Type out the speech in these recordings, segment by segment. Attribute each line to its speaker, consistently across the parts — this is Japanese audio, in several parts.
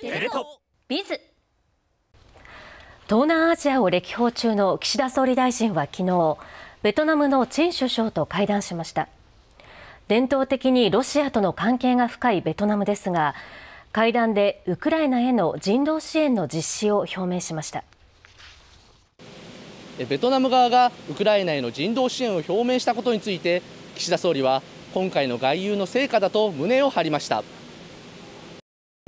Speaker 1: テレトビズ東南アジアを歴訪中の岸田総理大臣は昨日ベトナムのチン首相と会談しました伝統的にロシアとの関係が深いベトナムですが会談でウクライナへの人道支援の実施を表明しました
Speaker 2: ベトナム側がウクライナへの人道支援を表明したことについて岸田総理は今回の外遊の成果だと胸を張りました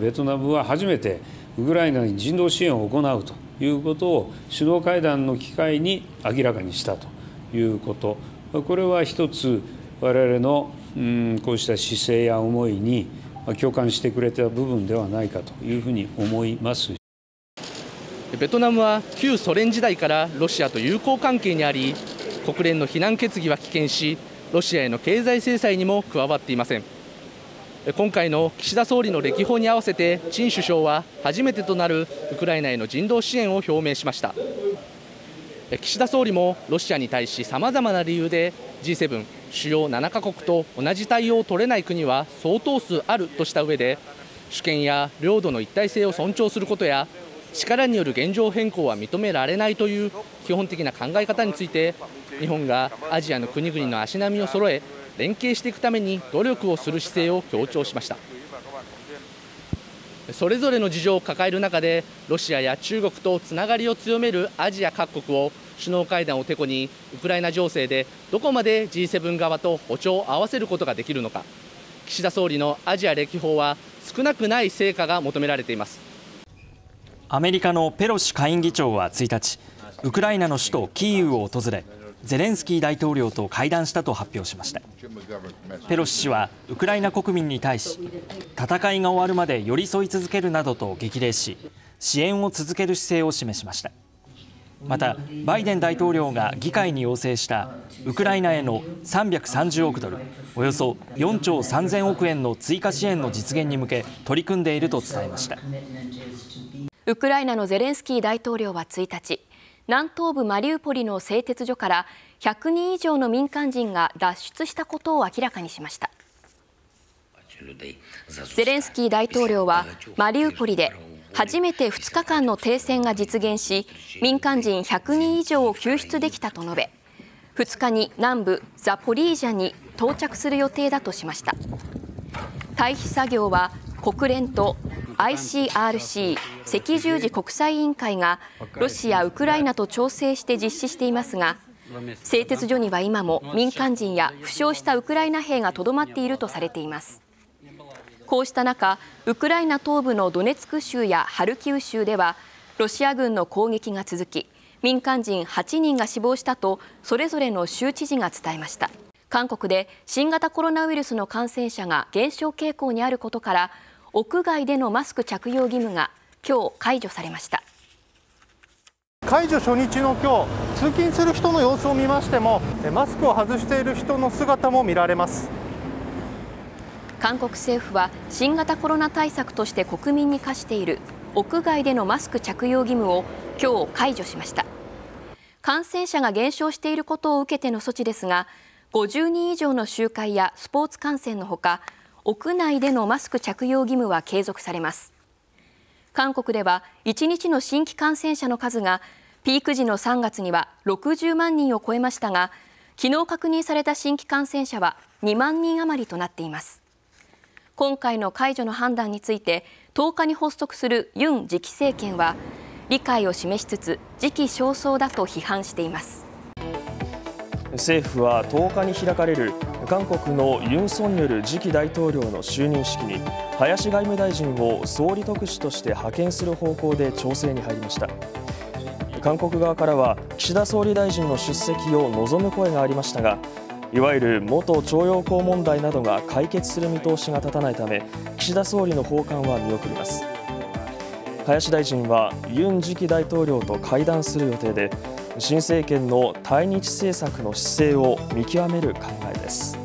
Speaker 3: ベトナムは初めてウクライナに人道支援を行うということを首脳会談の機会に明らかにしたということこれは一つ我々のうんこうした姿勢や思いに共感してくれた部分ではないか
Speaker 2: というふうに思いますベトナムは旧ソ連時代からロシアと友好関係にあり国連の非難決議は棄権しロシアへの経済制裁にも加わっていません今回の岸田総理の歴訪に合わせて陳首相は初めてとなるウクライナへの人道支援を表明しました岸田総理もロシアに対しさまざまな理由で G7 主要7カ国と同じ対応を取れない国は相当数あるとした上で主権や領土の一体性を尊重することや力による現状変更は認められないという基本的な考え方について日本がアジアの国々の足並みを揃え連携していくために努力をする姿勢を強調しましたそれぞれの事情を抱える中でロシアや中国とつながりを強めるアジア各国を首脳会談をてこにウクライナ情勢でどこまで G7 側と歩調を合わせることができるのか岸田総理のアジア歴訪は少なくない成果が求められています
Speaker 4: アメリカのペロシ下院議長は1日ウクライナの首都キーウを訪れゼレンスキー大統領と会談したと発表しましたペロシ氏はウクライナ国民に対し戦いが終わるまで寄り添い続けるなどと激励し支援を続ける姿勢を示しましたまたバイデン大統領が議会に要請したウクライナへの330億ドルおよそ4兆3000億円の追加支援の実現に向け取り組んでいると伝えまし
Speaker 5: た
Speaker 6: ウクライナのゼレンスキー大統領は1日南東部マリウポリの製鉄所から100人以上の民間人が脱出したことを明らかにしましたゼレンスキー大統領はマリウポリで初めて2日間の停戦が実現し民間人100人以上を救出できたと述べ2日に南部ザポリージャに到着する予定だとしました退避作業は国連と ICRC= 赤十字国際委員会がロシア、ウクライナと調整して実施していますが製鉄所には今も民間人や負傷したウクライナ兵がとどまっているとされていますこうした中ウクライナ東部のドネツク州やハルキウ州ではロシア軍の攻撃が続き民間人8人が死亡したとそれぞれの州知事が伝えました韓国で新型コロナウイルスの感染者が減少傾向にあることから屋外でのマスク着用義務が今日解除されました
Speaker 7: 解除初日の今日通勤する人の様子を見ましてもマスクを外している人の姿も見られます
Speaker 6: 韓国政府は新型コロナ対策として国民に課している屋外でのマスク着用義務を今日解除しました感染者が減少していることを受けての措置ですが50人以上の集会やスポーツ観戦のほか屋内でのマスク着用義務は継続されます韓国では1日の新規感染者の数がピーク時の3月には60万人を超えましたが昨日確認された新規感染者は2万人余りとなっています今回の解除の判断について10日に発足するユン次期政権は理解を示しつつ時期尚早だと批判しています
Speaker 8: 政府は10日に開かれる韓国のユン・ソンニョル次期大統領の就任式に林外務大臣を総理特使として派遣する方向で調整に入りました韓国側からは岸田総理大臣の出席を望む声がありましたがいわゆる元徴用工問題などが解決する見通しが立たないため岸田総理の訪韓は見送ります林大臣はユン次期大統領と会談する予定で新政権の対日政策の姿勢を見極める考えです。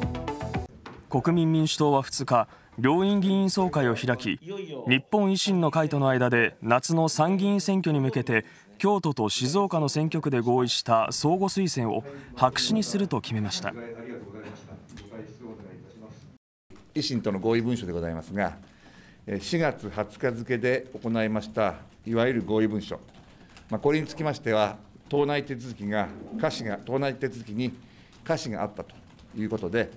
Speaker 8: 国民民主党は2日両院議員総会を開き日本維新の会との間で夏の参議院選挙に向けて京都と静岡の選挙区で合意した相互推薦を白紙にすると決めました
Speaker 9: 維新との合意文書でございますが4月20日付で行いましたいわゆる合意文書、まあ、これにつきましては党内手続きが可視が党内手続きに可視があったということで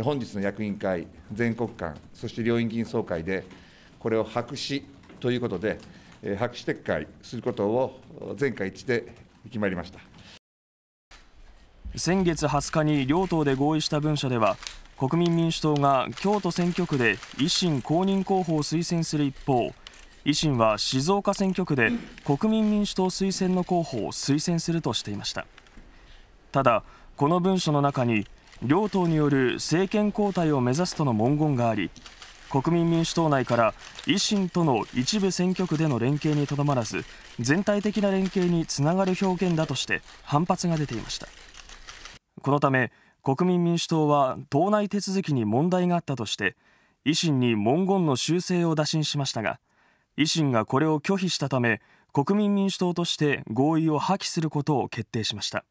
Speaker 9: 本日の役員会、全国間、そして両院議員総会で、これを白紙ということで、白紙撤回することを全会一致で決まりました
Speaker 8: 先月20日に両党で合意した文書では、国民民主党が京都選挙区で維新公認候補を推薦する一方、維新は静岡選挙区で国民民主党推薦の候補を推薦するとしていました。ただこの文書の中に両党による政権交代を目指すとの文言があり国民民主党内から維新との一部選挙区での連携にとどまらず全体的な連携につながる表現だとして反発が出ていましたこのため国民民主党は党内手続きに問題があったとして維新に文言の修正を打診しましたが維新がこれを拒否したため国民民主党として合意を破棄することを決定しました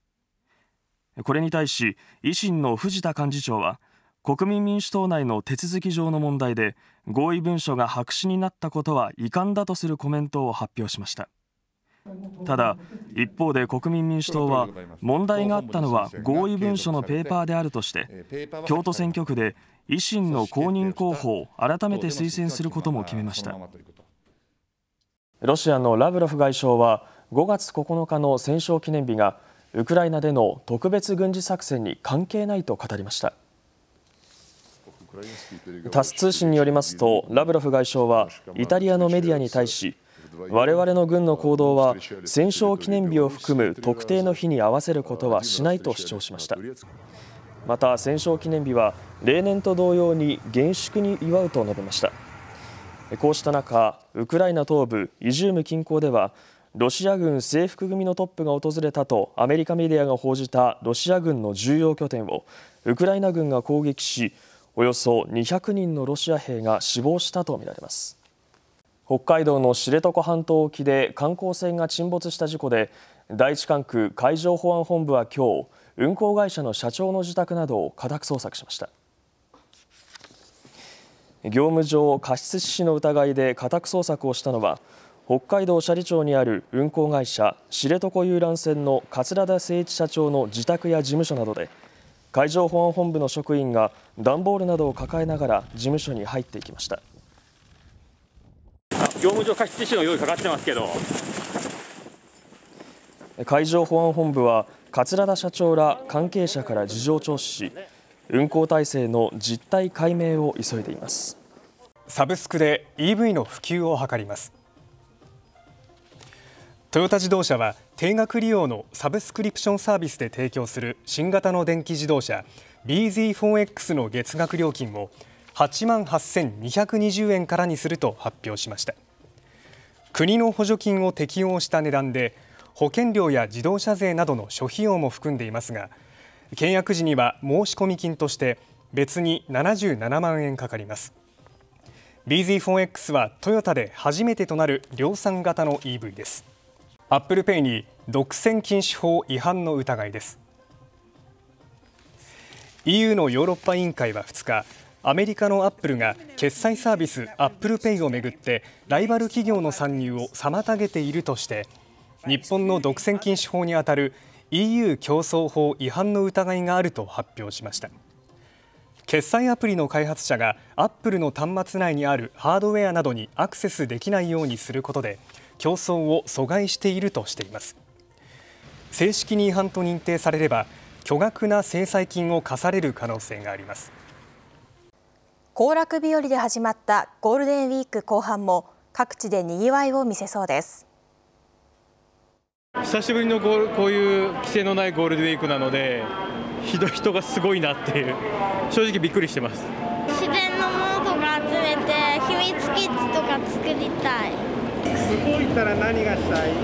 Speaker 8: これに対し維新の藤田幹事長は国民民主党内の手続き上の問題で合意文書が白紙になったことは遺憾だとするコメントを発表しましたただ一方で国民民主党は問題があったのは合意文書のペーパーであるとして京都選挙区で維新の公認候補を改めて推薦することも決めましたロシアのラブロフ外相は5月9日の戦勝記念日がウクライナでの特別軍事作戦に関係ないと語りましたタス通信によりますとラブロフ外相はイタリアのメディアに対し我々の軍の行動は戦勝記念日を含む特定の日に合わせることはしないと主張しましたまた戦勝記念日は例年と同様に厳粛に祝うと述べましたこうした中ウクライナ東部イジューム近郊ではロシア軍制服組のトップが訪れたとアメリカメディアが報じたロシア軍の重要拠点をウクライナ軍が攻撃しおよそ200人のロシア兵が死亡したとみられます北海道の知床半島沖で観光船が沈没した事故で第一管区海上保安本部は今日運航会社の社長の自宅などを家宅捜索しました業務上過失致死の疑いで家宅捜索をしたのは北海道斜里町にある運航会社知床遊覧船の桂田精一社長の自宅や事務所などで海上保安本部の職員が段ボールなどを抱えながら事務所に入っていきました業務上過失致死の用意かかってますけど海上保安本部は桂田社長ら関係者から事情聴取し運航体制の
Speaker 10: 実態解明を急いでいますサブスクで EV の普及を図りますトヨタ自動車は定額利用のサブスクリプションサービスで提供する新型の電気自動車 BZ4X の月額料金を8万8220円からにすると発表しました国の補助金を適用した値段で保険料や自動車税などの諸費用も含んでいますが契約時には申し込み金として別に77万円かかります BZ4X はトヨタで初めてとなる量産型の EV ですアップルペイに独占禁止法違反の疑いです EU のヨーロッパ委員会は2日アメリカのアップルが決済サービスアップルペイをめぐってライバル企業の参入を妨げているとして日本の独占禁止法にあたる EU 競争法違反の疑いがあると発表しました決済アプリの開発者がアップルの端末内にあるハードウェアなどにアクセスできないようにすることで競争を阻害しているとしています正式に違反と認定されれば巨額な制裁金を課される可能性があります
Speaker 11: 行楽日和で始まったゴールデンウィーク後半も各地で賑わいを見せそうです
Speaker 10: 久しぶりのゴールこういう規制のないゴールデンウィークなのでひどい人がすごいなっていう正直びっくりしてます
Speaker 11: 自然のものとか集めて秘密基地とか作りたい
Speaker 10: 向こう行ったら何がしたいいっ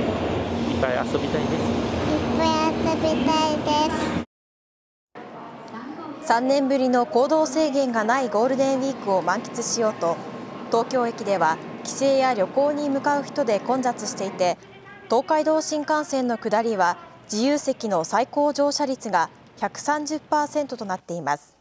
Speaker 10: ぱい遊びたいですいっ
Speaker 11: ぱい遊びたいです三年ぶりの行動制限がないゴールデンウィークを満喫しようと東京駅では帰省や旅行に向かう人で混雑していて東海道新幹線の下りは自由席の最高乗車率が130%となっています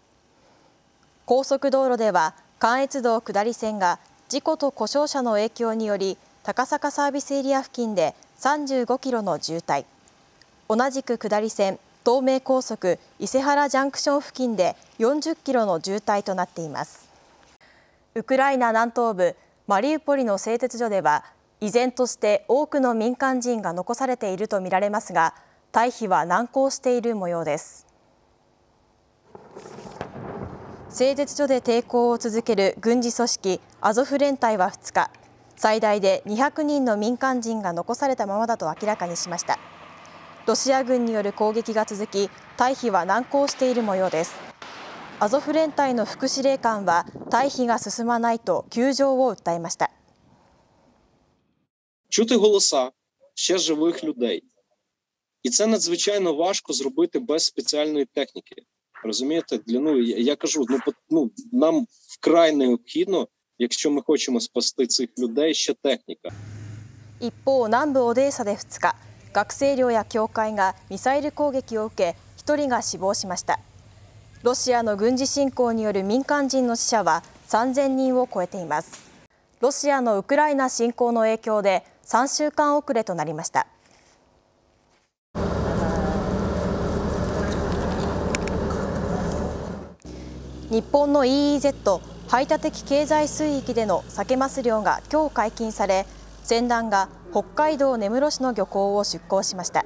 Speaker 11: 高速道路では関越道下り線が事故と故障車の影響により高坂サービスエリア付近で35キロの渋滞同じく下り線東名高速伊勢原ジャンクション付近で40キロの渋滞となっていますウクライナ南東部マリウポリの製鉄所では依然として多くの民間人が残されているとみられますが退避は難航している模様です製鉄所で抵抗を続ける軍事組織アゾフ連隊は2日最大で200人の民間人が残されたままだと明らかにしましたロシア軍による攻撃が続き退避は難航している模様ですアゾフ連隊の副司令官は退避が進まないと窮状を訴えました
Speaker 12: розумієте, для ну я к а ж у ну нам вкрай необхідно Якщо ми хочемо спасти цих людей, ще техніка.
Speaker 11: 一方、南部オデーサで2日、学生寮や教会がミサイル攻撃を受け、1人が死亡しました。ロシアの軍事侵攻による民間人の死者は3000人を超えています。ロシアのウクライナ侵攻の影響で3週間遅れとなりました。日本の EEZ 排他的経済水域でのサケ・マス漁が今日解禁され船団が北海道根室市の漁港を出港しました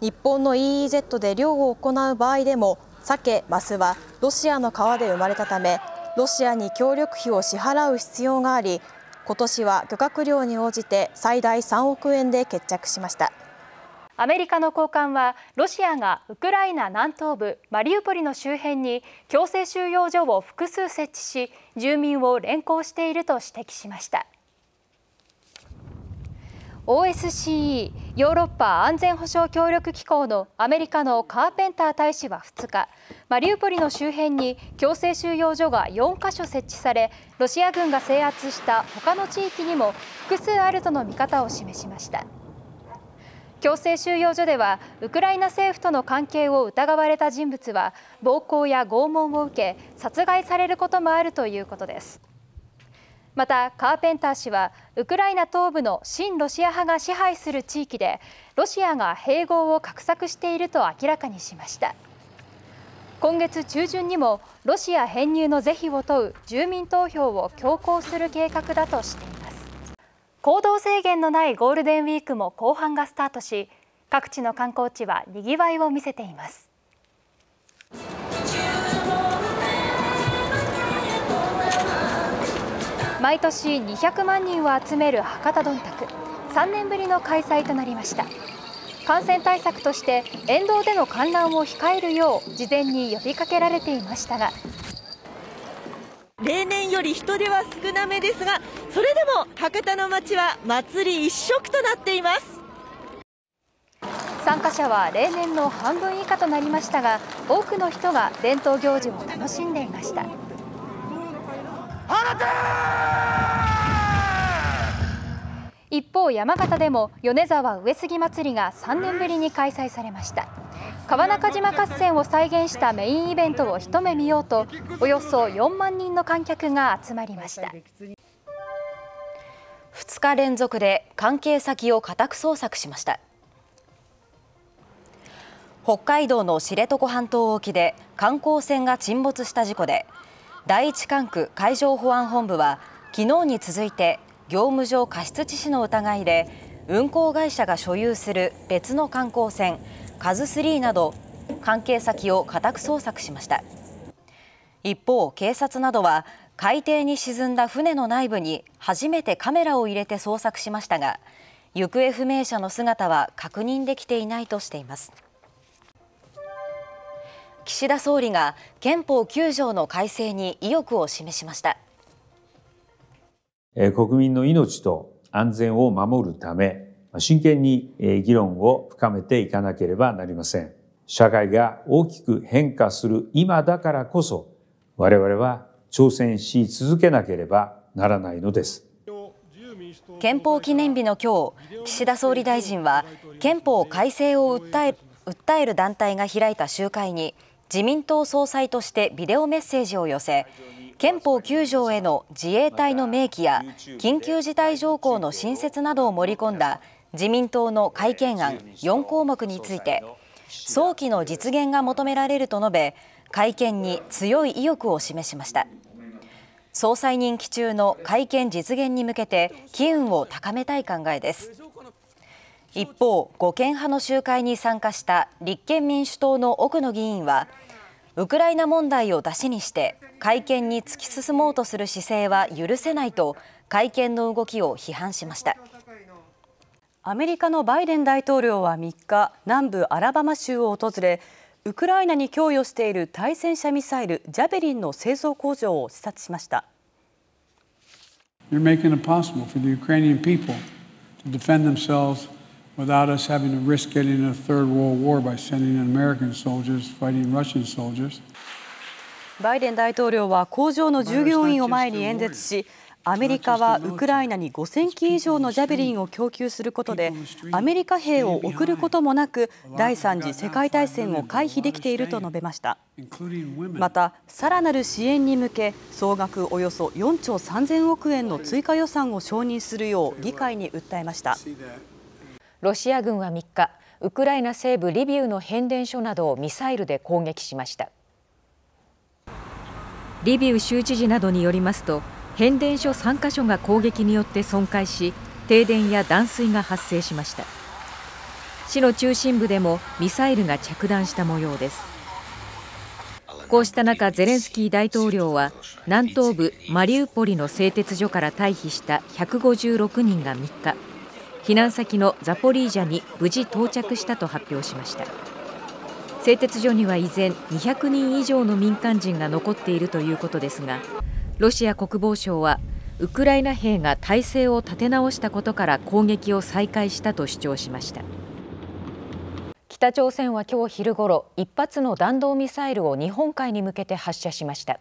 Speaker 11: 日本の EEZ で漁を行う場合でもサケ・マスはロシアの川で生まれたためロシアに協力費を支払う必要があり今年は漁獲量に応じて最大3億円で決着しました。アメリカの高官は
Speaker 13: ロシアがウクライナ南東部マリウポリの周辺に強制収容所を複数設置し住民を連行していると指摘しました OSCE ヨーロッパ安全保障協力機構のアメリカのカーペンター大使は2日マリウポリの周辺に強制収容所が4カ所設置されロシア軍が制圧した他の地域にも複数あるとの見方を示しました。強制収容所ではウクライナ政府との関係を疑われた人物は暴行や拷問を受け殺害されることもあるということですまたカーペンター氏はウクライナ東部の親ロシア派が支配する地域でロシアが併合を画策していると明らかにしました今月中旬にもロシア編入の是非を問う住民投票を強行する計画だとしています行動制限のないゴールデンウィークも後半がスタートし各地の観光地はにぎわいを見せています毎年200万人を集める博多どんたく3年ぶりの開催となりました感染対策として沿道での観覧を控えるよう事前に呼びかけられていましたが
Speaker 11: 例年より人出は少なめですがそれでも博多の街は祭り一色となっています参加者は例
Speaker 13: 年の半分以下となりましたが多くの人が伝統行事を楽しんでいました。一方山形でも米沢上杉まつりが3年ぶりに開催されました川中島合戦を再現したメインイベントを一目見ようとおよそ
Speaker 14: 4万人の観客が集まりました2日連続で関係先を家宅捜索しました北海道の知床半島沖で観光船が沈没した事故で第一管区海上保安本部は昨日に続いて業務上過失致死の疑いで運航会社が所有する別の観光船「カズ3など関係先を家宅捜索しました一方警察などは海底に沈んだ船の内部に初めてカメラを入れて捜索しましたが行方不明者の姿は確認できていないとしています岸田総理が憲法9条の改正に意欲を示しました
Speaker 15: 国民の命と安全を守るため、真剣に議論を深めていかなければなりません。社会が大きく変化する今だからこそ、我々は挑戦し続けなければならないのです。
Speaker 14: 憲法記念日の今日、岸田総理大臣は憲法改正を訴え訴える団体が開いた集会に自民党総裁としてビデオメッセージを寄せ、憲法9条への自衛隊の明記や緊急事態条項の新設などを盛り込んだ自民党の改憲案4項目について早期の実現が求められると述べ改憲に強い意欲を示しました総裁任期中の改憲実現に向けて機運を高めたい考えです一方、護憲派の集会に参加した立憲民主党の奥野議員はウクライナ問題を出しにして会見に突き進もうとする姿勢は許せないと会見の動きを批判しまし
Speaker 16: たアメリカのバイデン大統領は3日南部アラバマ州を訪れウクライナに供与している対戦車ミサイルジャベリンの製造工場を視察しました
Speaker 5: You're making it possible for the Ukrainian people to defend themselves without us having to risk getting in a third world war by sending in American soldiers fighting Russian soldiers.
Speaker 16: バイデン大統領は工場の従業員を前に演説し、アメリカはウクライナに5000機以上のジャベリンを供給することで、アメリカ兵を送ることもなく、第3次世界大戦を回避できていると述べました。また、さらなる支援に向け、総額およそ4兆3000億円の追加予算を承認するよう議会に訴えました。
Speaker 17: ロシア軍は3日ウクライナ西部リビウの変電所などをミサイルで攻撃しましたリビウ州知事などによりますと変電所3カ所が攻撃によって損壊し停電や断水が発生しました市の中心部でもミサイルが着弾した模様ですこうした中ゼレンスキー大統領は南東部マリウポリの製鉄所から退避した156人が3日避難先のザポリージャに無事到着したと発表しました製鉄所には依然200人以上の民間人が残っているということですがロシア国防省はウクライナ兵が体制を立て直したことから攻撃を再開したと主張しました北朝鮮は今日昼ごろ一発の弾道ミサイルを日本海に向けて発射しました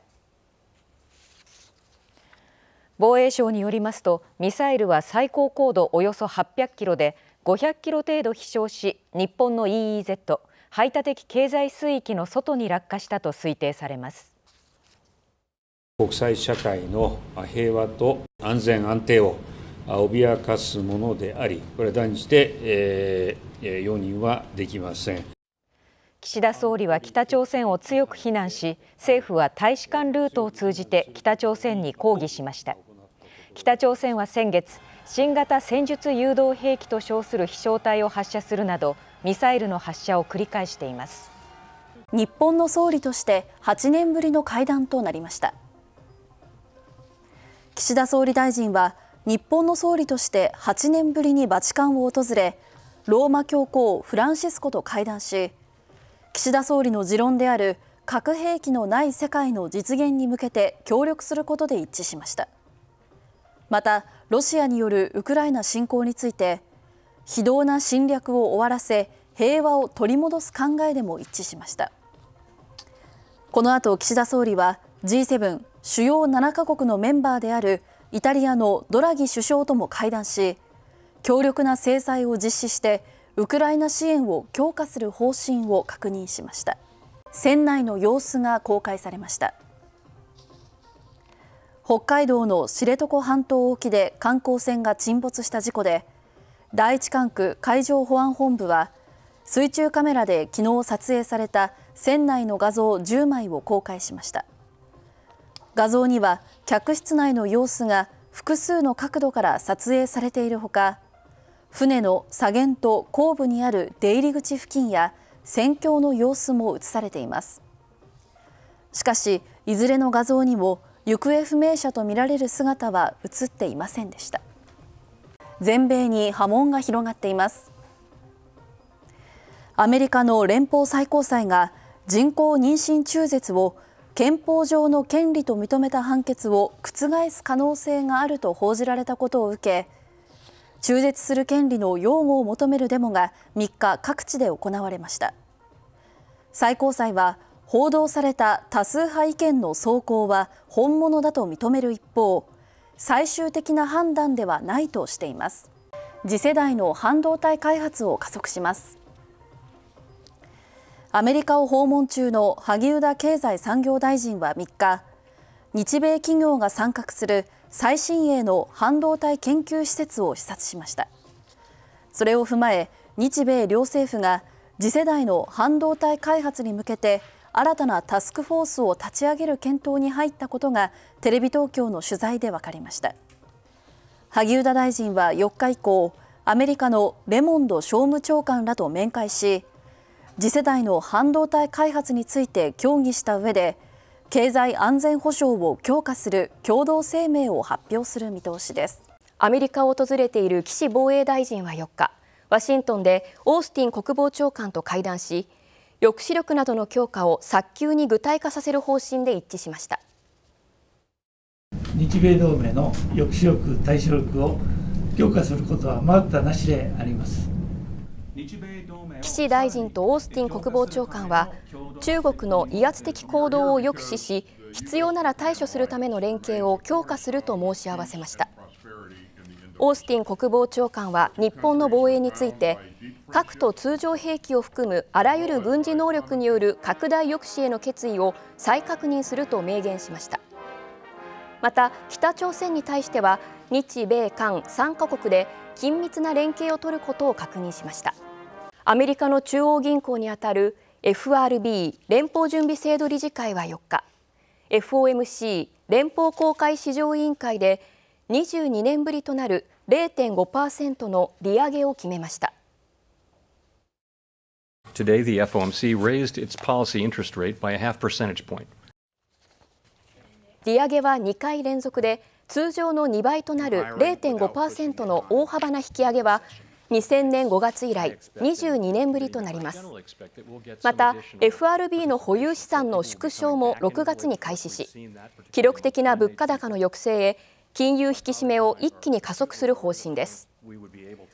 Speaker 17: 防衛省によりますとミサイルは最高高度およそ800キロで500キロ程度飛翔し日本の EEZ 排他的経済水域の外に落下したと推定されます
Speaker 3: 国際社会の平和と安全安定を脅かすものでありこれ断じて、えー、容認はできません
Speaker 17: 岸田総理は北朝鮮を強く非難し政府は大使館ルートを通じて北朝鮮に抗議しました。北朝鮮は先月新型戦術誘導兵器と称する飛翔体を発射するなどミサイルの発射を繰り返
Speaker 18: しています日本の総理として8年ぶりの会談となりました岸田総理大臣は日本の総理として8年ぶりにバチカンを訪れローマ教皇フランシスコと会談し岸田総理の持論である核兵器のない世界の実現に向けて協力することで一致しました。またロシアによるウクライナ侵攻について非道な侵略を終わらせ平和を取り戻す考えでも一致しましたこの後岸田総理は G7 主要7カ国のメンバーであるイタリアのドラギ首相とも会談し強力な制裁を実施してウクライナ支援を強化する方針を確認しました船内の様子が公開されました北海道の知床半島沖で観光船が沈没した事故で第一管区海上保安本部は水中カメラで昨日撮影された船内の画像10枚を公開しました画像には客室内の様子が複数の角度から撮影されているほか船の左舷と後部にある出入り口付近や船橋の様子も映されていますしかしいずれの画像にも行方不明者とみられる姿は映っていませんでした全米に波紋が広がっていますアメリカの連邦最高裁が人工妊娠中絶を憲法上の権利と認めた判決を覆す可能性があると報じられたことを受け中絶する権利の擁護を求めるデモが3日各地で行われました最高裁は報道された多数派意見の走行は本物だと認める一方最終的な判断ではないとしています次世代の半導体開発を加速しますアメリカを訪問中の萩生田経済産業大臣は3日日米企業が参画する最新鋭の半導体研究施設を視察しましたそれを踏まえ日米両政府が次世代の半導体開発に向けて新たなタスクフォースを立ち上げる検討に入ったことがテレビ東京の取材で分かりました萩生田大臣は4日以降アメリカのレモンド商務長官らと面会し次世代の半導体開発について協議した上で経済安全保障を強化する共同声明を発表する見通しですアメリカを訪れている
Speaker 6: 岸防衛大臣は4日ワシントンでオースティン国防長官と会談し抑止力などの強化を早急に具体化させる方針で一致しました
Speaker 3: 日米同盟の抑止力対処力を強化することは待ったなしであります
Speaker 6: 岸大臣とオースティン国防長官は中国の威圧的行動を抑止し必要なら対処するための連携を強化すると申し合わせました。オースティン国防長官は日本の防衛について核と通常兵器を含むあらゆる軍事能力による拡大抑止への決意を再確認すると明言しましたまた北朝鮮に対しては日米韓3カ国で緊密な連携を取ることを確認しましたアメリカの中央銀行にあたる FRB 連邦準備制度理事会は4日 FOMC 連邦公開市場委員会で22年ぶりとなる0.5%の利上げを決めました。
Speaker 19: Today, the FOMC raised its policy interest rate by a half percentage point.
Speaker 6: 利上げは2回連続で通常の2倍となる0.5%の大幅な引き上げは2000年5月以来22年ぶりとなりますまた FRB の保有資産の縮小も6月に開始し記録的な物価高の抑制へ金融引き締めを一気に加速する方針です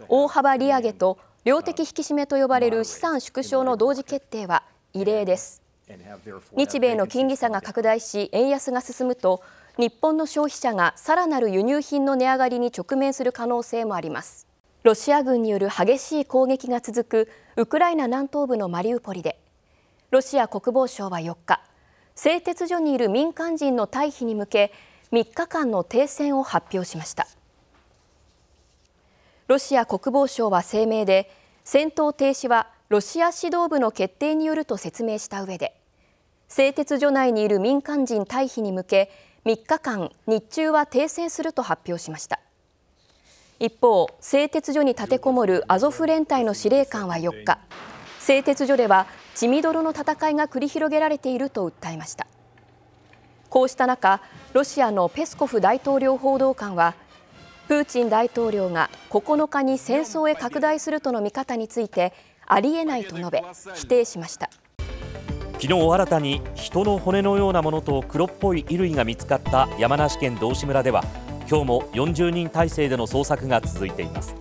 Speaker 6: 大幅利上げと量的引き締めと呼ばれる資産縮小の同時決定は異例です日米の金利差が拡大し円安が進むと日本の消費者がさらなる輸入品の値上がりに直面する可能性もありますロシア軍による激しい攻撃が続くウクライナ南東部のマリウポリでロシア国防省は4日製鉄所にいる民間人の退避に向け3日間の停戦を発表しましたロシア国防省は声明で戦闘停止はロシア指導部の決定によると説明した上で製鉄所内にいる民間人退避に向け3日間日中は停戦すると発表しました一方製鉄所に立てこもるアゾフ連隊の司令官は4日製鉄所では血みどろの戦いが繰り広げられていると訴えましたこうした中、ロシアのペスコフ大統領報道官は、プーチン大統領が9日に戦争へ拡大するとの見方について、ありえないと述べ、否定しました。
Speaker 20: 昨日新たに人の骨のようなものと黒っぽい衣類が見つかった山梨県道志村では今日も40人体制での捜索が続いています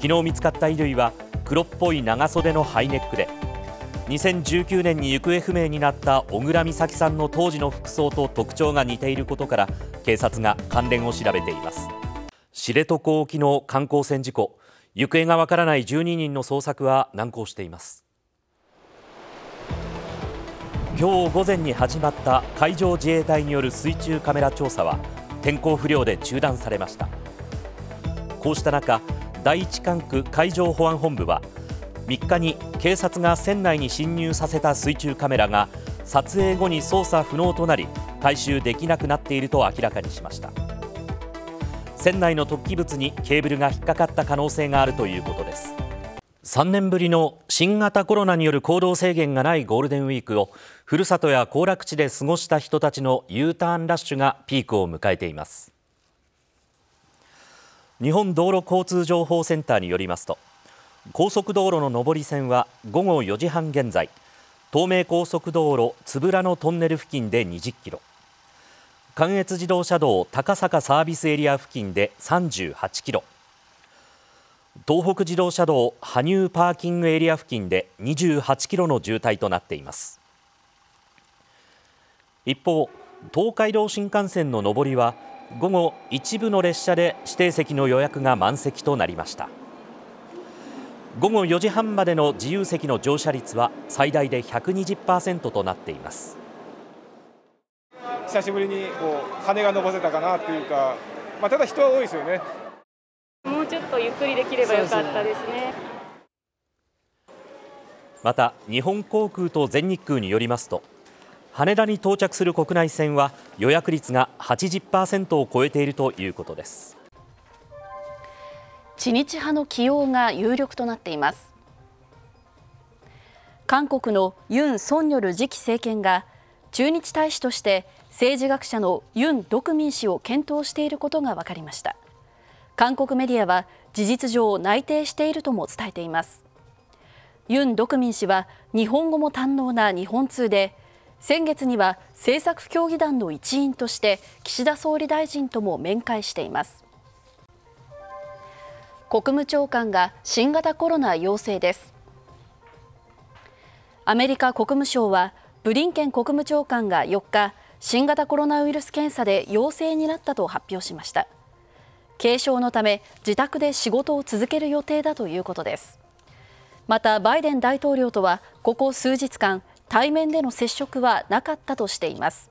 Speaker 20: 昨日見つかった衣類は黒っぽい長袖のハイネックで2019年に行方不明になった小倉美咲さんの当時の服装と特徴が似ていることから警察が関連を調べています知床沖の観光船事故行方がわからない12人の捜索は難航しています今日午前に始まった海上自衛隊による水中カメラ調査は天候不良で中断されましたこうした中第一管区海上保安本部は3日に警察が船内に侵入させた水中カメラが撮影後に操作不能となり回収できなくなっていると明らかにしました船内の突起物にケーブルが引っかかった可能性があるということです3年ぶりの新型コロナによる行動制限がないゴールデンウィークをふるさとや行楽地で過ごした人たちの U ターンラッシュがピークを迎えています日本道路交通情報センターによりますと高速道路の上り線は午後4時半現在東名高速道路つぶらのトンネル付近で20キロ関越自動車道高坂サービスエリア付近で38キロ東北自動車道羽生パーキングエリア付近で28キロの渋滞となっています一方東海道新幹線の上りは午後一部の列車で指定席の予約が満席となりました午後4時半までの自由席の乗車率は最大で120%となっています
Speaker 12: 久しぶりにこう羽が伸ばせたかなというか、まあ、ただ人は多いですよねもうちょ
Speaker 13: っとゆっくりできればよかったですね
Speaker 20: また日本航空と全日空によりますと羽田に到着する国内線は予約率が80%を超えているということです。
Speaker 18: 知日派の起用が有力となっています韓国のユン・ソンニョル次期政権が駐日大使として政治学者のユン・ドクミン氏を検討していることが分かりました韓国メディアは事実上内定しているとも伝えていますユン・ドクミン氏は日本語も堪能な日本通で先月には政策協議団の一員として岸田総理大臣とも面会しています国務長官が新型コロナ陽性ですアメリカ国務省はブリンケン国務長官が4日新型コロナウイルス検査で陽性になったと発表しました軽症のため自宅で仕事を続ける予定だということですまたバイデン大統領とはここ数日間対面での接触はなかったとしています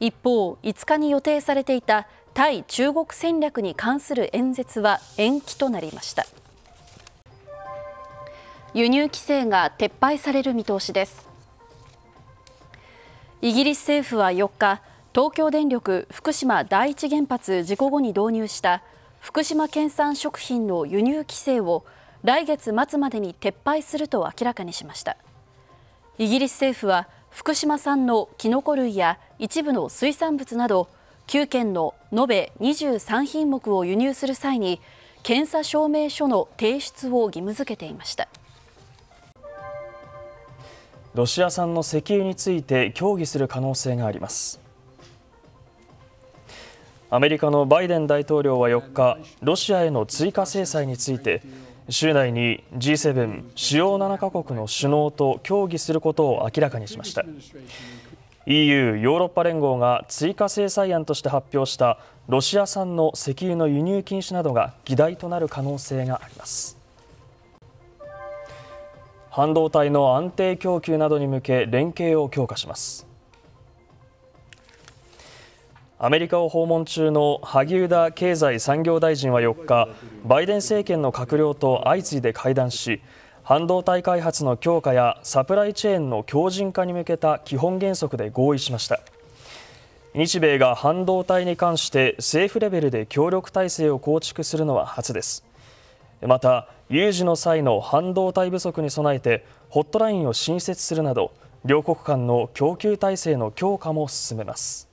Speaker 18: 一方5日に予定されていた対中国戦略に関する演説は延期となりました輸入規制が撤廃される見通しですイギリス政府は4日東京電力福島第一原発事故後に導入した福島県産食品の輸入規制を来月末までに撤廃すると明らかにしましたイギリス政府は福島産のキノコ類や一部の水産物など9件の延べ23品目を輸入する際に検査証明書の提出を義務付けていました
Speaker 8: ロシア産の石油について協議する可能性がありますアメリカのバイデン大統領は4日ロシアへの追加制裁について週内に G7 主要7カ国の首脳と協議することを明らかにしました EU= ヨーロッパ連合が追加制裁案として発表したロシア産の石油の輸入禁止などが議題となる可能性があります半導体の安定供給などに向け連携を強化しますアメリカを訪問中の萩生田経済産業大臣は4日バイデン政権の閣僚と相次いで会談し半導体開発の強化やサプライチェーンの強靭化に向けた基本原則で合意しました日米が半導体に関して政府レベルで協力体制を構築するのは初ですまた有事の際の半導体不足に備えてホットラインを新設するなど両国間の供給体制の強化も進めます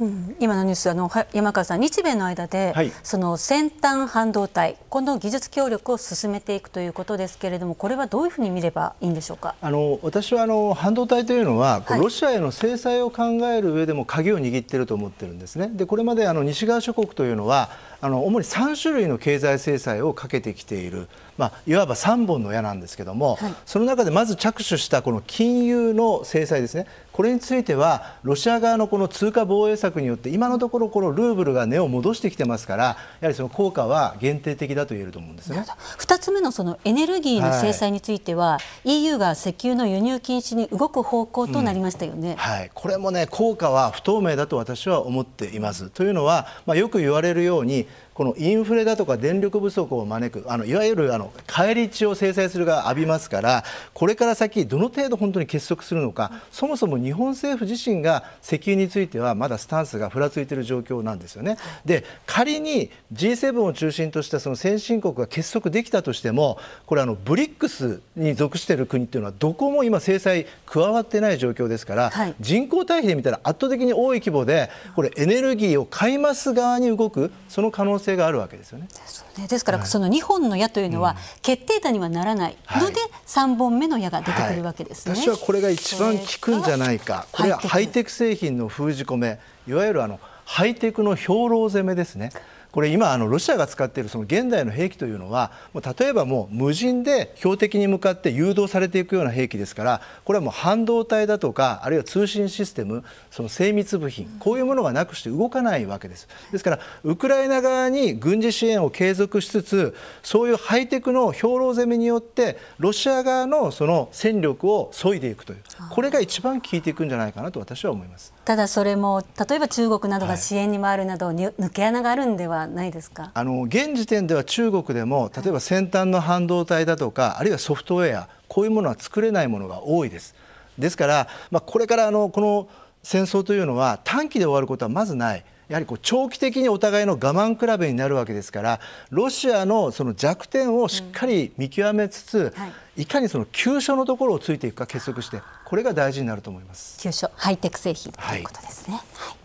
Speaker 21: うん、今のニュースあの山川さん、日米の間で、はい、その先端半導体、この技術協力を進めていくということですけれども、これはどういうふうに見ればいいん
Speaker 7: でしょうかあの私はあの半導体というのは、はい、ロシアへの制裁を考える上でも鍵を握っていると思ってるんですね。でこれまであの西側諸国というのはあの主に3種類の経済制裁をかけてきている、まあ、いわば3本の矢なんですけども、はい、その中でまず着手したこの金融の制裁ですねこれについてはロシア側のこの通貨防衛策によって今のところこのルーブルが値を戻してきてますからやはりその効果は限定的だと言えると思うんです
Speaker 21: ね2つ目のそのエネルギーの制裁については、はい、EU が石油の輸入禁止に動く方向となりましたよね、うん、
Speaker 7: はい、これもね効果は不透明だと私は思っています。というのは、まあ、よく言われるようにこのインフレだとか電力不足を招くあのいわゆるあの返り血を制裁するが浴びますからこれから先どの程度本当に結束するのかそもそも日本政府自身が石油についてはまだスタンスがふらついている状況なんですよね。で仮に G7 を中心としたその先進国が結束できたとしてもこれあのブリックスに属している国っていうのはどこも今制裁加わってない状況ですから、はい、人口対比で見たら圧倒的に多い規模でこれエネルギーを買います側に動くその可能性性があるわけですよね。です
Speaker 21: ねですから、その2本の矢というのは決定打にはならないので、3本目の矢が出てくるわけですね、はい、私
Speaker 7: はこれが一番効くんじゃないかこれはハイテク製品の封じ込めいわゆるあのハイテクの兵糧攻めですね。これ今あのロシアが使っているその現代の兵器というのはもう例えばもう無人で標的に向かって誘導されていくような兵器ですからこれはもう半導体だとかあるいは通信システムその精密部品こういうものがなくして動かないわけですですからウクライナ側に軍事支援を継続しつつそういうハイテクの兵糧攻めによってロシア側のその戦力を削いでいくというこれが一番効いていくんじゃないかなと私は思います。
Speaker 21: ただそれも例えば中国などが支援に回るなど、はい、抜け穴があるんではないですか
Speaker 7: あの現時点では中国でも例えば先端の半導体だとか、はい、あるいはソフトウェアこういうものは作れないものが多いです。ですから、まあ、これからあのこの戦争というのは短期で終わることはまずない。やはりこう長期的にお互いの我慢比べになるわけですからロシアのその弱点をしっかり見極めつつ、うんはい、いかにその急所のところをついていくか結束してこれが大事になると思います急所ハイテク製品ということですね。はい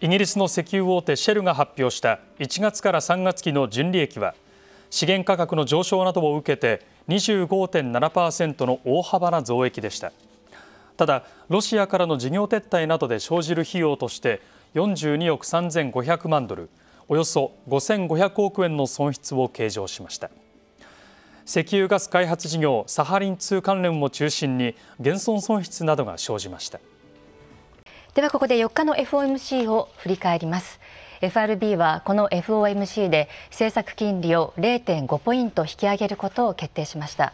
Speaker 22: イギリスの石油大手シェルが発表した1月から3月期の純利益は資源価格の上昇などを受けて25.7%の大幅な増益でしたただロシアからの事業撤退などで生じる費用として42億3500万ドルおよそ5500億円の損失を計上しました石油ガス開発事業サハリン2関連を中心に減損損失などが生じました
Speaker 23: ではここで4日の FOMC を振り返ります FRB はこの FOMC で政策金利を0.5ポイント引き上げることを決定しました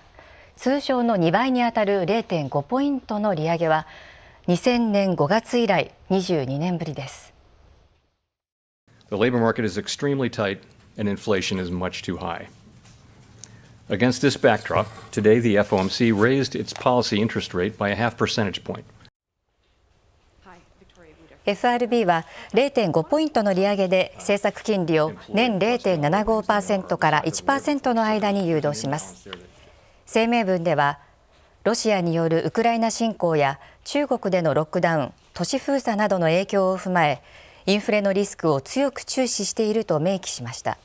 Speaker 23: 通常の2倍にあたる0.5ポイントの利上げは2000年5月以来22年ぶりです。
Speaker 19: The labor market is extremely tight and inflation is much too high. Against this backdrop, today the FOMC raised its policy interest rate by a half percentage point.
Speaker 23: FRB は0.5ポイントの利上げで政策金利を年0.75%から1%の間に誘導します。声明文ではロシアによるウクライナ侵攻や中国でのロックダウン、都市封鎖などの影響を踏まえ、インフレのリスクを強く注視していると明記しました。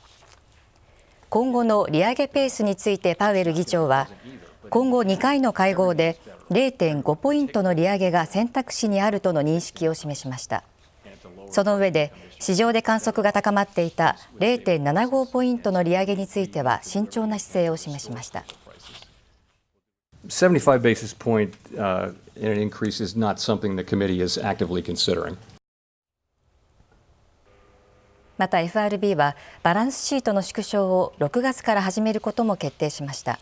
Speaker 23: 今後の利上げペースについてパウエル議長は、今後2回の会合で0.5ポイントの利上げが選択肢にあるとの認識を示しました。その上で、市場で観測が高まっていた0.75ポイントの利上げについては慎重な姿勢を示しました。
Speaker 19: 75 basis point uh, in an increase is not something the committee is actively considering.
Speaker 23: また FRB はバランスシートの縮小を6月から始めることも決定しました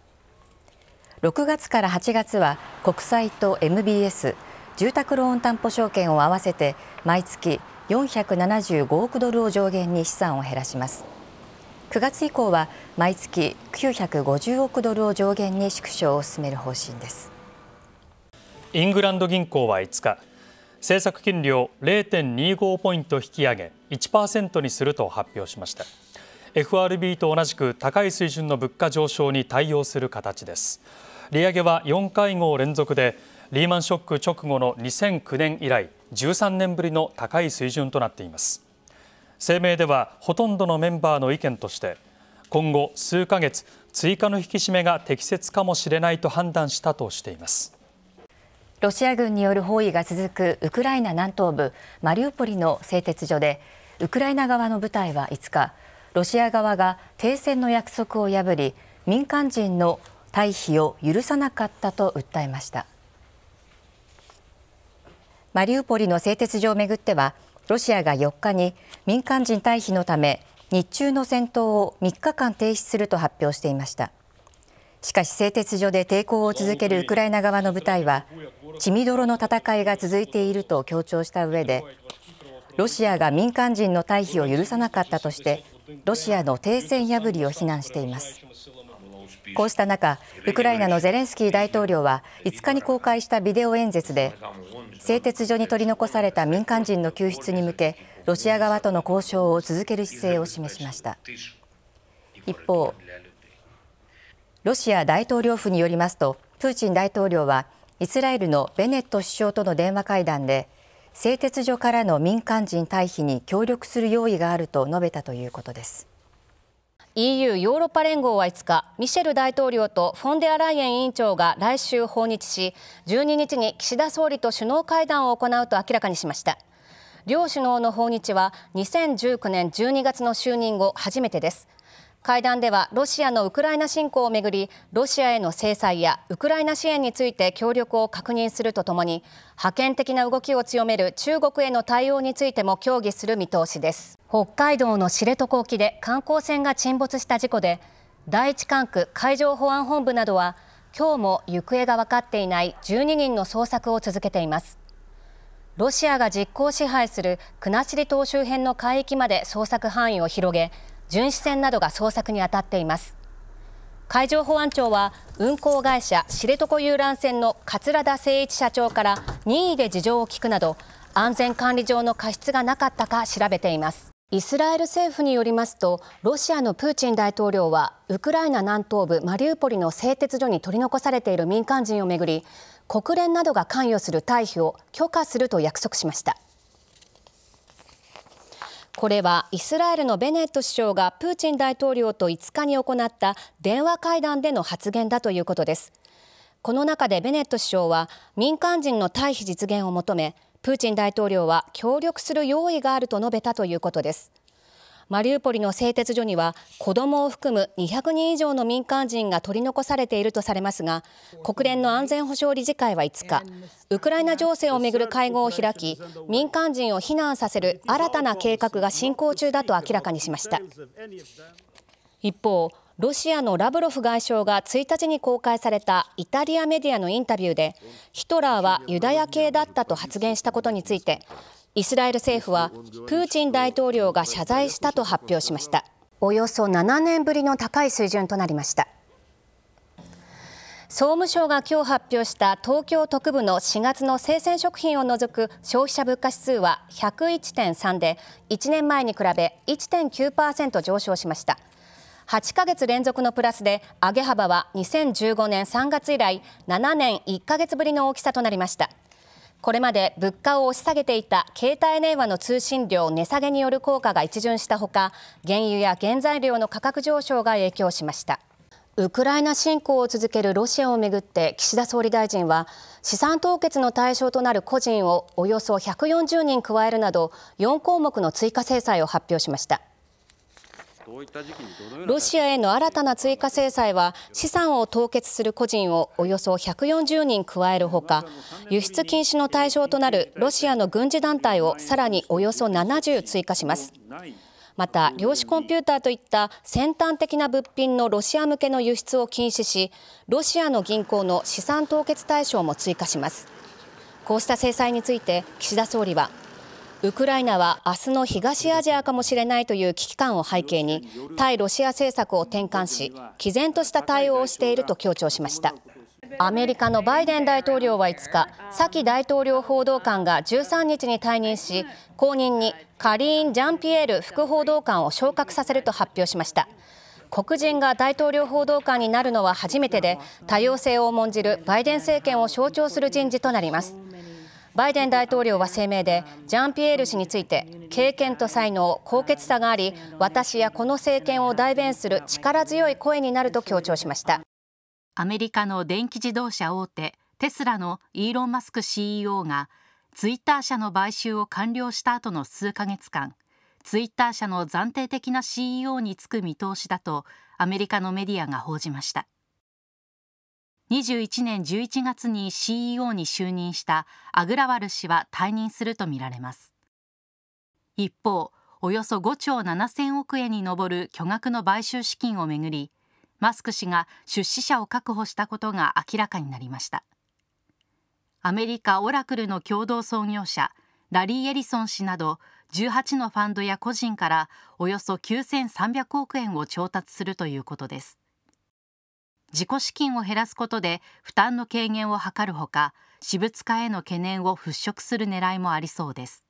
Speaker 23: 6月から8月は国債と MBS 住宅ローン担保証券を合わせて毎月475億ドルを上限に資産を減らします9月以降は毎月950億ドルを上限に縮小を進める方針です
Speaker 22: イングランド銀行は5日政策金利を0.25ポイント引き上げ1%にすると発表しました FRB と同じく高い水準の物価上昇に対応する形です利上げは4回合連続でリーマンショック直後の2009年以来13年ぶりの高い水準となっています声明ではほとんどのメンバーの意見として今後数ヶ月追加の引き締めが適切かもしれないと判断し
Speaker 23: たとしていますロシア軍による包囲が続くウクライナ南東部マリウポリの製鉄所でウクライナ側の部隊は5日ロシア側が停戦の約束を破り民間人の退避を許さなかったと訴えましたマリウポリの製鉄所をめぐってはロシアが4日に民間人退避のため日中の戦闘を3日間停止すると発表していましたしかし製鉄所で抵抗を続けるウクライナ側の部隊は血みどろの戦いが続いていると強調した上でロシアが民間人の退避を許さなかったとしてロシアの停戦破りを非難していますこうした中、ウクライナのゼレンスキー大統領は5日に公開したビデオ演説で、製鉄所に取り残された民間人の救出に向け、ロシア側との交渉を続ける姿勢を示しました。一方、ロシア大統領府によりますと、プーチン大統領はイスラエルのベネット首相との電話会談で、製鉄所からの民間人退避に協力する用意があると述べたということです。
Speaker 24: EU= ヨーロッパ連合は5日ミシェル大統領とフォンデアライエン委員長が来週訪日し12日に岸田総理と首脳会談を行うと明らかにしました両首脳の訪日は2019年12月の就任後初めてです会談ではロシアのウクライナ侵攻をめぐりロシアへの制裁やウクライナ支援について協力を確認するとともに覇権的な動きを強める中国への対応についても協議する見通しです北海道の知床沖で観光船が沈没した事故で第一管区海上保安本部などは今日も行方が分かっていない12人の捜索を続けていますロシアが実行支配する国後島周辺の海域まで捜索範囲を広げ巡視船などが捜索に当たっています海上保安庁は運航会社知床遊覧船の桂田誠一社長から任意で事情を聞くなど安全管理上の過失がなかったか調べていますイスラエル政府によりますとロシアのプーチン大統領はウクライナ南東部マリウポリの製鉄所に取り残されている民間人をめぐり国連などが関与する退避を許可すると約束しました。これはイスラエルのベネット首相がプーチン大統領と5日に行った電話会談での発言だということですこの中でベネット首相は民間人の退避実現を求めプーチン大統領は協力する用意があると述べたということですマリウポリの製鉄所には子どもを含む200人以上の民間人が取り残されているとされますが国連の安全保障理事会は5日ウクライナ情勢をめぐる会合を開き民間人を避難させる新たな計画が進行中だと明らかにしました一方ロシアのラブロフ外相が1日に公開されたイタリアメディアのインタビューでヒトラーはユダヤ系だったと発言したことについてイスラエル政府はプーチン大統領が謝罪したと発表しましたおよそ7年ぶりの高い水準となりました総務省が今日発表した東京特部の4月の生鮮食品を除く消費者物価指数は101.3で1年前に比べ1.9%上昇しました8ヶ月連続のプラスで上げ幅は2015年3月以来7年1ヶ月ぶりの大きさとなりましたこれまで物価を押し下げていた携帯電話の通信料値下げによる効果が一巡したほか原油や原材料の価格上昇が影響しましたウクライナ侵攻を続けるロシアをめぐって岸田総理大臣は資産凍結の対象となる個人をおよそ140人加えるなど4項目の追加制裁を発表しました。ロシアへの新たな追加制裁は資産を凍結する個人をおよそ140人加えるほか輸出禁止の対象となるロシアの軍事団体をさらにおよそ70追加しますまた量子コンピューターといった先端的な物品のロシア向けの輸出を禁止しロシアの銀行の資産凍結対象も追加しますこうした制裁について岸田総理はウクライナは明日の東アジアかもしれないという危機感を背景に対ロシア政策を転換し毅然とした対応をしていると強調しましたアメリカのバイデン大統領は5日サキ大統領報道官が13日に退任し後任にカリーン・ジャンピエール副報道官を昇格させると発表しました黒人が大統領報道官になるのは初めてで多様性を重んじるバイデン政権を象徴する人事となりますバイデン大統領は声明でジャンピエール氏について経験と才能、高潔さがあり私やこの政権を代弁する力強い声になると強調しました
Speaker 25: アメリカの電気自動車大手テスラのイーロン・マスク CEO がツイッター社の買収を完了した後の数ヶ月間ツイッター社の暫定的な CEO に就く見通しだとアメリカのメディアが報じました21年11月に CEO に就任したアグラワル氏は退任するとみられます一方およそ5兆7000億円に上る巨額の買収資金をめぐりマスク氏が出資者を確保したことが明らかになりましたアメリカオラクルの共同創業者ラリー・エリソン氏など18のファンドや個人からおよそ9300億円を調達するということです自己資金を減らすことで負担の軽減を図るほか私物化への懸念を払拭する狙いもありそうです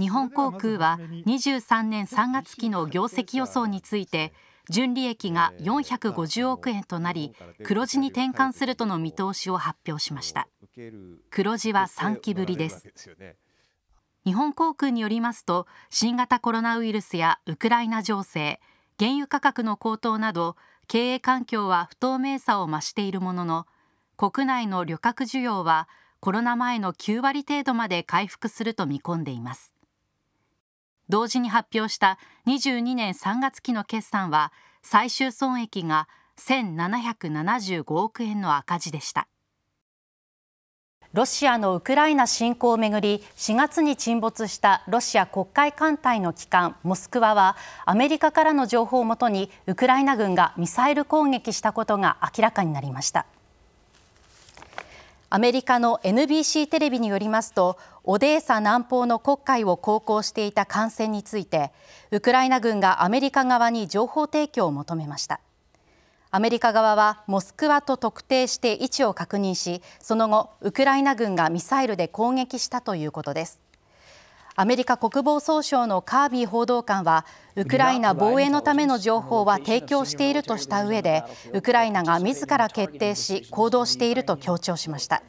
Speaker 25: 日本航空は23年3月期の業績予想について純利益が450億円となり黒字に転換するとの見通しを発表しました黒字は3期ぶりです日本航空によりますと新型コロナウイルスやウクライナ情勢原油価格の高騰など経営環境は不透明さを増しているものの国内の旅客需要はコロナ前の9割程度まで回復すると見込んでいます同時に発表した22年3月期の決算は最終損益が1775億円の赤字でしたロシアのウクライナ侵攻をめぐり4月に沈没したロシア国会艦隊の旗艦「モスクワ」はアメリカからの情報をもとにウクライナ軍がミサイル攻撃したことが明らかになりましたアメリカの NBC テレビによりますとオデーサ南方の黒海を航行していた艦船についてウクライナ軍がアメリカ側に情報提供を求めました。アメリカ側はモスクワと特定して位置を確認しその後ウクライナ軍がミサイルで攻撃したということですアメリカ国防総省のカービー報道官はウクライナ防衛のための情報は提供しているとした上でウクライナが自ら決定し行動していると強調しました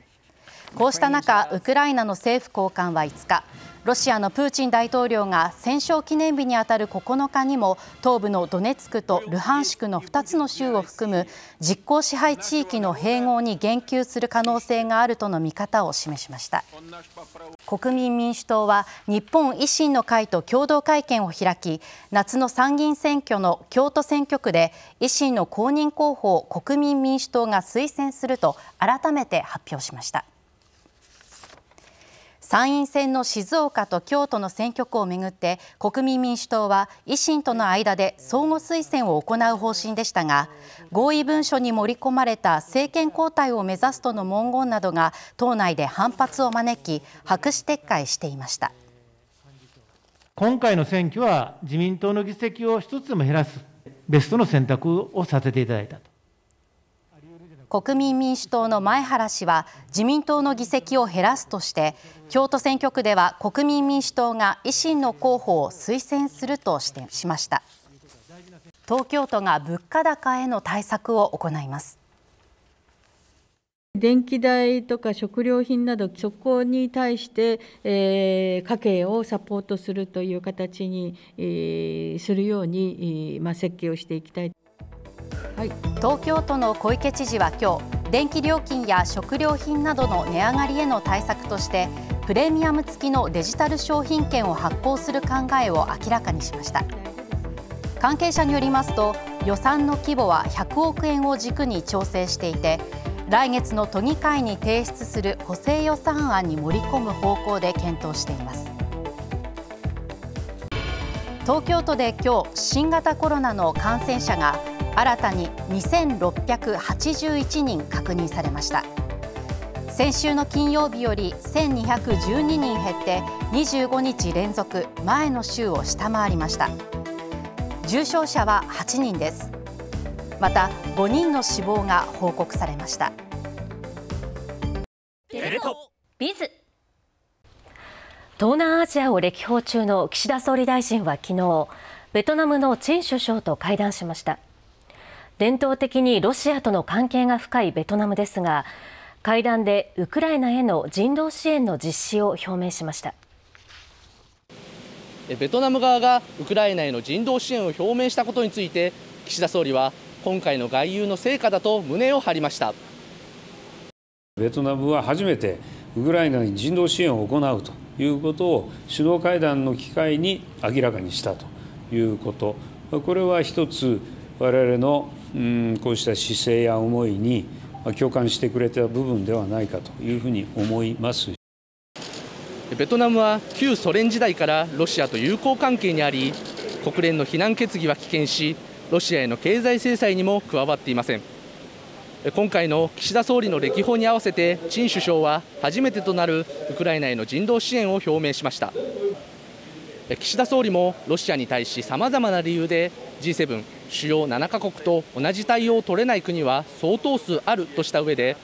Speaker 25: こうした中ウクライナの政府高官は5日ロシアのプーチン大統領が戦勝記念日にあたる9日にも東部のドネツクとルハンシクの2つの州を含む実効支配地域の併合に言及する可能性があるとの見方を示しました国民民主党は日本維新の会と共同会見を開き夏の参議院選挙の京都選挙区で維新の公認候補を国民民主党が推薦すると改めて発表しました。参院選の静岡と京都の選挙区をめぐって国民民主党は維新との間で相互推薦を行う方針でしたが合意文書に盛り込まれた政権交代を目指すとの文言などが党内で反発を招き白紙撤回していました
Speaker 4: 今回の選挙は自民党の議席を一つも減らすベストの選択をさせていただいたと。
Speaker 25: 国民民主党の前原氏は自民党の議席を減らすとして京都選挙区では国民民主党が維新の候補を推薦するとしてしました東京都が物価高への対策を行います
Speaker 16: 電気代とか食料品など、そこに対して、えー、家計をサポートするという形に、えー、するように、えーま
Speaker 25: あ、設計をしていきたい。はい、東京都の小池知事は今日電気料金や食料品などの値上がりへの対策としてプレミアム付きのデジタル商品券を発行する考えを明らかにしました関係者によりますと予算の規模は100億円を軸に調整していて来月の都議会に提出する補正予算案に盛り込む方向で検討しています東京都で今日新型コロナの感染者が新たに2681人確認されました先週の金曜日より1212人減って25日連続前の週を下回りました重症者は8人ですまた5人の死亡が報告されました
Speaker 1: ビズ東南アジアを歴訪中の岸田総理大臣は昨日ベトナムのチン首相と会談しました伝統的にロシアとの関係が深いベトナムですが会談でウクライナへの人道支援の実施を表明しました
Speaker 2: ベトナム側がウクライナへの人道支援を表明したことについて岸田総理は今回の外遊の成果だと胸を張りました
Speaker 3: ベトナムは初めてウクライナに人道支援を行うということを首脳会談の機会に明らかにしたということこれは一つ我々のうんこうした姿勢や思いに共感してくれた部分ではないかというふうに思います
Speaker 2: ベトナムは旧ソ連時代からロシアと友好関係にあり国連の非難決議は棄権しロシアへの経済制裁にも加わっていません今回の岸田総理の歴訪に合わせて陳首相は初めてとなるウクライナへの人道支援を表明しました岸田総理もロシアに対しさまざまな理由で G7 主要7カ国と同じ対応を取れない国は相当数あるとした上で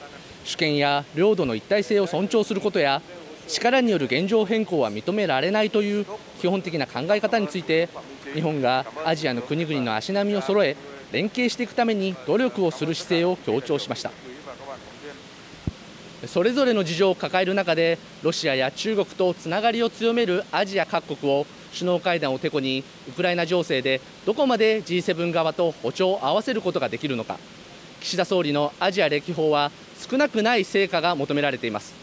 Speaker 2: 主権や領土の一体性を尊重することや力による現状変更は認められないという基本的な考え方について日本がアジアの国々の足並みを揃え連携していくために努力をする姿勢を強調しました。それぞれの事情を抱える中でロシアや中国とつながりを強めるアジア各国を首脳会談をてこにウクライナ情勢でどこまで G7 側と歩調を合わせることができるのか岸田総理のアジア歴訪は少なくない成果が求められています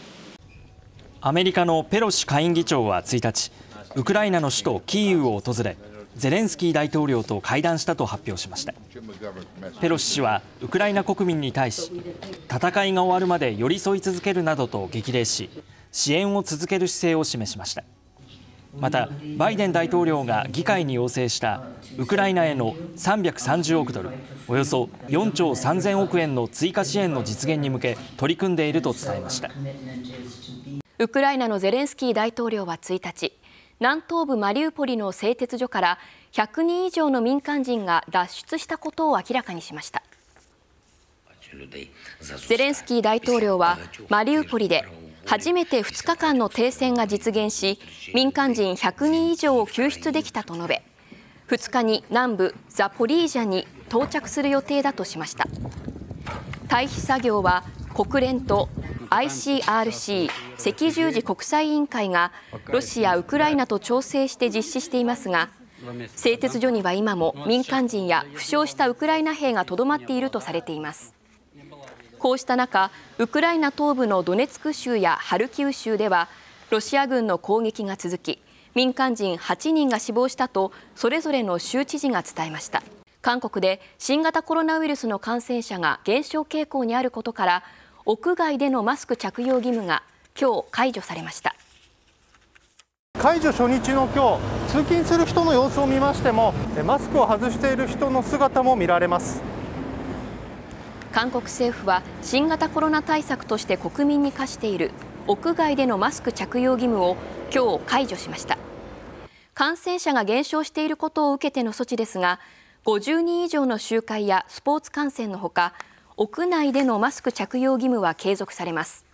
Speaker 4: アメリカのペロシ下院議長は1日ウクライナの首都キーウを訪れゼレンスキー大統領と会談したと発表しましたペロシ氏はウクライナ国民に対し戦いが終わるまで寄り添い続けるなどと激励し支援を続ける姿勢を示しましたまたバイデン大統領が議会に要請したウクライナへの330億ドルおよそ4兆3000億円の追加支援の実現に向け取り組んでいると伝えました
Speaker 6: ウクライナのゼレンスキー大統領は1日南東部マリウポリの製鉄所から100人以上の民間人が脱出したことを明らかにしましたゼレンスキー大統領はマリウポリで初めて2日間の停戦が実現し民間人100人以上を救出できたと述べ2日に南部ザポリージャに到着する予定だとしました退避作業は国連と ICRC= 赤十字国際委員会がロシア、ウクライナと調整して実施していますが製鉄所には今も民間人や負傷したウクライナ兵がとどまっているとされていますこうした中ウクライナ東部のドネツク州やハルキウ州ではロシア軍の攻撃が続き民間人8人が死亡したとそれぞれの州知事が伝えました韓国で新型コロナウイルスの感染者が減少傾向にあることから屋外でのマスク着用義務が今日解除されました
Speaker 7: 解除初日の今日通勤する人の様子を見ましてもマスクを外している人の姿も見られます
Speaker 6: 韓国政府は新型コロナ対策として国民に課している屋外でのマスク着用義務を今日解除しました感染者が減少していることを受けての措置ですが50人以上の集会やスポーツ観戦のほか屋内でのマスク着用義務は継続されます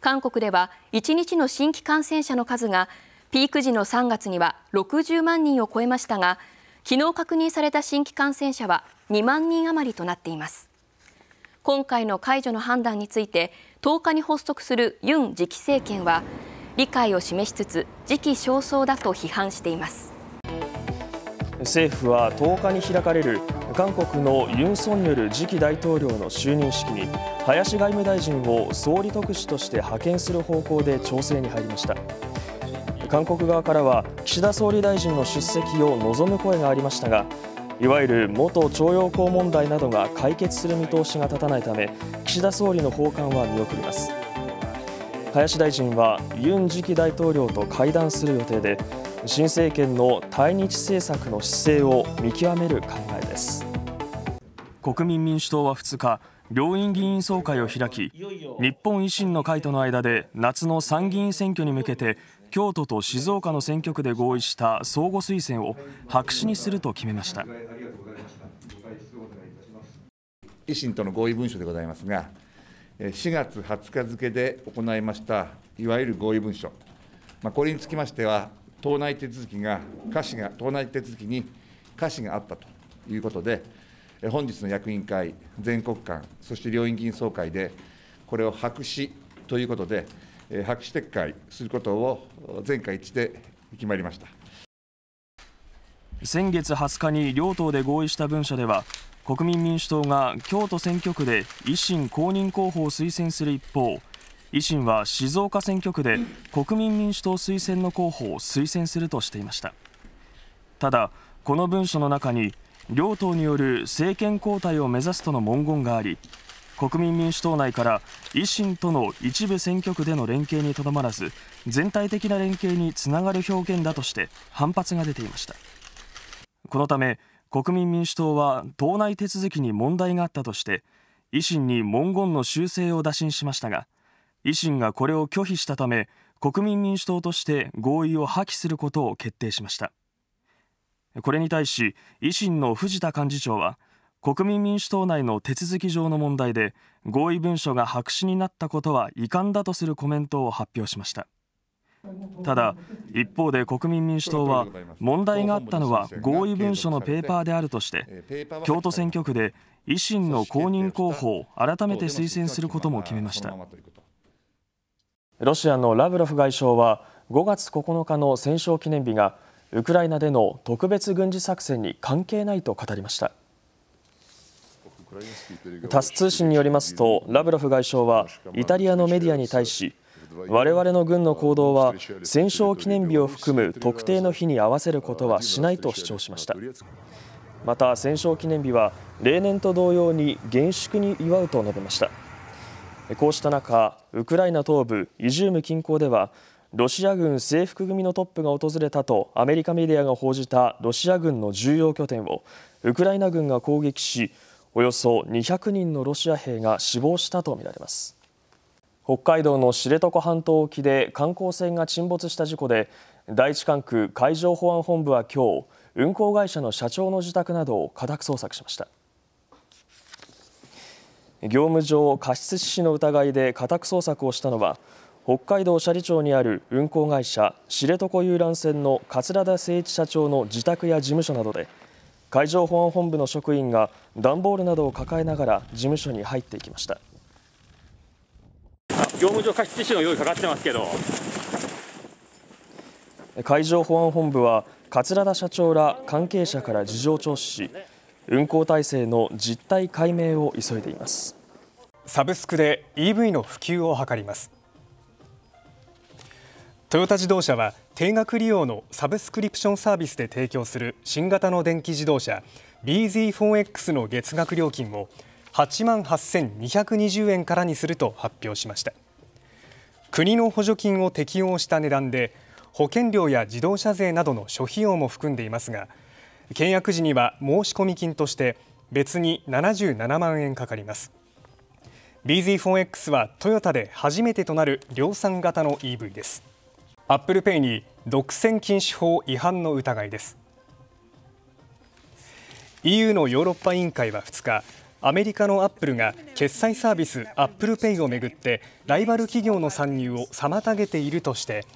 Speaker 6: 韓国では1日の新規感染者の数がピーク時の3月には60万人を超えましたが昨日確認された新規感染者は2万人余りとなっています今回の解除の判断について10日に発足するユン次期政権は理解を示しつつ時期尚早だと批判しています
Speaker 8: 政府は10日に開かれる韓国のユン・ソンニョル次期大統領の就任式に林外務大臣を総理特使として派遣する方向で調整に入りました韓国側からは岸田総理大臣の出席を望む声がありましたがいわゆる元徴用工問題などが解決する見通しが立たないため岸田総理の訪韓は見送ります林大臣はユン次期大統領と会談する予定で新政権の対日政策の姿勢を見極める考えです国民民主党は2日両院議員総会を開き日本維新の会との間で夏の参議院選挙に向けて京都と静岡の選挙区で合意した相互推薦を白紙にすると決めました
Speaker 9: 維新との合意文書でございますが4月20日付で行いましたいわゆる合意文書、まこれにつきましては党内手続きが、瑕疵が、党内手続きに瑕疵があったということで、本日の役員会、全国間、そして両院議員総会で、これを白紙ということで、白紙撤回することを全会一致で決まりました
Speaker 8: 先月20日に両党で合意した文書では、国民民主党が京都選挙区で維新公認候補を推薦する一方、維新は静岡選挙区で国民民主党推薦の候補を推薦するとしていましたただこの文書の中に両党による政権交代を目指すとの文言があり国民民主党内から維新との一部選挙区での連携にとどまらず全体的な連携につながる表現だとして反発が出ていましたこのため国民民主党は党内手続きに問題があったとして維新に文言の修正を打診しましたが維新がこれを拒否したため国民民主党として合意を破棄することを決定しましたこれに対し維新の藤田幹事長は国民民主党内の手続き上の問題で合意文書が白紙になったことは遺憾だとするコメントを発表しましたただ一方で国民民主党は問題があったのは合意文書のペーパーであるとして京都選挙区で維新の公認候補を改めて推薦することも決めましたロシアのラブロフ外相は5月9日の戦勝記念日がウクライナでの特別軍事作戦に関係ないと語りましたタス通信によりますとラブロフ外相はイタリアのメディアに対し我々の軍の行動は戦勝記念日を含む特定の日に合わせることはしないと主張しましたまた戦勝記念日は例年と同様に厳粛に祝うと述べましたこうした中、ウクライナ東部イジューム近郊ではロシア軍制服組のトップが訪れたとアメリカメディアが報じたロシア軍の重要拠点をウクライナ軍が攻撃しおよそ200人のロシア兵が死亡したとみられます北海道の知床半島沖で観光船が沈没した事故で第一管区海上保安本部は今日運航会社の社長の自宅などを家宅捜索しました。業務上過失致死の疑いで家宅捜索をしたのは北海道斜里町にある運航会社知床遊覧船の桂田精一社長の自宅や事務所などで海上保安本部の職員が段ボールなどを抱えながら事務所に入っていきました業務上過失致死の用意かかってますけど海上保安本部は桂田社長ら関係者から事情聴取し
Speaker 10: 運行体制の実態解明を急いでいますサブスクで EV の普及を図りますトヨタ自動車は定額利用のサブスクリプションサービスで提供する新型の電気自動車 BZ4X の月額料金を8万8220円からにすると発表しました国の補助金を適用した値段で保険料や自動車税などの諸費用も含んでいますが契約時には申し込み金として別に77万円かかります BZ4X はトヨタで初めてとなる量産型の EV ですアップルペイに独占禁止法違反の疑いです EU のヨーロッパ委員会は2日アメリカのアップルが決済サービスアップルペイをめぐってライバル企業の参入を妨げているとして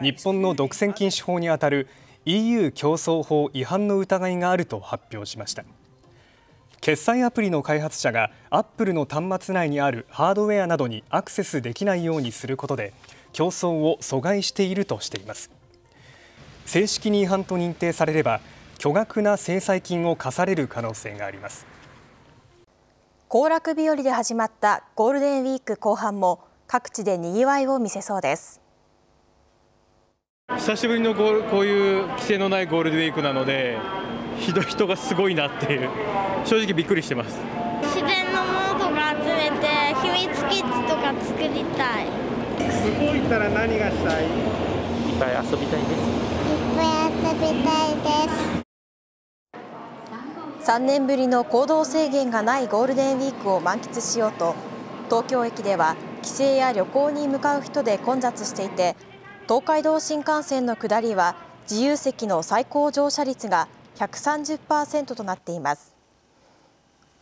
Speaker 10: 日本の独占禁止法にあたる EU 競争法違反の疑いがあると発表しました決済アプリの開発者がアップルの端末内にあるハードウェアなどにアクセスできないようにすることで競争を阻害しているとしています正式に違反と認定されれば巨額な制裁金を課される可能性があります
Speaker 11: 行楽日和で始まったゴールデンウィーク後半も各地でにぎわいを見せそうです
Speaker 10: 久しぶりのゴールこういう規制のないゴールデンウィークなのでひどい人がすごいなっていう正直びっくりしてます
Speaker 11: 自然のものとか集めて秘密基地とか作りたいすごい
Speaker 10: たら何がしたいいっぱい遊び
Speaker 5: たいですい
Speaker 11: っぱい遊びたいです3年ぶりの行動制限がないゴールデンウィークを満喫しようと東京駅では帰省や旅行に向かう人で混雑していて東海道新幹線の下りは自由席の最高乗車率が130%となっています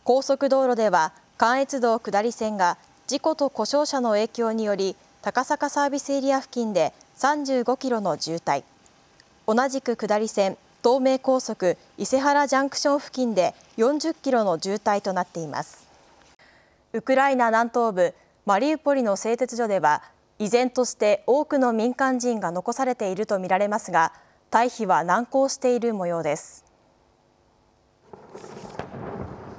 Speaker 11: 高速道路では関越道下り線が事故と故障者の影響により高坂サービスエリア付近で35キロの渋滞同じく下り線東名高速伊勢原ジャンクション付近で40キロの渋滞となっていますウクライナ南東部マリウポリの製鉄所では依然として多くの民間人が残されているとみられますが退避は難航している模様です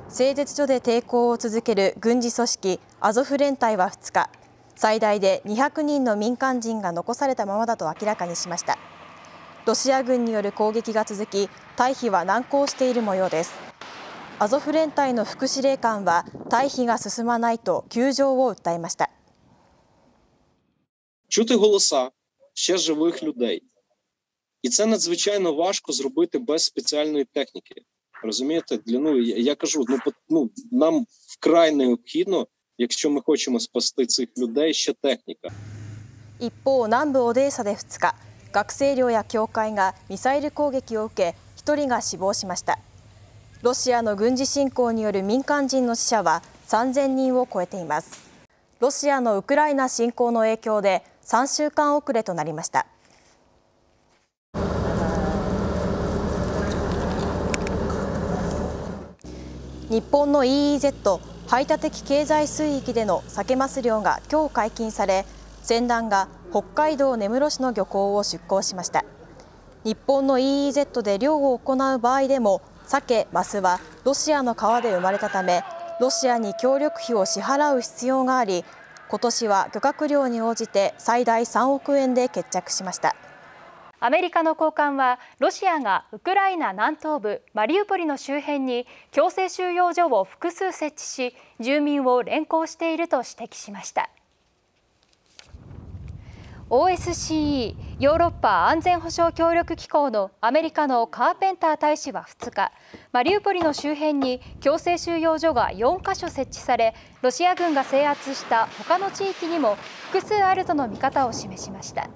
Speaker 11: 製鉄所で抵抗を続ける軍事組織アゾフ連隊は2日最大で200人の民間人が残されたままだと明らかにしましたロシア軍による攻撃が続き退避は難航している模様ですアゾフ連隊の副司令官は退避が進まないと窮状を訴えまし
Speaker 12: た чути голоса ще живих людей, і це надзвичайно важко зробити без спеціальної техніки. Розумієте, для ну я, я кажу: ну по, ну нам вкрай необхідно, якщо ми хочемо спасти цих людей, ще техніка.
Speaker 11: І по Одеса 一方、南部オデーサで2日、学生寮や教会がミサイル攻撃を受け、1人が死亡しました。ロシアの軍事侵攻による民間人の死者は3000人を超えています。ロシアのウクライナ侵攻の影響で3週間遅れとなりました。日本の EEZ 排他的経済水域でのサケマス漁が今日解禁され船団が北海道根室市の漁港を出港しました日本の EEZ で漁を行う場合でもサケ・マスはロシアの川で生まれたためロシアに協力費を支払う必要があり今年は漁獲量に応じて最大3億円で決着しました
Speaker 13: アメリカの高官はロシアがウクライナ南東部マリウポリの周辺に強制収容所を複数設置し住民を連行していると指摘しました。OSCE= ヨーロッパ安全保障協力機構のアメリカのカーペンター大使は2日マリウポリの周辺に強制収容所が4カ所設置されロシア軍が制圧した他の地域にも複数あるとの見方を示しました。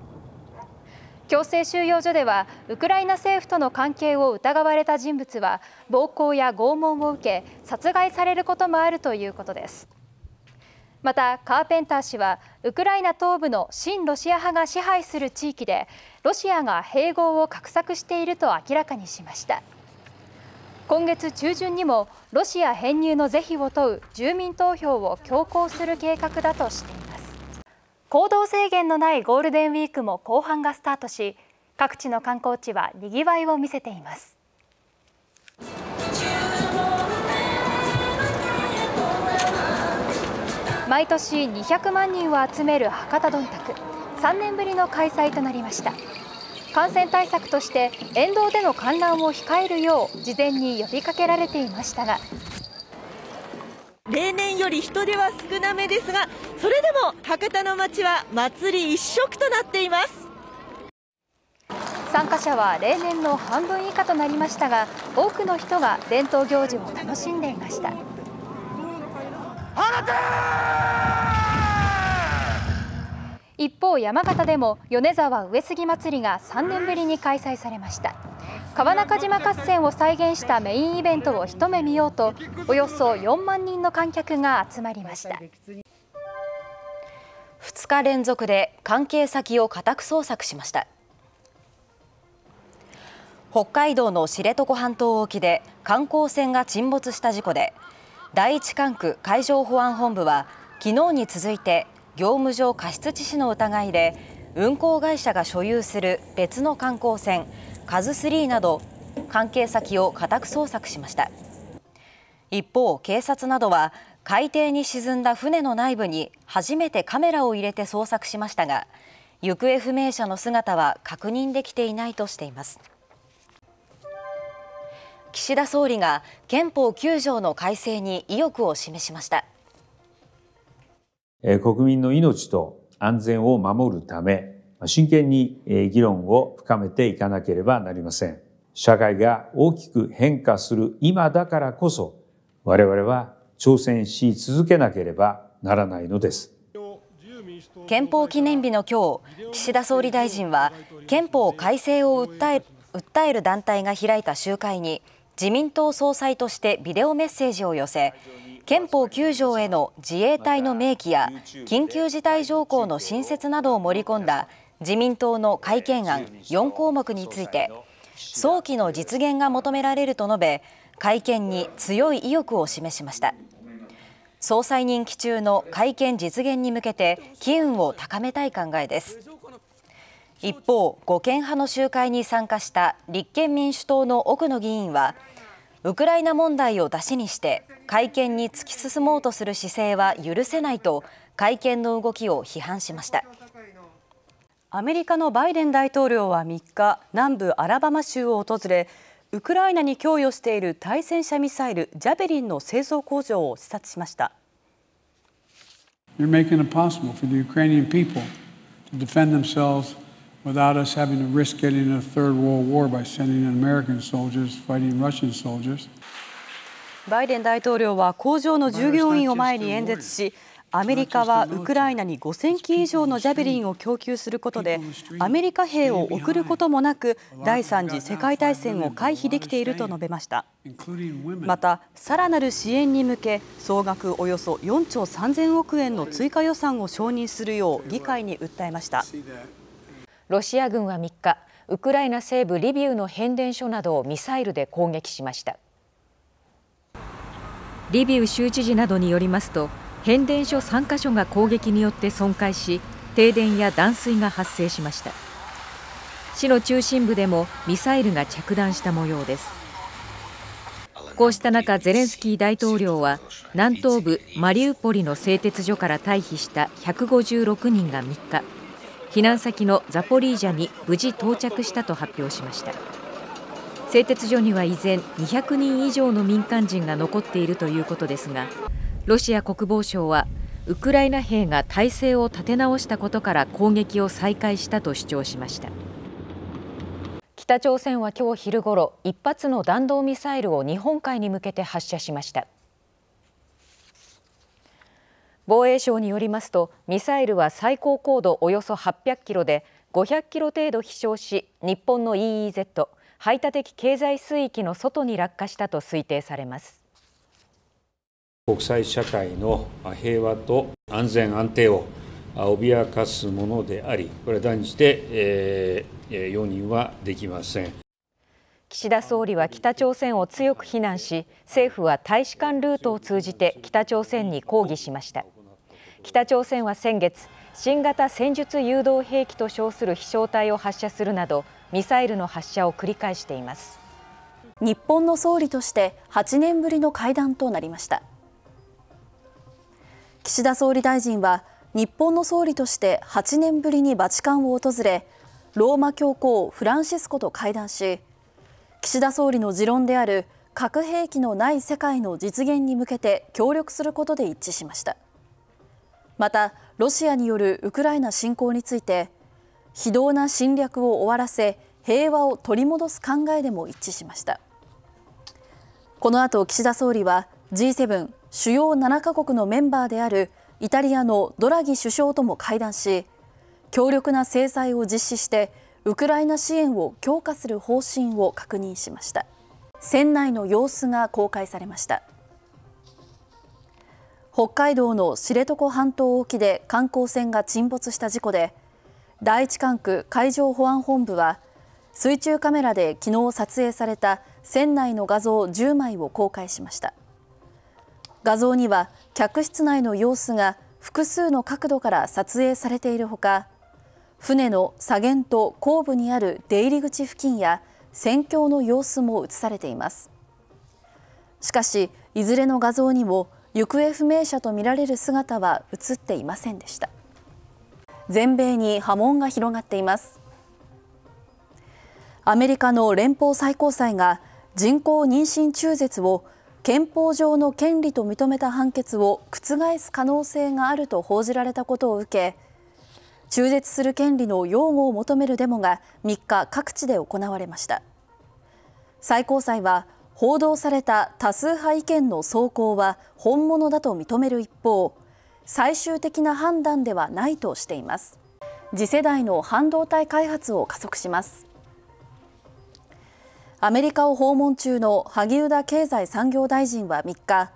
Speaker 13: 強制収容所ではウクライナ政府との関係を疑われた人物は暴行や拷問を受け殺害されることもあるということです。またカーペンター氏はウクライナ東部の親ロシア派が支配する地域でロシアが併合を画策していると明らかにしました今月中旬にもロシア編入の是非を問う住民投票を強行する計画だとしています行動制限のないゴールデンウィークも後半がスタートし各地の観光地はにぎわいを見せています毎年200万人を集める博多どんたく3年ぶりの開催となりました感染対策として沿道での観覧を控えるよう事前に呼びかけられてい
Speaker 11: ましたが例年より人出は少なめですがそれでも博多の街は祭り一色となっています
Speaker 13: 参加者は例年の半分以下となりましたが多くの人が伝統行事を楽しんでいました。一方山形でも米沢上杉祭りが3年ぶりに開催されました川中島合戦を再現したメインイベントを一目
Speaker 14: 見ようとおよそ4万人の観客が集まりました2日連続で関係先を家宅捜索しました北海道の知床半島沖で観光船が沈没した事故で第一管区海上保安本部は昨日に続いて業務上過失致死の疑いで運航会社が所有する別の観光船「カズ3など関係先を家宅捜索しました一方警察などは海底に沈んだ船の内部に初めてカメラを入れて捜索しましたが行方不明者の姿は確認できていないとしています。岸田総理が憲法9条の改正に意欲を示しました
Speaker 15: 国民の命と安全を守るため真剣に議論を深めていかなければなりません社会が大きく変化する今だからこそ我々は挑戦し続けなければならないのです
Speaker 14: 憲法記念日の今日岸田総理大臣は憲法改正を訴える団体が開いた集会に自民党総裁としてビデオメッセージを寄せ憲法9条への自衛隊の明記や緊急事態条項の新設などを盛り込んだ自民党の改憲案4項目について早期の実現が求められると述べ改憲に強い意欲を示しました総裁任期中の改憲実現に向けて機運を高めたい考えです。一方、護憲派の集会に参加した立憲民主党の奥野議員はウクライナ問題を出しにして会見に突き進もうとする姿勢は許せないと会見
Speaker 16: の動きを批判しました。アメリカのバイデン大統領は3日、南部アラバマ州を訪れ、ウクライナに供与している対戦車ミサイルジャベリンの製造工場を視察しました。
Speaker 19: r e making it
Speaker 5: possible for the Ukrainian people to defend themselves without us having to risk getting
Speaker 24: a third world war by sending in American soldiers fighting Russian soldiers.
Speaker 16: バイデン大統領は工場の従業員を前に演説し、アメリカはウクライナに5000機以上のジャベリンを供給することでアメリカ兵を送ることもなく第3次世界大戦を回避できていると述べましたまたさらなる支援に向け総額およそ4兆3000億円の追加予算を承認するよう議会に訴えましたロシア軍は3日
Speaker 17: ウクライナ西部リビウの変電所などをミサイルで攻撃しましたリビウ州知事などによりますと変電所3カ所が攻撃によって損壊し停電や断水が発生しました市の中心部でもミサイルが着弾した模様ですこうした中ゼレンスキー大統領は南東部マリウポリの製鉄所から退避した156人が3日避難先のザポリージャに無事到着したと発表しました製鉄所には依然200人以上の民間人が残っているということですがロシア国防省はウクライナ兵が体制を立て直したことから攻撃を再開したと主張しました北朝鮮は今日昼ごろ一発の弾道ミサイルを日本海に向けて発射しました防衛省によりますとミサイルは最高高度およそ800キロで500キロ程度飛翔し日本の EEZ 排他的経済水域の外に落下したと推定されます
Speaker 3: 国際社会の平和と安全安定を脅かすものでありこれ断じて、えー、容認はできません
Speaker 17: 岸田総理は北朝鮮を強く非難し政府は大使館ルートを通じて北朝鮮に抗議しました北朝鮮は先月新型戦術誘導兵器と称する飛翔体を発射するなど
Speaker 18: ミサイルの発射を繰り返しています日本の総理として8年ぶりの会談となりました岸田総理大臣は日本の総理として8年ぶりにバチカンを訪れローマ教皇フランシスコと会談し岸田総理の持論である核兵器のない世界の実現に向けて協力することで一致しましたまたロシアによるウクライナ侵攻について非道な侵略を終わらせ平和を取り戻す考えでも一致しましたこの後岸田総理は G7 主要7カ国のメンバーであるイタリアのドラギ首相とも会談し強力な制裁を実施してウクライナ支援を強化する方針を確認しました船内の様子が公開されました北海道の知床半島沖で観光船が沈没した事故で第一管区海上保安本部は水中カメラで昨日撮影された船内の画像10枚を公開しました画像には客室内の様子が複数の角度から撮影されているほか船の左舷と後部にある出入り口付近や船橋の様子も映されていますしかしいずれの画像にも行方不明者とみられる姿は映っていませんでした全米に波紋が広がっていますアメリカの連邦最高裁が人工妊娠中絶を憲法上の権利と認めた判決を覆す可能性があると報じられたことを受け中絶する権利の擁護を求めるデモが3日各地で行われました最高裁は報道された多数派意見の走行は本物だと認める一方最終的な判断ではないとしています次世代の半導体開発を加速しますアメリカを訪問中の萩生田経済産業大臣は3日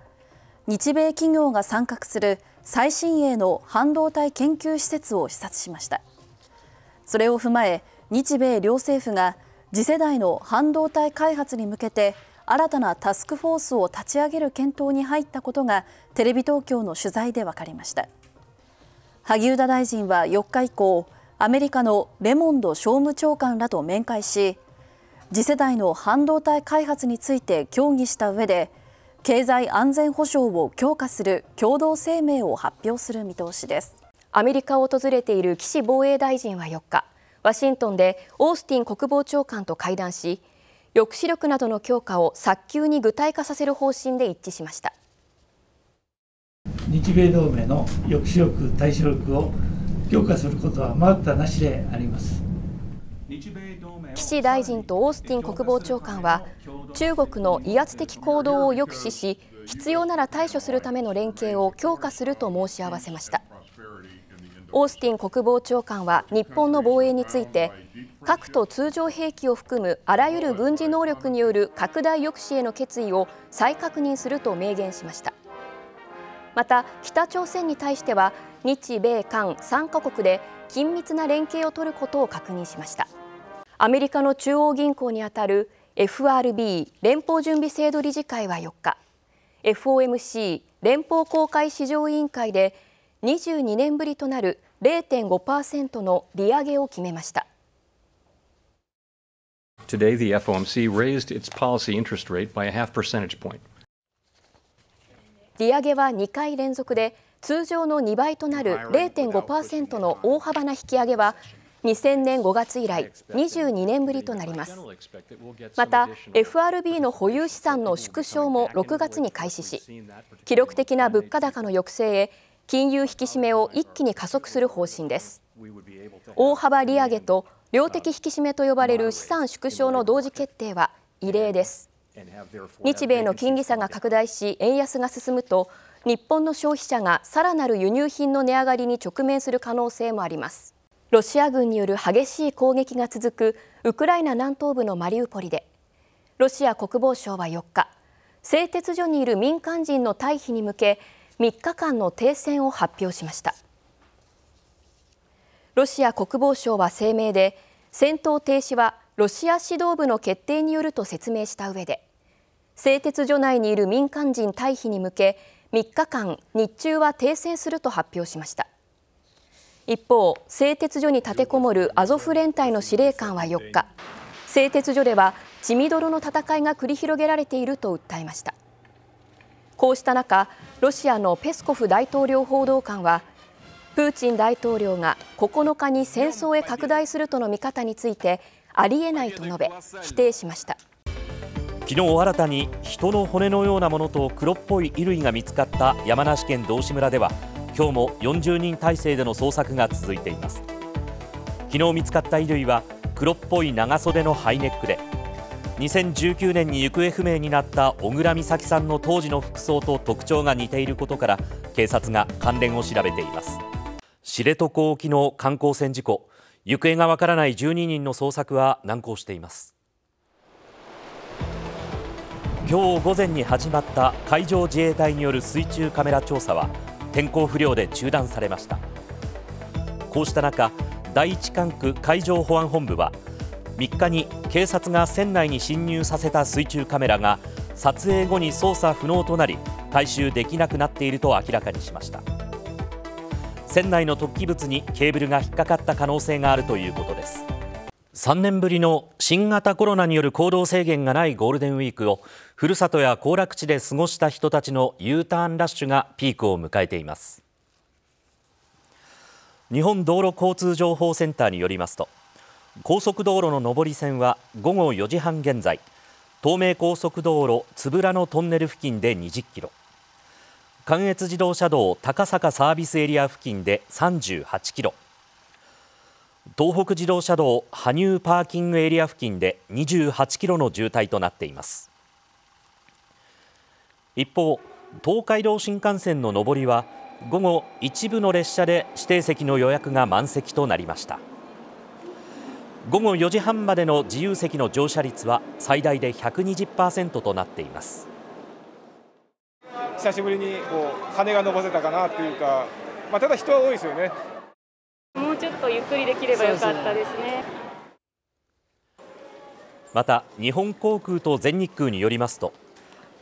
Speaker 18: 日米企業が参画する最新鋭の半導体研究施設を視察しましたそれを踏まえ日米両政府が次世代の半導体開発に向けて新たなタスクフォースを立ち上げる検討に入ったことがテレビ東京の取材で分かりました萩生田大臣は4日以降アメリカのレモンド商務長官らと面会し次世代の半導体開発について協議した上で経済安全保障を強化する共同声明を発表する見通しです
Speaker 6: アメリカを訪れている岸防衛大臣は4日ワシントンでオースティン国防長官と会談し抑止力などの強化を早急に具体化させる方針で一致しました
Speaker 3: 日米同盟の抑止力対処力を強化することは待ったなしであります
Speaker 6: 岸大臣とオースティン国防長官は中国の威圧的行動を抑止し必要なら対処するための連携を強化すると申し合わせましたオースティン国防長官は日本の防衛について核と通常兵器を含むあらゆる軍事能力による拡大抑止への決意を再確認すると明言しましたまた北朝鮮に対しては日米韓3カ国で緊密な連携を取ることを確認しましたアメリカの中央銀行にあたる FRB 連邦準備制度理事会は4日 FOMC 連邦公開市場委員会で22年ぶりとなる0.5%の利上げを決めました。
Speaker 19: Today, the FOMC raised its policy interest rate by a half percentage point.
Speaker 6: 利上げは2回連続で、通常の2倍となる0.5%の大幅な引き上げは、2000年5月以来、22年ぶりとなります。また、FRB の保有資産の縮小も6月に開始し、記録的な物価高の抑制へ金融引き締めを一気に加速する方針です大幅利上げと量的引き締めと呼ばれる資産縮小の同時決定は異例です日米の金利差が拡大し円安が進むと日本の消費者がさらなる輸入品の値上がりに直面する可能性もありますロシア軍による激しい攻撃が続くウクライナ南東部のマリウポリでロシア国防省は4日製鉄所にいる民間人の退避に向け3日間の停戦を発表しましたロシア国防省は声明で戦闘停止はロシア指導部の決定によると説明した上で製鉄所内にいる民間人退避に向け3日間日中は停戦すると発表しました一方製鉄所に立てこもるアゾフ連隊の司令官は4日製鉄所では血みどろの戦いが繰り広げられていると訴えましたこうした中ロシアのペスコフ大統領報道官はプーチン大統領が9日に戦争へ拡大するとの見方についてありえないと述べ否定しました
Speaker 20: 昨日新たに人の骨のようなものと黒っぽい衣類が見つかった山梨県道志村では今日も40人体制での捜索が続いています昨日見つかった衣類は黒っぽい長袖のハイネックで2019年に行方不明になった小倉美咲さんの当時の服装と特徴が似ていることから警察が関連を調べています知床沖の観光船事故行方がわからない12人の捜索は難航しています今日午前に始まった海上自衛隊による水中カメラ調査は天候不良で中断されましたこうした中第一管区海上保安本部は3日に警察が船内に侵入させた水中カメラが撮影後に操作不能となり回収できなくなっていると明らかにしました船内の突起物にケーブルが引っかかった可能性があるということです3年ぶりの新型コロナによる行動制限がないゴールデンウィークをふるさとや行楽地で過ごした人たちの U ターンラッシュがピークを迎えています日本道路交通情報センターによりますと高速道路の上り線は午後4時半現在東名高速道路つぶらのトンネル付近で20キロ関越自動車道高坂サービスエリア付近で38キロ東北自動車道羽生パーキングエリア付近で28キロの渋滞となっています一方東海道新幹線の上りは午後一部の列車で指定席の予約が満席となりました午後4時半までの自由席の乗車率は最大で120%となっています
Speaker 12: 久しぶりにこう羽が伸ばせたかなというか、まあ、ただ人は多いですよね
Speaker 13: もうちょっとゆっくりできればよかったですね
Speaker 20: また日本航空と全日空によりますと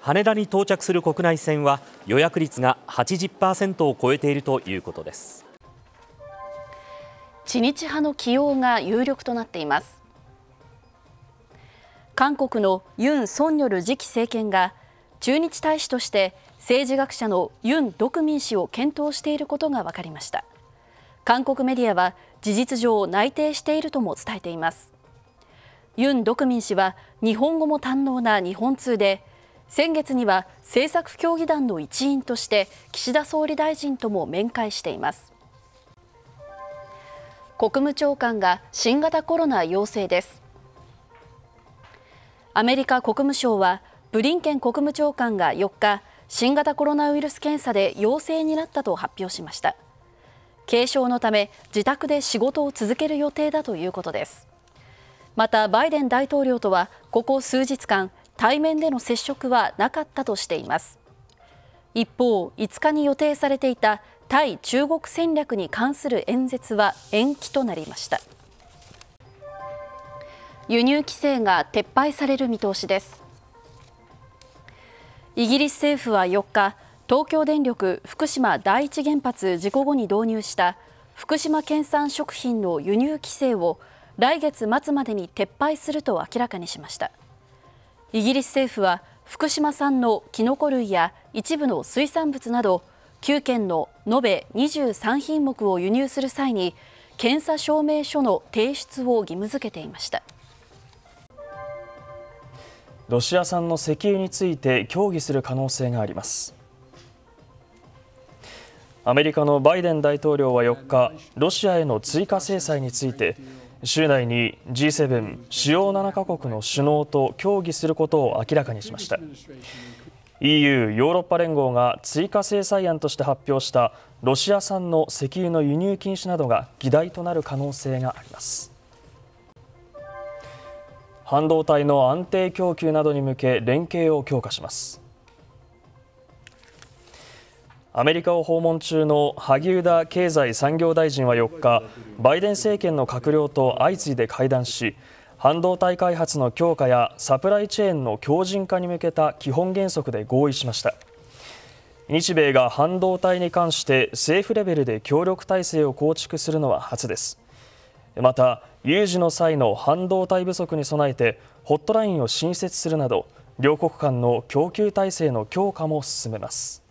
Speaker 20: 羽田に到着する国内線は予約率が80%を超えているということです
Speaker 18: 知日派の起用が有力となっています韓国のユン・ソンニョル次期政権が駐日大使として政治学者のユン・ドクミン氏を検討していることが分かりました韓国メディアは事実上内定しているとも伝えていますユン・ドクミン氏は日本語も堪能な日本通で先月には政策協議団の一員として岸田総理大臣とも面会しています国務長官が新型コロナ陽性ですアメリカ国務省はブリンケン国務長官が4日新型コロナウイルス検査で陽性になったと発表しました軽症のため自宅で仕事を続ける予定だということですまたバイデン大統領とはここ数日間対面での接触はなかったとしています一方5日に予定されていた対中国戦略に関する演説は延期となりました輸入規制が撤廃される見通しですイギリス政府は4日東京電力福島第一原発事故後に導入した福島県産食品の輸入規制を来月末までに撤廃すると明らかにしましたイギリス政府は福島産のキノコ類や一部の水産物など9件の延べ23品目を輸入する際に検査証明書の提出を義務付けていました
Speaker 8: ロシア産の石油について協議する可能性がありますアメリカのバイデン大統領は4日ロシアへの追加制裁について週内に G7 主要7カ国の首脳と協議することを明らかにしました EU= ヨーロッパ連合が追加制裁案として発表したロシア産の石油の輸入禁止などが議題となる可能性があります半導体の安定供給などに向け連携を強化しますアメリカを訪問中の萩生田経済産業大臣は4日バイデン政権の閣僚と相次いで会談し半導体開発の強化やサプライチェーンの強靭化に向けた基本原則で合意しました日米が半導体に関して政府レベルで協力体制を構築するのは初ですまた有事の際の半導体不足に備えてホットラインを新設するなど両国間の供給体制の強化も進めます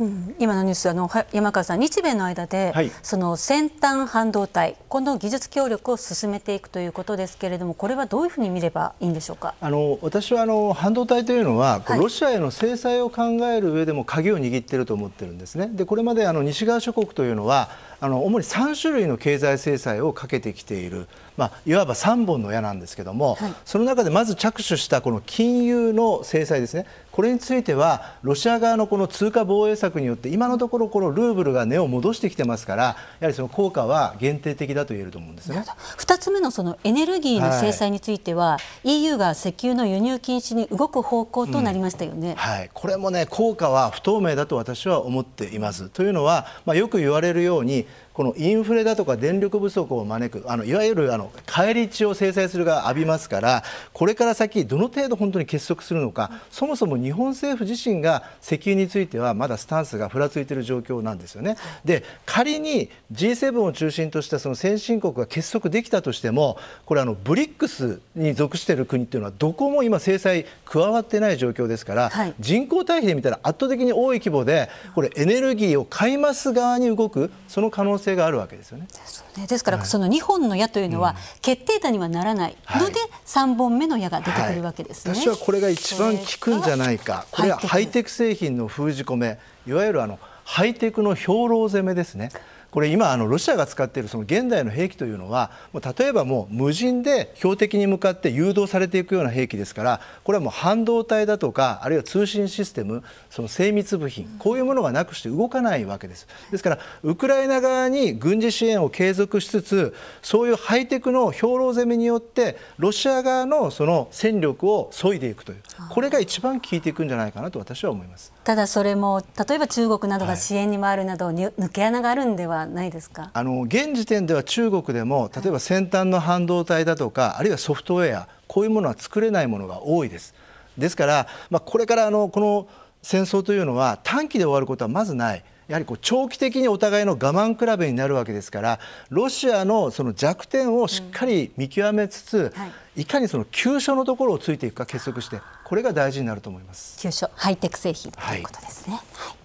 Speaker 21: うん、今のニュースあの山川さん、日米の間で、はい、その先端半導体、この技術協力を進めていくということですけれども、これはどういうふうに見ればいいんでしょうか
Speaker 7: あの私はあの半導体というのは、はい、ロシアへの制裁を考える上でも鍵を握っていると思ってるんですね。でこれまであの西側諸国というのはあの主に3種類の経済制裁をかけてきている、まあ、いわば3本の矢なんですけども、はい、その中でまず着手したこの金融の制裁ですねこれについてはロシア側のこの通貨防衛策によって今のところこのルーブルが値を戻してきてますからやはりその効果は限定的だと言えると思うんです
Speaker 21: ね2つ目のそのエネルギーの制裁については、はい、EU が石油の輸入禁止に動く方向となりましたよね、うん、
Speaker 7: はい、これもね効果は不透明だと私は思っています。というのは、まあ、よく言われるようにこのインフレだとか電力不足を招くあのいわゆるあの返り血を制裁するが浴びますからこれから先どの程度本当に結束するのかそもそも日本政府自身が石油についてはまだスタンスがふらついている状況なんですよね。で仮に G7 を中心としたその先進国が結束できたとしてもこれあのブリックスに属している国っていうのはどこも今制裁加わってない状況ですから、はい、人口対比で見たら圧倒的に多い規模でこれエネルギーを買います側に動くその可能性性があるわけですよね。です
Speaker 21: ねですから、その2本の矢というのは決定打にはならないので、3本目の矢が出てくるわけで
Speaker 7: すね、はい、私はこれが一番効くんじゃないか、これはハイテク製品の封じ込め、いわゆるあのハイテクの兵糧攻めですね。これ今あのロシアが使っているその現代の兵器というのはもう例えばもう無人で標的に向かって誘導されていくような兵器ですからこれはもう半導体だとかあるいは通信システムその精密部品こういうものがなくして動かないわけですですからウクライナ側に軍事支援を継続しつつそういうハイテクの兵糧攻めによってロシア側のその戦力を削いでいくというこれが一番効いていくんじゃないかなと私は思います
Speaker 21: ただそれも例えば中国などが支援に回るなど、はい、抜け穴があるんではないですか
Speaker 7: あの現時点では中国でも例えば先端の半導体だとかあるいはソフトウェアこういうものは作れないものが多いです。ですから、まあ、これからあのこの戦争というのは短期で終わることはまずない。やはりこう長期的にお互いの我慢比べになるわけですからロシアのその弱点をしっかり見極めつつ、うんはい、いかにその急所のところをついていくか結束してこれが大事になると思います急所ハイテク製品ということですね。はい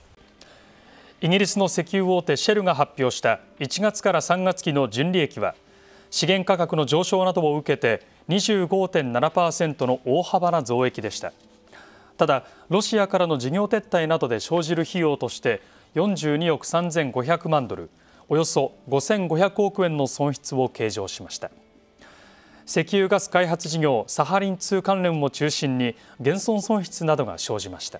Speaker 7: イギリスの石油大手シェルが発表し
Speaker 22: た1月から3月期の純利益は資源価格の上昇などを受けて25.7%の大幅な増益でしたただロシアからの事業撤退などで生じる費用として42億3500万ドルおよそ5500億円の損失を計上しました石油ガス開発事業サハリン2関連を中心に減損損失などが生じました。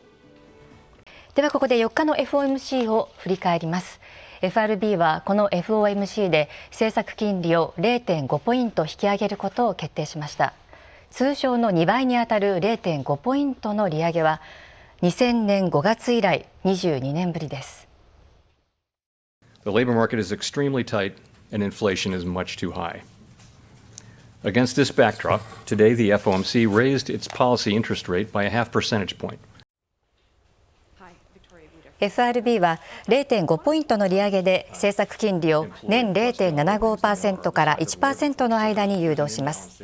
Speaker 23: ではここで4日の FOMC を振り返ります FRB はこの FOMC で政策金利を0.5ポイント引き上げることを決定しました通常の2倍にあたる0.5ポイントの利上げは2000年5月以来22年ぶりです
Speaker 19: The labor market is extremely tight and inflation is much too high. Against this backdrop, today the FOMC raised its policy interest rate by a half percentage point.
Speaker 23: FRB は0.5ポイントの利上げで政策金利を年0.75%から1%の間に誘導します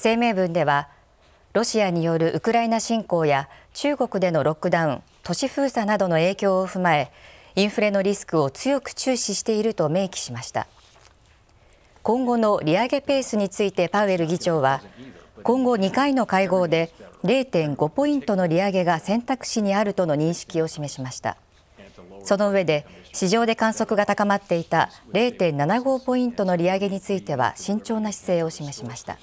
Speaker 23: 声明文ではロシアによるウクライナ侵攻や中国でのロックダウン都市封鎖などの影響を踏まえインフレのリスクを強く注視していると明記しました今後の利上げペースについてパウエル議長は今後2回の会合で0.5ポイントの利上げが選択肢にあるとの認識を示しました。その上で、市場で観測が高まっていた0.75ポイントの利上げについては慎重な姿勢を示しました。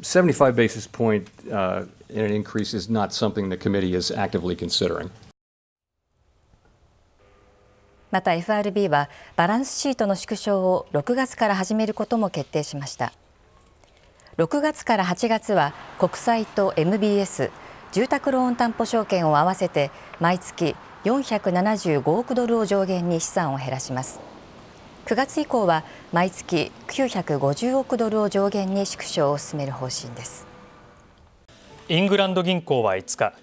Speaker 19: 75 basis point in an increase is not something the committee is actively considering.
Speaker 23: また FRB はバランスシートの縮小を6月から始めることも決定しました。6月から8月は国債と MBS 住宅ローン担保証券を合わせて毎月475億ドルを上限に資産を減らします9月以降は毎月950億ドルを上限に縮小を進める方針です
Speaker 22: イングランド銀行は5日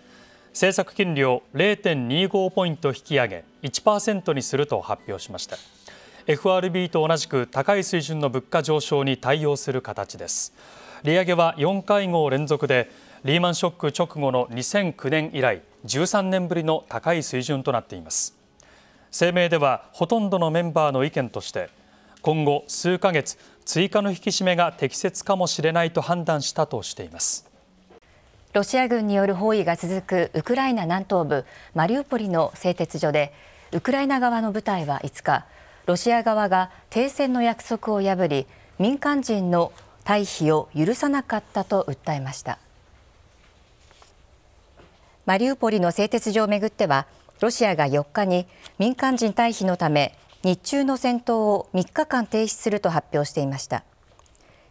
Speaker 22: 政策金利を0.25ポイント引き上げ1%にすると発表しました FRB と同じく高い水準の物価上昇に対応する形です利上げは4会合連続でリーマンショック直後の2009年以来13年ぶりの高い水準となっています声明ではほとんどのメンバーの意見として今後数ヶ月追加の引き締めが適切かもしれないと判断したとしています
Speaker 23: ロシア軍による包囲が続くウクライナ南東部マリウポリの製鉄所でウクライナ側の部隊は5日ロシア側が停戦の約束を破り民間人の退避を許さなかったと訴えましたマリウポリの製鉄所をめぐってはロシアが4日に民間人退避のため日中の戦闘を3日間停止すると発表していました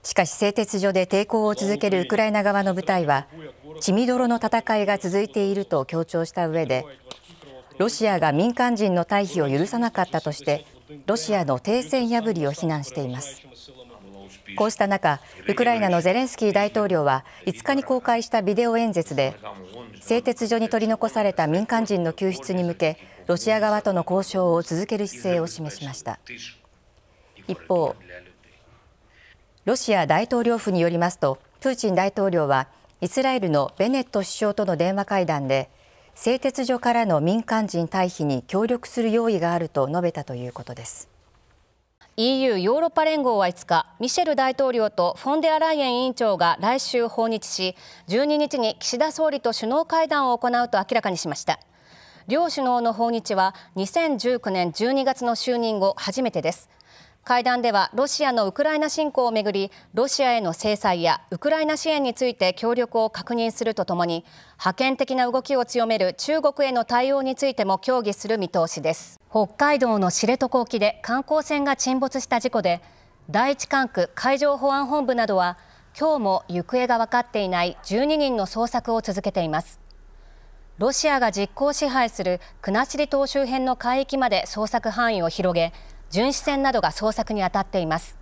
Speaker 23: しかし製鉄所で抵抗を続けるウクライナ側の部隊は血みどろの戦いが続いていると強調した上でロシアが民間人の退避を許さなかったとしてロシアの停戦破りを非難していますこうした中、ウクライナのゼレンスキー大統領は5日に公開したビデオ演説で、製鉄所に取り残された民間人の救出に向け、ロシア側との交渉を続ける姿勢を示しました。一方、ロシア大統領府によりますと、プーチン大統領はイスラエルのベネット首相との電話会談で、製鉄所からの民間人退避に協力する用意があると述べたということです。
Speaker 24: EU= ヨーロッパ連合は5日ミシェル大統領とフォンデアライエン委員長が来週訪日し12日に岸田総理と首脳会談を行うと明らかにしました両首脳の訪日は2019年12月の就任後初めてです会談ではロシアのウクライナ侵攻をめぐりロシアへの制裁やウクライナ支援について協力を確認するとともに覇権的な動きを強める中国への対応についても協議する見通しです北海道の知床沖で観光船が沈没した事故で第一管区海上保安本部などは今日も行方が分かっていない12人の捜索を続けていますロシアが実効支配する国後島周辺の海域まで捜索範囲を広げ巡視船などが捜索に当たっています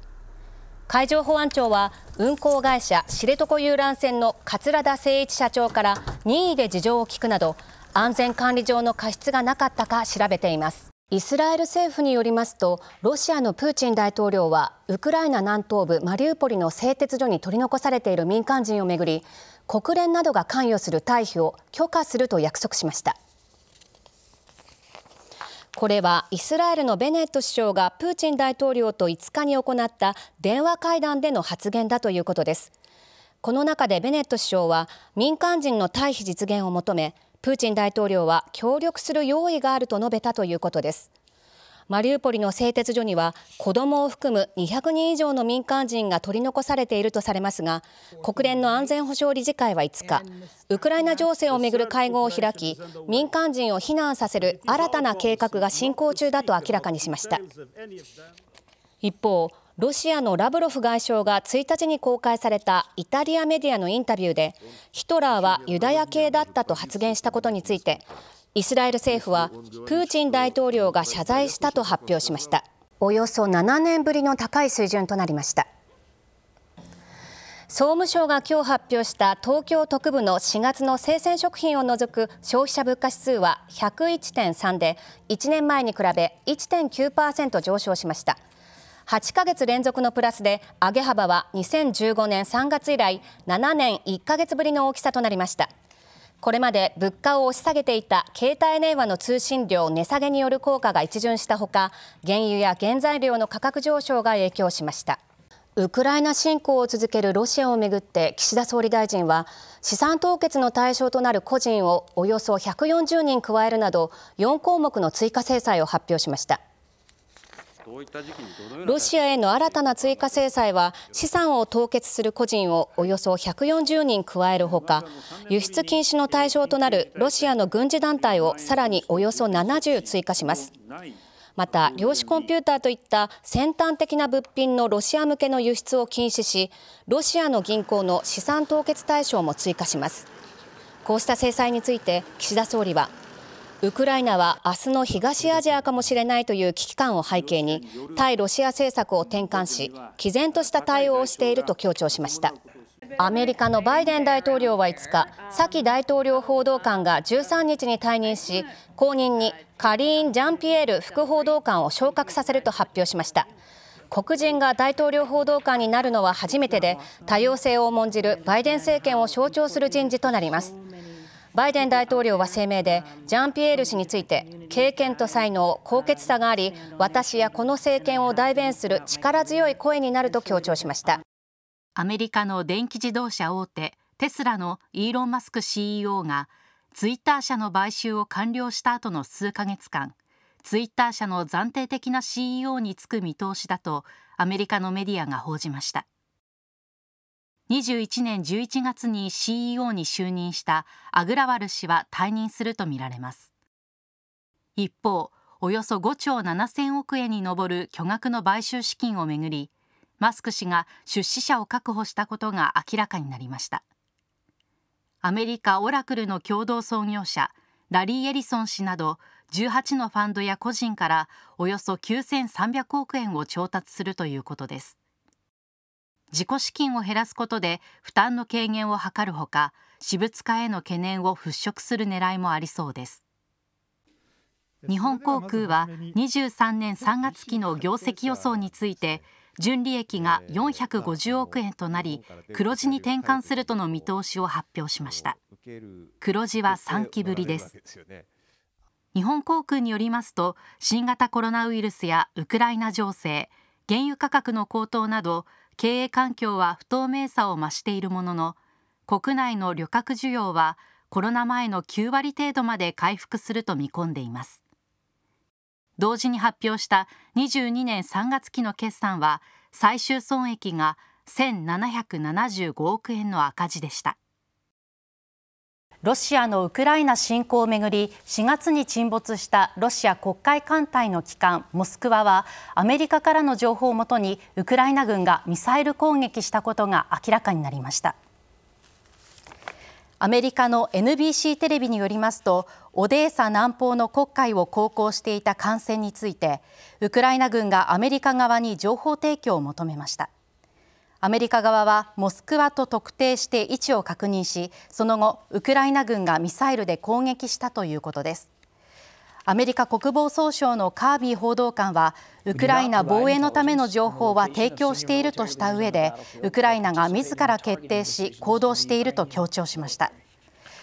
Speaker 24: 海上保安庁は運航会社知床遊覧船の桂田精一社長から任意で事情を聞くなど安全管理上の過失がなかったか調べていますイスラエル政府によりますとロシアのプーチン大統領はウクライナ南東部マリウポリの製鉄所に取り残されている民間人をめぐり国連などが関与する退避を許可すると約束しましたこれはイスラエルのベネット首相がプーチン大統領と5日に行った電話会談での発言だということですこの中でベネット首相は民間人の退避実現を求めプーチン大統領は協力する用意があると述べたということですマリウポリの製鉄所には子どもを含む200人以上の民間人が取り残されているとされますが国連の安全保障理事会は5日ウクライナ情勢をめぐる会合を開き民間人を避難させる新たな計画が進行中だと明らかにしました一方ロシアのラブロフ外相が1日に公開されたイタリアメディアのインタビューでヒトラーはユダヤ系だったと発言したことについてイスラエル政府はプーチン大統領が謝罪したと発表しましたおよそ7年ぶりの高い水準となりました総務省が今日発表した東京特部の4月の生鮮食品を除く消費者物価指数は101.3で1年前に比べ1.9%上昇しました8ヶ月連続のプラスで上げ幅は2015年3月以来7年1ヶ月ぶりの大きさとなりましたこれまで物価を押し下げていた携帯電話の通信料値下げによる効果が一巡したほか原油や原材料の価格上昇が影響しましたウクライナ侵攻を続けるロシアをめぐって岸田総理大臣は資産凍結の対象となる個人をおよそ140人加えるなど4項目の追加制裁を発表しましたロシアへの新たな追加制裁は資産を凍結する個人をおよそ140人加えるほか輸出禁止の対象となるロシアの軍事団体をさらにおよそ70追加します。また量子コンピューターといった先端的な物品のロシア向けの輸出を禁止しロシアの銀行の資産凍結対象も追加しますこうした制裁について岸田総理はウクライナは明日の東アジアかもしれないという危機感を背景に対ロシア政策を転換し毅然とした対応をしていると強調しましたアメリカのバイデン大統領は5日サキ大統領報道官が13日に退任し後任にカリーン・ジャンピエール副報道官を昇格させると発表しました黒人が大統領報道官になるのは初めてで多様性を重んじるバイデン政権を象徴する人事となりますバイデン大統領は声明でジャンピエール氏について経験と才能、高潔さがあり私やこの政権を代弁する力強い声になると強調しました
Speaker 25: アメリカの電気自動車大手テスラのイーロン・マスク CEO がツイッター社の買収を完了した後の数ヶ月間ツイッター社の暫定的な CEO に就く見通しだとアメリカのメディアが報じました。21年11月に CEO に就任したアグラワル氏は退任するとみられます一方およそ5兆7000億円に上る巨額の買収資金をめぐりマスク氏が出資者を確保したことが明らかになりましたアメリカオラクルの共同創業者ラリー・エリソン氏など18のファンドや個人からおよそ9300億円を調達するということです自己資金を減らすことで負担の軽減を図るほか私物化への懸念を払拭する狙いもありそうです日本航空は23年3月期の業績予想について純利益が450億円となり黒字に転換するとの見通しを発表しました黒字は3期ぶりです日本航空によりますと新型コロナウイルスやウクライナ情勢原油価格の高騰など経営環境は不透明さを増しているものの国内の旅客需要はコロナ前の9割程度まで回復すると見込んでいます同時に発表した22年3月期の決算は最終損益が1775億円の赤字でしたロシアのウクライナ侵攻をめぐり4月に沈没したロシア黒海艦隊の旗艦モスクワはアメリカからの情報をもとにウクライナ軍がミサイル攻撃したことが明らかになりましたアメリカの NBC テレビによりますとオデーサ南方の黒海を航行していた艦船についてウクライナ軍がアメリカ側に情報提供を求めましたアメリカ側はモスクワと特定して位置を確認しその後ウクライナ軍がミサイルで攻撃したということですアメリカ国防総省のカービー報道官はウクライナ防衛のための情報は提供しているとした上でウクライナが自ら決定し行動していると強調しました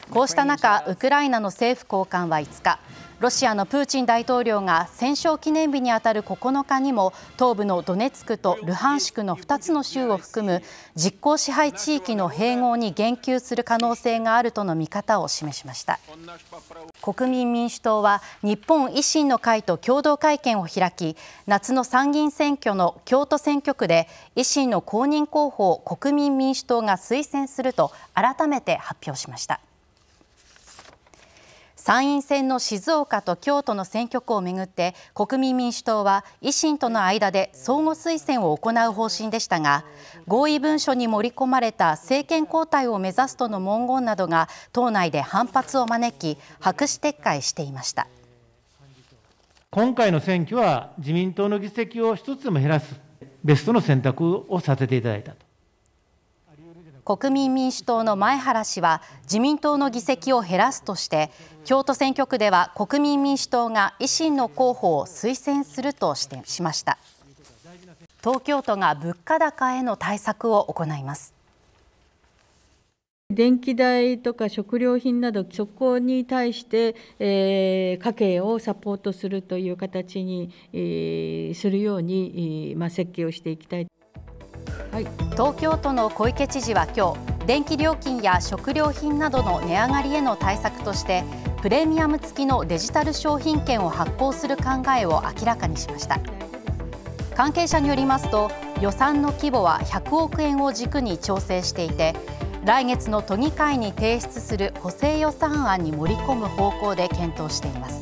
Speaker 25: こうした中ウクライナの政府高官は5日ロシアのプーチン大統領が戦勝記念日にあたる9日にも東部のドネツクとルハンシクの2つの州を含む実効支配地域の併合に言及する可能性があるとの見方を示しました国民民主党は日本維新の会と共同会見を開き夏の参議院選挙の京都選挙区で維新の公認候補を国民民主党が推薦すると改めて発表しました。参院選の静岡と京都の選挙区をめぐって国民民主党は維新との間で相互推薦を行う方針でしたが合意文書に盛り込まれた政権交代を目指すとの文言などが党内で反発を招き白紙撤回していました
Speaker 4: 今回の選挙は自民党の議席を一つでも減らすベストの選択をさせていただいたと。
Speaker 25: 国民民主党の前原氏は自民党の議席を減らすとして京都選挙区では国民民主党が維新の候補を推薦するとしてしました東京都が物価高への対策を行います電気代とか食料品など、そこに対
Speaker 16: して、えー、家計をサポートするという形に、えー、するように、えーまあ、設計をしていきたい。
Speaker 25: はい、東京都の小池知事は今日電気料金や食料品などの値上がりへの対策としてプレミアム付きのデジタル商品券を発行する考えを明らかにしました関係者によりますと予算の規模は100億円を軸に調整していて来月の都議会に提出する補正予算案に盛り込む方向で検討しています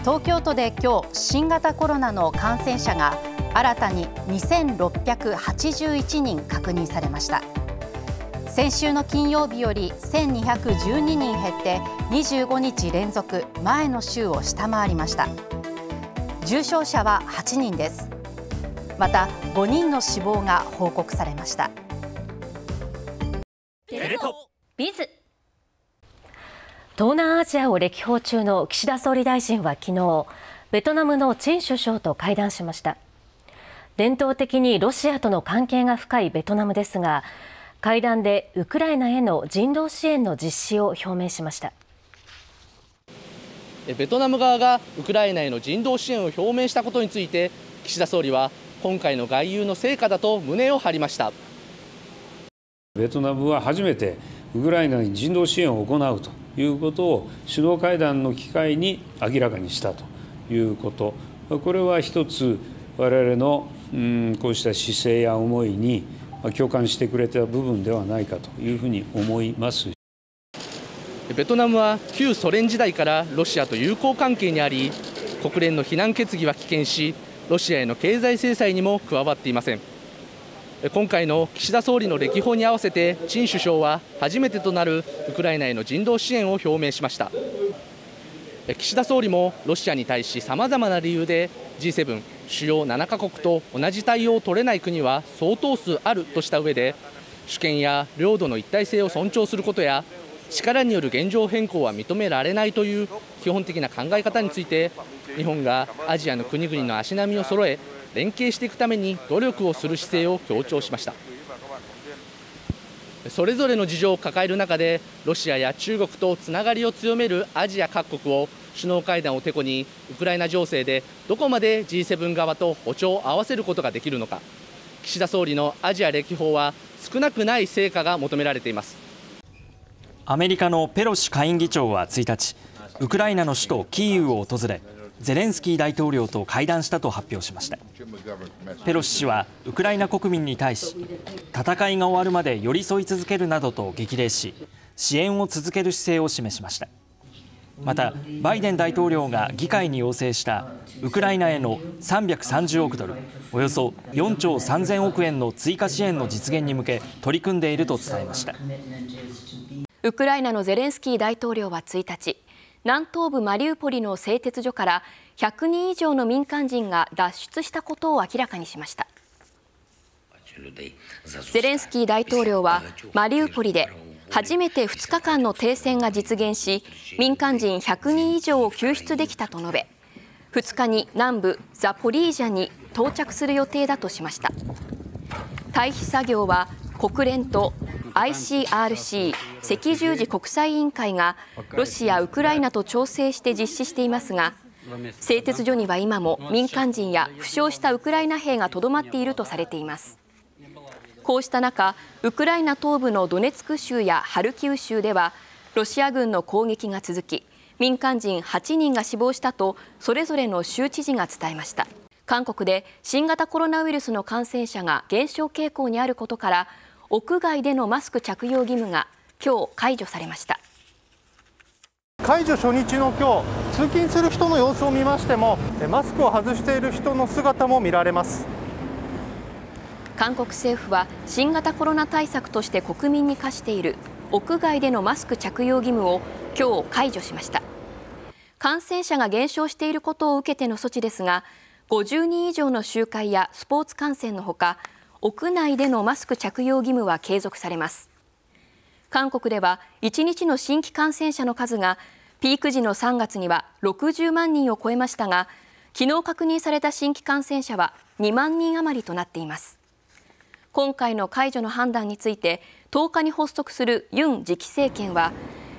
Speaker 25: 東京都で今日新型コロナの感染者が新たに2681人確認されました先週の金曜日より1212人減って25日連続前の週を下回りました重症者は8人ですまた5人の死亡が報告されました
Speaker 1: ビズ東南アジアを歴訪中の岸田総理大臣は昨日ベトナムのチン首相と会談しました伝統的にロシアとの関係が深いベトナムですが会談でウクライナへの人道支援の実施を表明しました
Speaker 2: ベトナム側がウクライナへの人道支援を表明したことについて岸田総理は今回の外遊の成果だと胸を張りました
Speaker 3: ベトナムは初めてウクライナに人道支援を行うということを首脳会談の機会に明らかにしたということこれは一つ我々のうんこうした姿勢や思いに共感してくれた部分ではないかというふうに思います
Speaker 2: ベトナムは旧ソ連時代からロシアと友好関係にあり国連の非難決議は棄権しロシアへの経済制裁にも加わっていません今回の岸田総理の歴訪に合わせて陳首相は初めてとなるウクライナへの人道支援を表明しました岸田総理もロシアに対しさまざまな理由で G7 主要7カ国と同じ対応を取れない国は相当数あるとした上で主権や領土の一体性を尊重することや力による現状変更は認められないという基本的な考え方について日本がアジアの国々の足並みを揃え連携していくために努力をする姿勢を強調しましたそれぞれの事情を抱える中でロシアや中国とつながりを強めるアジア各国を首脳会談をてこにウクライナ情勢でどこまで G7 側と歩調を合わせることができるのか岸田総理のアジア歴訪は少なくない成果が求められていますアメリカ
Speaker 4: のペロシ下院議長は1日ウクライナの首都キーウを訪れゼレンスキー大統領と会談したと発表しましたペロシ氏はウクライナ国民に対し戦いが終わるまで寄り添い続けるなどと激励し支援を続ける姿勢を示しましたまたバイデン大統領が議会に要請したウクライナへの330億ドルおよそ4兆3000億円の追加支援の実現に向け取り組んでいると伝えました
Speaker 6: ウクライナのゼレンスキー大統領は1日南東部マリウポリの製鉄所から100人以上の民間人が脱出したことを明らかにしましたゼレンスキー大統領はマリウポリで初めて2日間の停戦が実現し民間人100人以上を救出できたと述べ2日に南部ザポリージャに到着する予定だとしました退避作業は国連と ICRC= 赤十字国際委員会がロシア、ウクライナと調整して実施していますが製鉄所には今も民間人や負傷したウクライナ兵がとどまっているとされています。こうした中、ウクライナ東部のドネツク州やハルキウ州では、ロシア軍の攻撃が続き、民間人8人が死亡したと、それぞれの州知事が伝えました。韓国で新型コロナウイルスの感染者が減少傾向にあることから、屋外でのマスク着用義務が今日解除されました。
Speaker 7: 解除初日の今日、通勤する人の様子を見ましても、マスクを外している人の姿も見られます。韓国政
Speaker 6: 府は新型コロナ対策として国民に課している屋外でのマスク着用義務を今日解除しました感染者が減少していることを受けての措置ですが50人以上の集会やスポーツ観戦のほか屋内でのマスク着用義務は継続されます韓国では1日の新規感染者の数がピーク時の3月には60万人を超えましたが昨日確認された新規感染者は2万人余りとなっています今回の解除の判断について10日に発足するユン次期政権は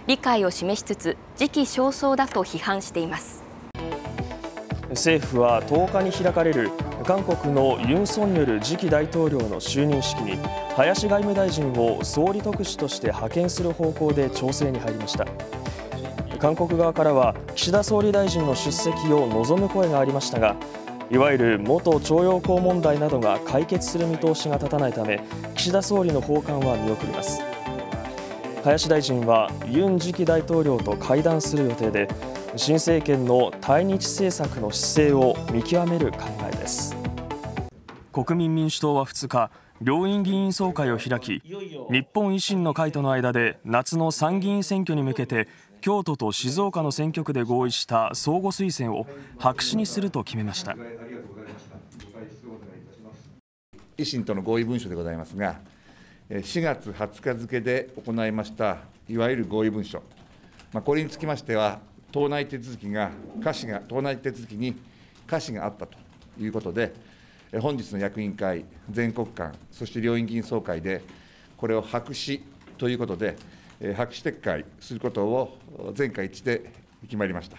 Speaker 6: 理解を示しつつ時期尚早だと批判しています
Speaker 8: 政府は10日に開かれる韓国のユン・ソンニョル次期大統領の就任式に林外務大臣を総理特使として派遣する方向で調整に入りました韓国側からは岸田総理大臣の出席を望む声がありましたがいわゆる元徴用工問題などが解決する見通しが立たないため岸田総理の訪韓は見送ります林大臣はユン次期大統領と会談する予定で新政権の対日政策の姿勢を見極める考えです国民民主党は2日両院議員総会を開き日本維新の会との間で夏の参議院選挙に向けて京都と静岡の選挙区で合意した相互推薦を白紙に
Speaker 9: すると決めました維新との合意文書でございますが4月20日付で行いましたいわゆる合意文書、まあ、これにつきましては党内手続きが瑕疵が党内手続きに瑕疵があったということで本日の役員会全国間そして両院議員総会でこれを白紙ということで白紙撤回することを全会一致で決まりました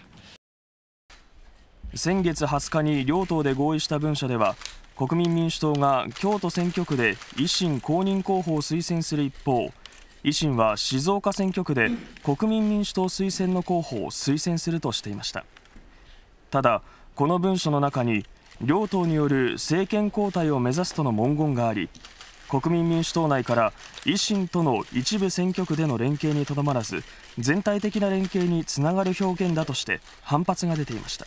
Speaker 8: 先月20日に両党で合意した文書では国民民主党が京都選挙区で維新公認候補を推薦する一方維新は静岡選挙区で国民民主党推薦の候補を推薦するとしていましたただこの文書の中に両党による政権交代を目指すとの文言があり国民民主党内から維新との一部選挙区での連携にとどまらず全体的な連携につながる表現だとして反発が出ていました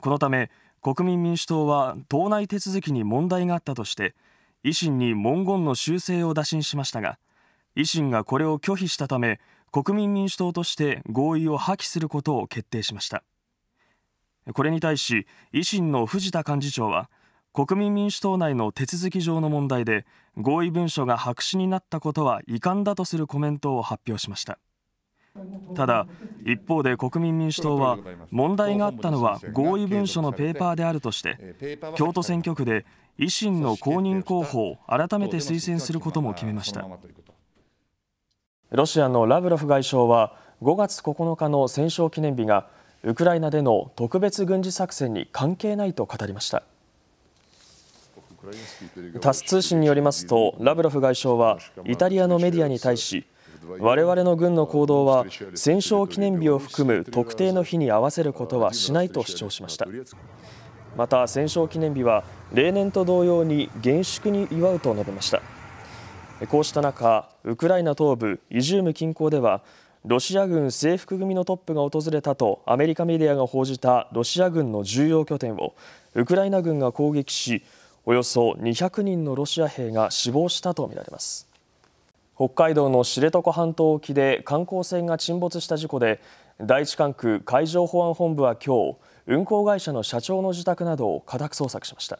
Speaker 8: このため国民民主党は党内手続きに問題があったとして維新に文言の修正を打診しましたが維新がこれを拒否したため国民民主党として合意を破棄することを決定しましたこれに対し維新の藤田幹事長は国民民主党内の手続き上の問題で合意文書が白紙になったことは遺憾だとするコメントを発表しましたただ一方で国民民主党は問題があったのは合意文書のペーパーであるとして京都選挙区で維新の公認候補を改めて推薦することも決めましたロシアのラブロフ外相は5月9日の戦勝記念日がウクライナでの特別軍事作戦に関係ないと語りました。タス通信によりますとラブロフ外相はイタリアのメディアに対し我々の軍の行動は戦勝記念日を含む特定の日に合わせることはしないと主張しましたまた戦勝記念日は例年と同様に厳粛に祝うと述べましたこうした中ウクライナ東部イジューム近郊ではロシア軍制服組のトップが訪れたとアメリカメディアが報じたロシア軍の重要拠点をウクライナ軍が攻撃しおよそ200人のロシア兵が死亡したとみられます北海道の知床半島沖で観光船が沈没した事故で第一管区海上保安本部は今日運航会社の社長の自宅などを家宅捜索しました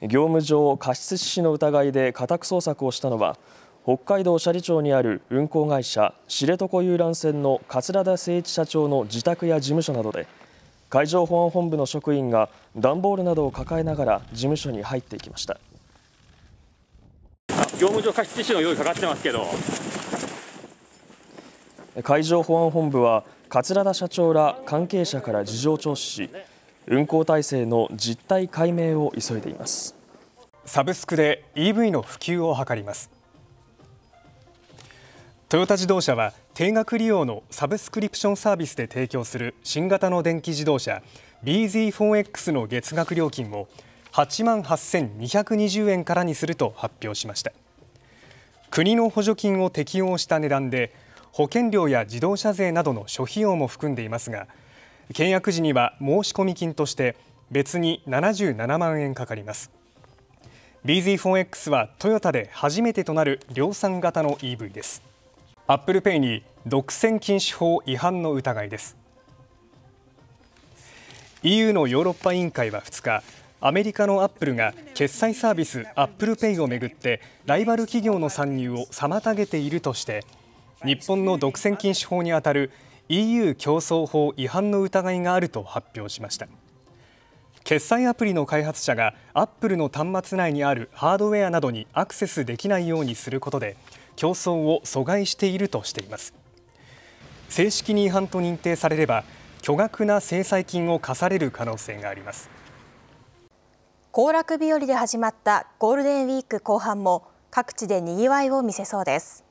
Speaker 8: 業務上過失致死の疑いで家宅捜索をしたのは北海道斜里町にある運航会社知床遊覧船の桂田精一社長の自宅や事務所などで海上保安本部の職員が段ボールなどを抱えながら事務所に入っていきました業務上過失致死の用意かかってますけど海上保安本部は桂田社長ら関係者から事情聴取し運航体制の実態解明を急いでいます
Speaker 10: サブスクで EV の普及を図りますトヨタ自動車は定額利用のサブスクリプションサービスで提供する新型の電気自動車 BZ4X の月額料金を8万8220円からにすると発表しました国の補助金を適用した値段で保険料や自動車税などの諸費用も含んでいますが契約時には申し込み金として別に77万円かかります BZ4X はトヨタで初めてとなる量産型の EV ですアップルペイに独占禁止法違反の疑いです EU のヨーロッパ委員会は2日アメリカのアップルが決済サービスアップルペイをめぐってライバル企業の参入を妨げているとして日本の独占禁止法にあたる EU 競争法違反の疑いがあると発表しました決済アプリの開発者がアップルの端末内にあるハードウェアなどにアクセスできないようにすることで競争を阻害しているとしています正式に違反と認定されれば巨額な制裁金を課される可能性があります
Speaker 11: 行楽日和で始まったゴールデンウィーク後半も各地で賑わいを見せそうです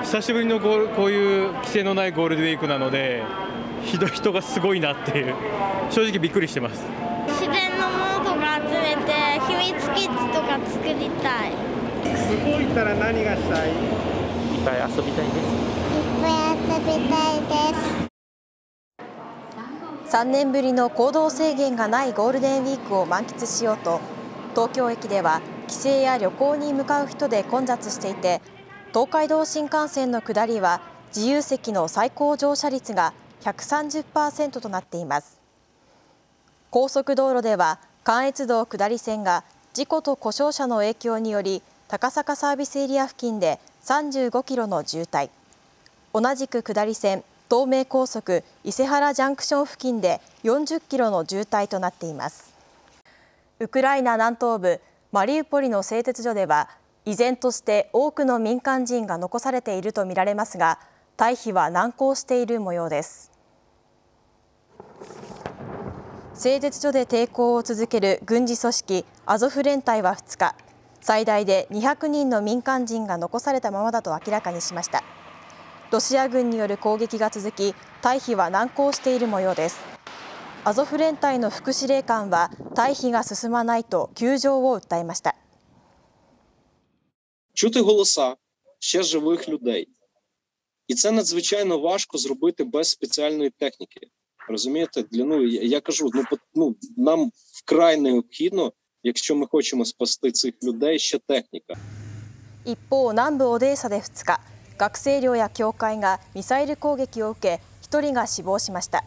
Speaker 10: 久しぶりのゴールこういう規制のないゴールデンウィークなのでひどい人がすごいなっていう正直びっくりしてます
Speaker 23: 自然のものとか集
Speaker 10: め
Speaker 11: て秘密基地とか作りたい
Speaker 10: 向こう行ったら何がしたいいっ
Speaker 3: ぱい遊びたいですいっ
Speaker 11: ぱい遊びたいです3年ぶりの行動制限がないゴールデンウィークを満喫しようと東京駅では帰省や旅行に向かう人で混雑していて東海道新幹線の下りは自由席の最高乗車率が130%となっています高速道路では関越道下り線が事故と故障車の影響により高坂サービスエリア付近で35キロの渋滞同じく下り線東名高速伊勢原ジャンクション付近で40キロの渋滞となっていますウクライナ南東部マリウポリの製鉄所では依然として多くの民間人が残されているとみられますが退避は難航している模様です製鉄所で抵抗を続ける軍事組織アゾフ連隊は2日最大で200人の民間人が残されたままだと明らかにしましたロシア軍による攻撃が続き退避は難航している模様ですアゾフ連隊の副司令官は退避が進まないと窮状を訴えました
Speaker 12: І це надзвичайно важко зробити без спеціальної техніки. Розумієте, для ну я кажу, ну ну нам вкрай необхідно Якщо ми хочемо спасти цих людей, ще техніка.
Speaker 11: 一方、南部オデーサで2日、学生寮や教会がミサイル攻撃を受け、1人が死亡しました。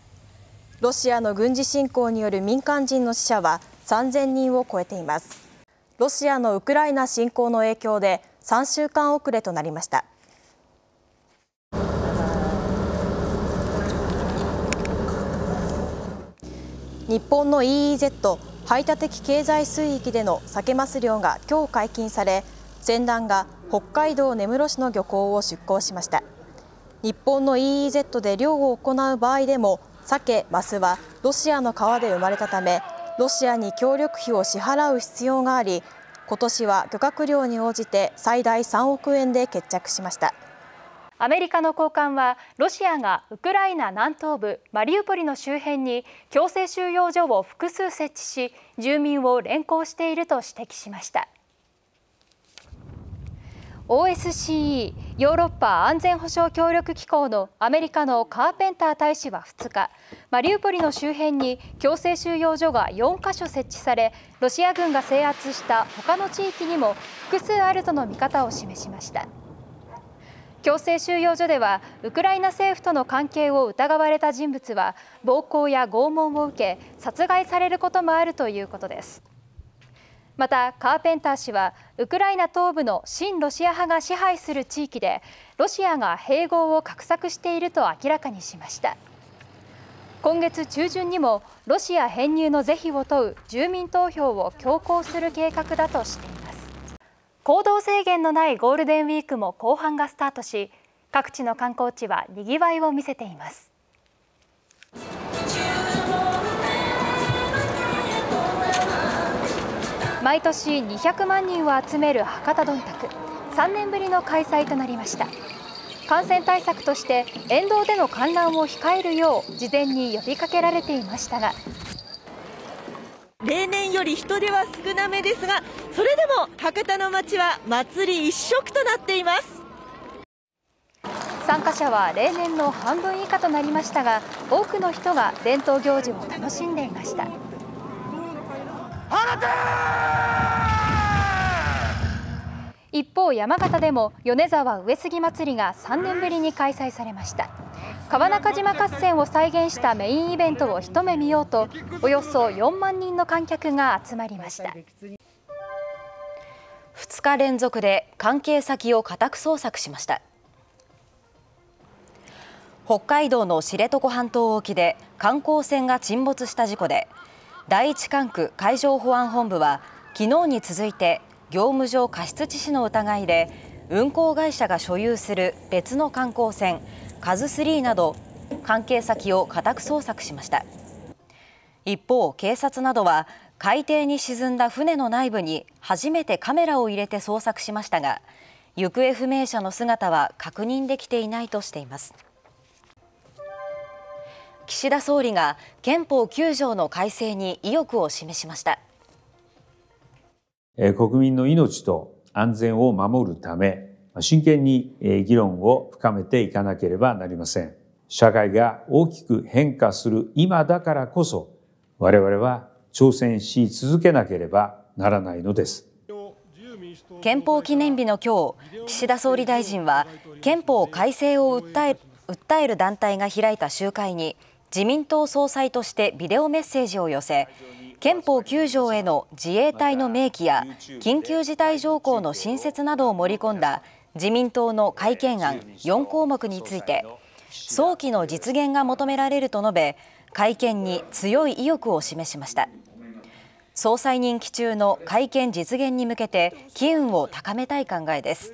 Speaker 11: ロシアの軍事侵攻による民間人の死者は3000人を超えています。ロシアのウクライナ侵攻の影響で3週間遅れとなりました。日本の EEZ 排他的経済水域でのサケ・マス漁が今日解禁され船団が北海道根室市の漁港を出港しました日本の EEZ で漁を行う場合でもサケ・マスはロシアの川で生まれたためロシアに協力費を支払う必要があり今年は漁獲量に応じて最大3億円で決着しましたアメリカの高官はロシアがウクライナ南東部
Speaker 13: マリウポリの周辺に強制収容所を複数設置し住民を連行していると指摘しました OSCE ヨーロッパ安全保障協力機構のアメリカのカーペンター大使は2日マリウポリの周辺に強制収容所が4カ所設置されロシア軍が制圧した他の地域にも複数あるとの見方を示しました。強制収容所ではウクライナ政府との関係を疑われた人物は暴行や拷問を受け殺害されることもあるということですまたカーペンター氏はウクライナ東部の親ロシア派が支配する地域でロシアが併合を画策していると明らかにしました今月中旬にもロシア編入の是非を問う住民投票を強行する計画だとしています行動制限のないゴールデンウィークも後半がスタートし各地の観光地はにぎわいを見せています毎年200万人を集める博多どんたく3年ぶりの開催となりました感染対策として沿道での観覧を控えるよう事前に呼びかけられていましたが
Speaker 11: 例年より人出は少なめですがそれでも博多の街は祭り一色となっています参加者
Speaker 13: は例年の半分以下となりましたが多くの人が伝統行事を楽しんでいました一方山形でも米沢上杉祭りが3年ぶりに開催されました川中島合戦を再現したメインイベントを一目見ようとおよそ4万人の観客が集まりました
Speaker 14: 2日連続で関係先を家宅捜索しました北海道の知床半島沖で観光船が沈没した事故で第一管区海上保安本部は昨日に続いて業務上過失致死の疑いで運航会社が所有する別の観光船カズ3など関係先を家宅捜索しました一方警察などは海底に沈んだ船の内部に初めてカメラを入れて捜索しましたが行方不明者の姿は確認できていないとしています岸田総理が憲法9条の改正に意欲を示しました
Speaker 15: 国民の命と安全を守るため真剣に議論を深めていかなければなりません。社会が大きく変化する今だからこそ、我々は挑戦し続けなければならないのです。
Speaker 14: 憲法記念日の今日、岸田総理大臣は憲法改正を訴え訴える団体が開いた集会に自民党総裁としてビデオメッセージを寄せ、憲法9条への自衛隊の明記や緊急事態条項の新設などを盛り込んだ自民党の改憲案4項目について早期の実現が求められると述べ改憲に強い意欲を示しました総裁任期中の改憲実現に向けて機運を高めたい考えです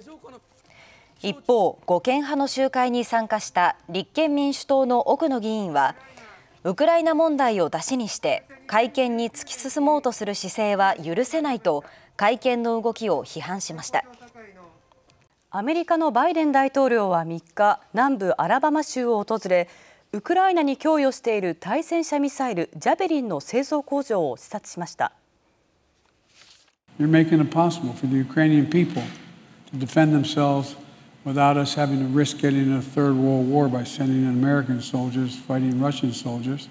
Speaker 14: 一方、護憲派の集会に参加した立憲民主党の奥野議員はウクライナ問題を出しにして改憲に突き進もうとする姿勢は許
Speaker 16: せないと改憲の動きを批判しました。アメリカのバイデン大統領は3日南部アラバマ州を訪れウクライナに供与している対戦車ミサイルジャベリンの製造工場を視察しました
Speaker 5: You're making it possible for the Ukrainian people to defend themselves without us having to risk getting a third world war by sending in American soldiers fighting Russian soldiers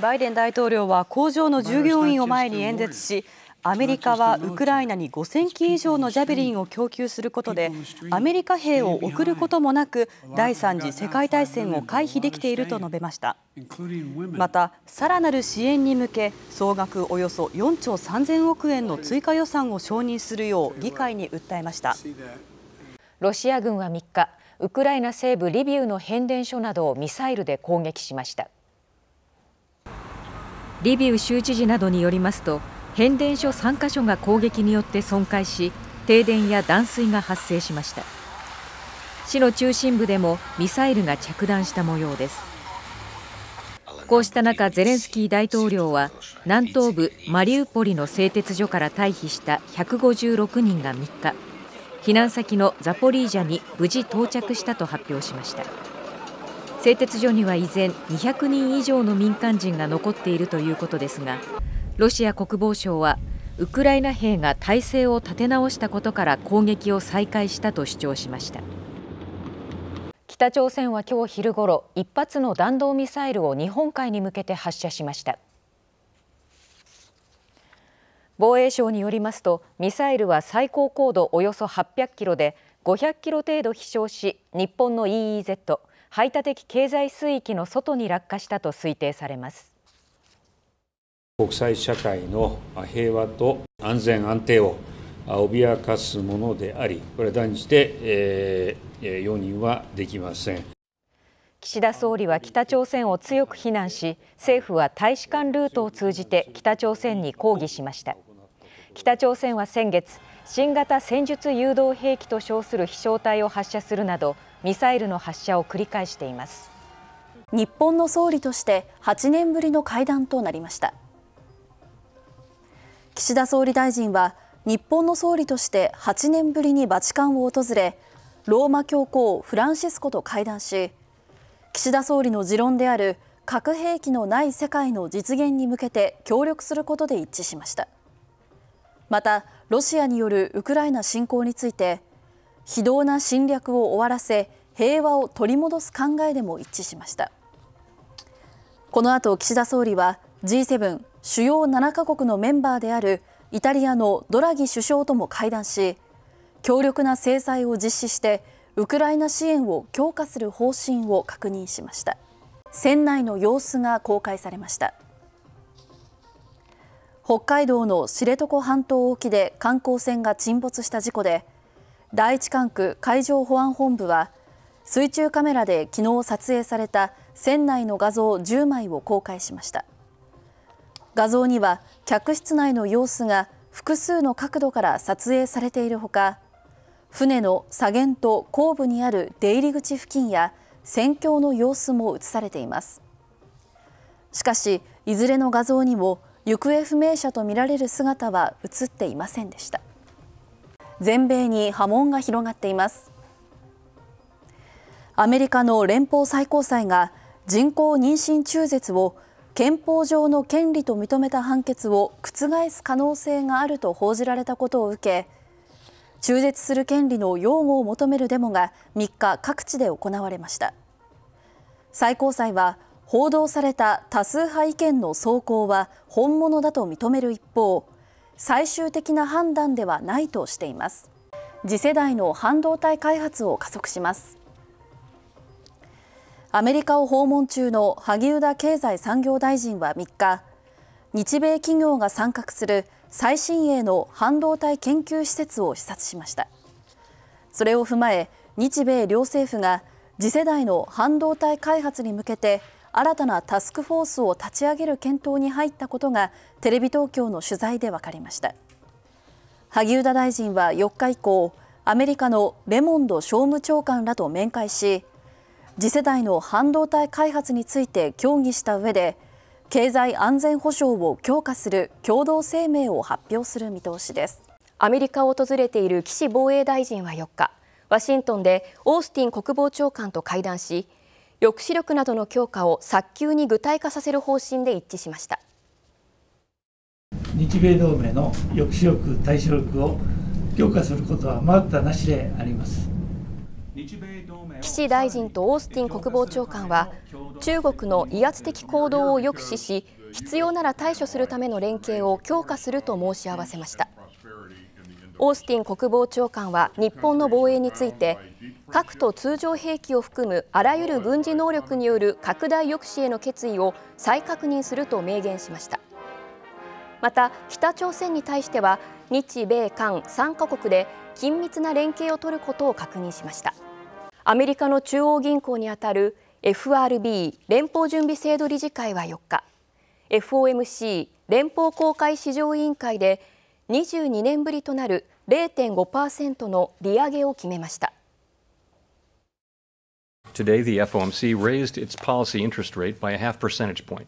Speaker 16: バイデン大統領は工場の従業員を前に演説しアメリカはウクライナに5000機以上のジャベリンを供給することでアメリカ兵を送ることもなく第3次世界大戦を回避できていると述べましたまたさらなる支援に向け総額およそ4兆3000億円の追加予算を承認するよう議会に訴えました
Speaker 17: ロシア軍は3日ウクライナ西部リビウの変電所などをミサイルで攻撃しましたリビウ州知事などによりますと変電所3カ所が攻撃によって損壊し停電や断水が発生しました市の中心部でもミサイルが着弾した模様ですこうした中ゼレンスキー大統領は南東部マリウポリの製鉄所から退避した156人が3日避難先のザポリージャに無事到着したと発表しました製鉄所には依然200人以上の民間人が残っているということですがロシア国防省はウクライナ兵が体制を立て直したことから攻撃を再開したと主張しました北朝鮮は今日昼ごろ1発の弾道ミサイルを日本海に向けて発射しました防衛省によりますとミサイルは最高高度およそ800キロで500キロ程度飛翔し日本の EEZ 排他的経済水域の外に落下したと推定されます
Speaker 3: 国際社会の平和と安全安定を脅かすものであり、これ断じて、えー、容認はできません。
Speaker 17: 岸田総理は北朝鮮を強く非難し、政府は大使館ルートを通じて北朝鮮に抗議しました。北朝鮮は先月、新型戦術誘導兵器と称する飛翔体を発射するなど、ミサイルの発射を繰り返しています。日本の総
Speaker 18: 理として8年ぶりの会談となりました。岸田総理大臣は日本の総理として8年ぶりにバチカンを訪れローマ教皇フランシスコと会談し岸田総理の持論である核兵器のない世界の実現に向けて協力することで一致しましたまたロシアによるウクライナ侵攻について非道な侵略を終わらせ平和を取り戻す考えでも一致しましたこの後岸田総理は G7 主要7カ国のメンバーであるイタリアのドラギ首相とも会談し強力な制裁を実施してウクライナ支援を強化する方針を確認しました船内の様子が公開されました北海道の知床半島沖で観光船が沈没した事故で第一管区海上保安本部は水中カメラで昨日撮影された船内の画像10枚を公開しました。画像には客室内の様子が複数の角度から撮影されているほか船の左舷と後部にある出入り口付近や船橋の様子も映されていますしかしいずれの画像にも行方不明者とみられる姿は映っていませんでした全米に波紋が広がっていますアメリカの連邦最高裁が人工妊娠中絶を憲法上の権利と認めた判決を覆す可能性があると報じられたことを受け中絶する権利の擁護を求めるデモが3日各地で行われました最高裁は報道された多数派意見の走行は本物だと認める一方最終的な判断ではないとしています次世代の半導体開発を加速しますアメリカを訪問中の萩生田経済産業大臣は3日、日米企業が参画する最新鋭の半導体研究施設を視察しました。それを踏まえ、日米両政府が次世代の半導体開発に向けて新たなタスクフォースを立ち上げる検討に入ったことがテレビ東京の取材で分かりました萩生田大臣は4日以降アメリカのレモンド商務長官らと面会し次世代の半導体開発について協議した上で経済安全保障を強化する共同声明を発表する見通しですアメリカを訪れている岸防衛大臣は4日ワシン
Speaker 6: トンでオースティン国防長官と会談し抑止力などの強化を早急に具体化させる方針で一致しました
Speaker 3: 日米同盟の抑止力対処力を強化することは待ったなしであります
Speaker 6: 岸大臣とオースティン国防長官は中国の威圧的行動を抑止し必要なら対処するための連携を強化すると申し合わせましたオースティン国防長官は日本の防衛について核と通常兵器を含むあらゆる軍事能力による拡大抑止への決意を再確認すると明言しましたまた北朝鮮に対しては日米韓3カ国で緊密な連携を取ることを確認しました。アメリカの中央銀行にあたる FRB 連邦準備制度理事会は4日 FOMC 連邦公開市場委員会で22年ぶりとなる0.5%の利上げを決めました
Speaker 19: Today, the FOMC raised its policy interest rate by a half percentage point.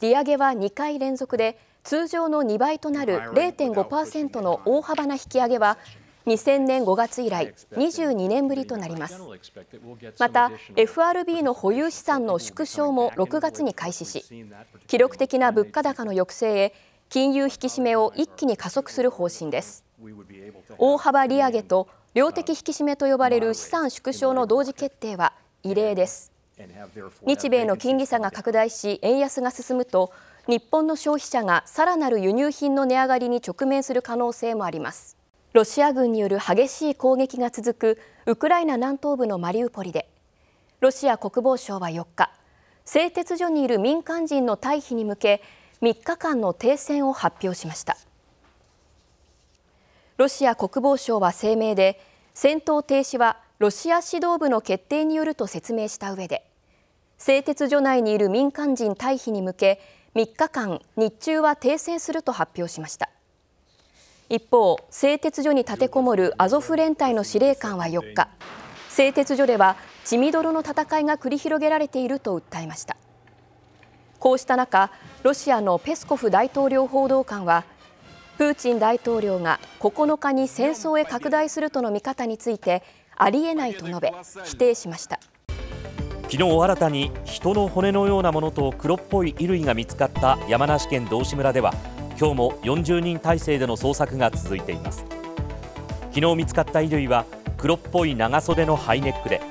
Speaker 6: 利上げは2回連続で通常の2倍となる0.5%の大幅な引き上げは2000年5月以来、22年ぶりとなります。また、FRB の保有資産の縮小も6月に開始し、記録的な物価高の抑制へ、金融引き締めを一気に加速する方針です。大幅利上げと量的引き締めと呼ばれる資産縮小の同時決定は異例です。日米の金利差が拡大し、円安が進むと、日本の消費者がさらなる輸入品の値上がりに直面する可能性もあります。ロシア軍による激しい攻撃が続くウクライナ南東部のマリウポリでロシア国防省は4日製鉄所にいる民間人の退避に向け3日間の停戦を発表しましたロシア国防省は声明で戦闘停止はロシア指導部の決定によると説明した上で製鉄所内にいる民間人退避に向け3日間日中は停戦すると発表しました一方、製鉄所に立てこもるアゾフ連隊の司令官は4日、製鉄所では血みどろの戦いが繰り広げられていると訴えました。こうした中、ロシアのペスコフ大統領報道官は、プーチン大統領が9日に戦争へ拡大するとの見方について、ありえないと述べ、否定しました。
Speaker 20: 昨日新たに人の骨のようなものと黒っぽい衣類が見つかった山梨県道志村では今日も40人態勢での捜索が続いています昨日見つかった衣類は黒っぽい長袖のハイネックで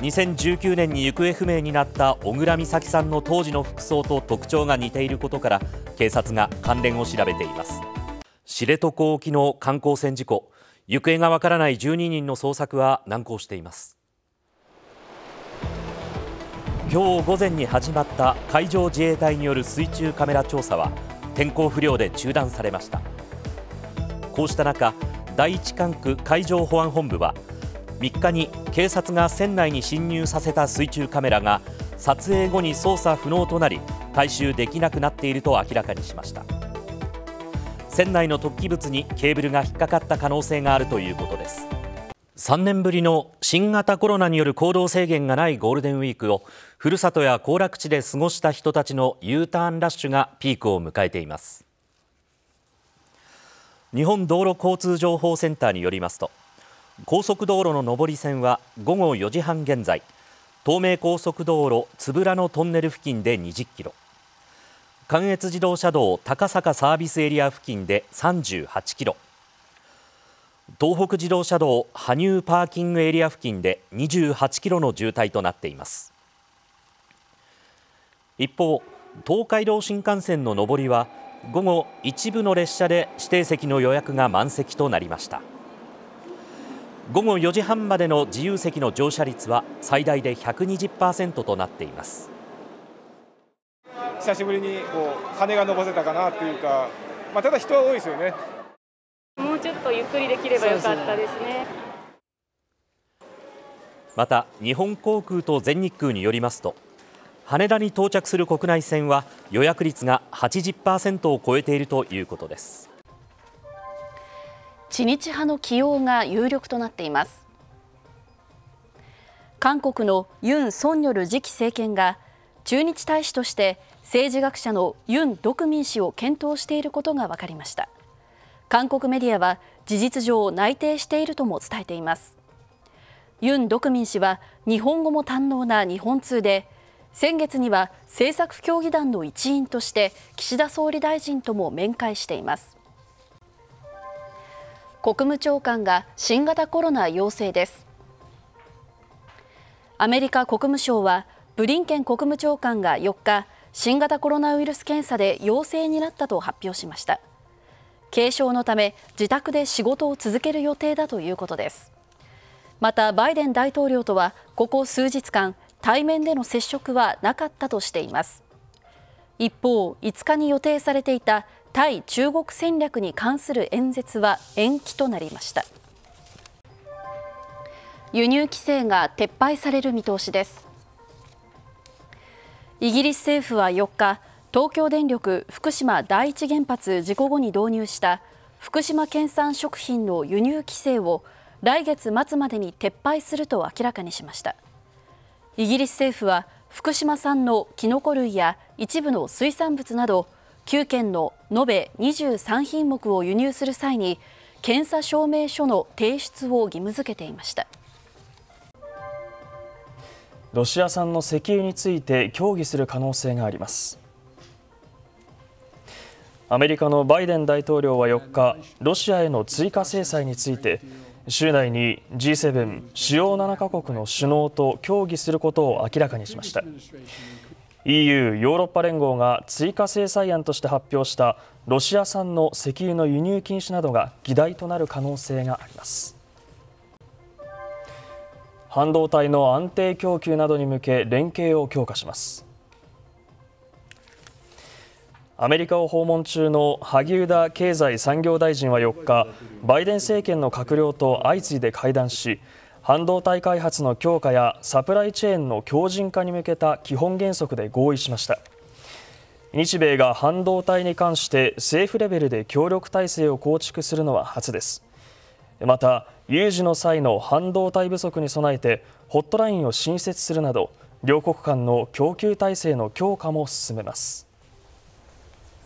Speaker 20: 2019年に行方不明になった小倉美咲さんの当時の服装と特徴が似ていることから警察が関連を調べています知床沖の観光船事故行方がわからない12人の捜索は難航しています今日午前に始まった海上自衛隊による水中カメラ調査は天候不良で中断されましたこうした中第一管区海上保安本部は3日に警察が船内に侵入させた水中カメラが撮影後に操作不能となり回収できなくなっていると明らかにしました船内の突起物にケーブルが引っかかった可能性があるということです3年ぶりの新型コロナによる行動制限がないゴールデンウィークをふるさとや行楽地で過ごした人たちの U ターンラッシュがピークを迎えています日本道路交通情報センターによりますと高速道路の上り線は午後4時半現在東名高速道路つぶらのトンネル付近で20キロ関越自動車道高坂サービスエリア付近で38キロ東北自動車道羽生パーキングエリア付近で28キロの渋滞となっています一方東海道新幹線の上りは午後一部の列車で指定席の予約が満席となりました午後4時半までの自由席の乗車率は最大で120%となっていま
Speaker 12: す久しぶりにこう羽が伸ばせたかなというか、まあ、ただ人は多いですよね
Speaker 13: うちょっとゆっくりできればよかったですね
Speaker 20: また日本航空と全日空によりますと羽田に到着する国内線は予約率が80%を超えているということです
Speaker 18: 知日派の起用が有力となっています韓国のユン・ソンニョル次期政権が駐日大使として政治学者のユン・ドクミン氏を検討していることが分かりました韓国メディアは事実上内定しているとも伝えていますユン・ドクミン氏は日本語も堪能な日本通で先月には政策協議団の一員として岸田総理大臣とも面会しています国務長官が新型コロナ陽性ですアメリカ国務省はブリンケン国務長官が4日新型コロナウイルス検査で陽性になったと発表しました軽症のため自宅で仕事を続ける予定だということですまたバイデン大統領とはここ数日間対面での接触はなかったとしています一方5日に予定されていた対中国戦略に関する演説は延期となりました輸入規制が撤廃される見通しですイギリス政府は4日東京電力福島第一原発事故後に導入した福島県産食品の輸入規制を来月末までに撤廃すると明らかにしましたイギリス政府は福島産のキノコ類や一部の水産物など9件の延べ23品目を輸入する際に検査証明書の提出を義務付けていました
Speaker 8: ロシア産の石油について協議する可能性がありますアメリカのバイデン大統領は4日、ロシアへの追加制裁について、週内に G7= 主要7カ国の首脳と協議することを明らかにしました。EU= ヨーロッパ連合が追加制裁案として発表したロシア産の石油の輸入禁止などが議題となる可能性があります。半導体の安定供給などに向け連携を強化します。アメリカを訪問中の萩生田経済産業大臣は4日、バイデン政権の閣僚と相次いで会談し、半導体開発の強化やサプライチェーンの強靭化に向けた基本原則で合意しました。日米が半導体に関して政府レベルで協力体制を構築するのは初です。また、有事の際の半導体不足に備えて、ホットラインを新設するなど、両国間の供給体制の強化も進めます。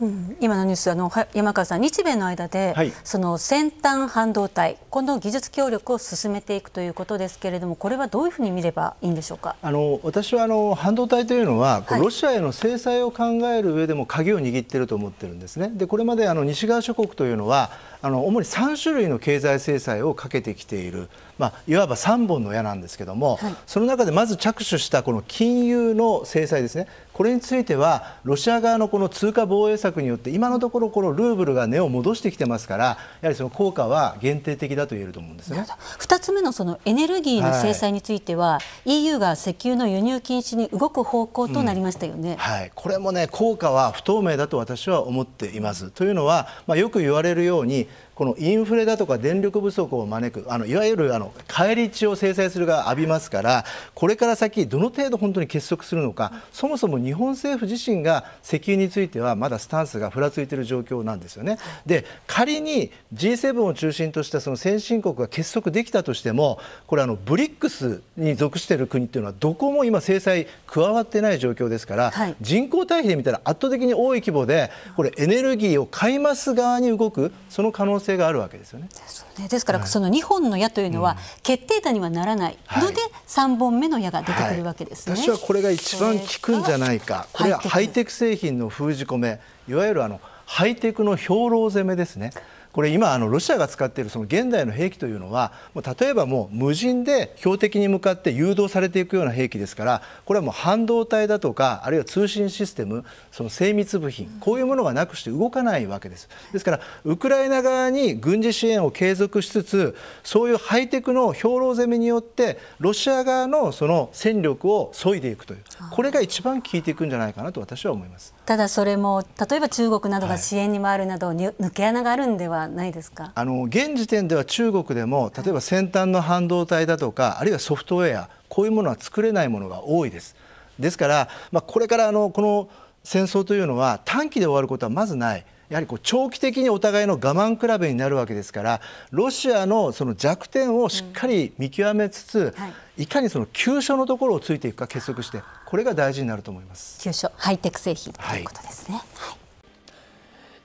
Speaker 21: うん、今のニュースあの山川さん、日米の間で、はい、その先端半導体、この技術協力を進めていくということですけれども、これはどういうふうに見ればいいんでしょうか
Speaker 7: あの私はあの半導体というのは、はい、ロシアへの制裁を考える上でも鍵を握っていると思ってるんですね。でこれまであの西側諸国というのはあの主に3種類の経済制裁をかけてきている、まあ、いわば3本の矢なんですけども、はい、その中でまず着手したこの金融の制裁ですねこれについてはロシア側のこの通貨防衛策によって今のところこのルーブルが値を戻してきてますからやはりその効果は限定的だと言えると思うんです
Speaker 21: ね2つ目のそのエネルギーの制裁については、はい、EU が石油の輸入禁止に動く方向となりましたよね、うん、
Speaker 7: はい、これもね効果は不透明だと私は思っています。というのは、まあ、よく言われるようにこのインフレだとか電力不足を招くあのいわゆるあの返り血を制裁するが浴びますからこれから先どの程度本当に結束するのかそもそも日本政府自身が石油についてはまだスタンスがふらついている状況なんですよね。で仮に G7 を中心としたその先進国が結束できたとしてもこれあのブリックスに属している国っていうのはどこも今制裁加わってない状況ですから、はい、人口対比で見たら圧倒的に多い規模でこれエネルギーを買います側に動くその可能性性があるわけですよね。です
Speaker 21: ねですから、その2本の矢というのは決定打にはならないので、3本目の矢が出てくるわけ
Speaker 7: ですね、はい、私はこれが一番効くんじゃないかこれはハイテク製品の封じ込めいわゆるあのハイテクの兵糧攻めですね。これ今あのロシアが使っているその現代の兵器というのはもう例えばもう無人で標的に向かって誘導されていくような兵器ですからこれはもう半導体だとかあるいは通信システムその精密部品こういうものがなくして動かないわけですですからウクライナ側に軍事支援を継続しつつそういうハイテクの兵糧攻めによってロシア側のその戦力を削いでいくというこれが一番効いていくんじゃないかなと私は思います
Speaker 21: ただそれも例えば中国などが支援に回るなど、はい、抜け穴があるんでははないですか
Speaker 7: あの現時点では中国でも例えば先端の半導体だとか、はい、あるいはソフトウェアこういうものは作れないものが多いです。ですから、まあ、これからあのこの戦争というのは短期で終わることはまずない。やはりこう長期的にお互いの我慢比べになるわけですからロシアのその弱点をしっかり見極めつつ、うんはい、いかにその急所のところをついていくか結束してこれが大事になると思います急所ハイテク製品ということで
Speaker 17: すね。はい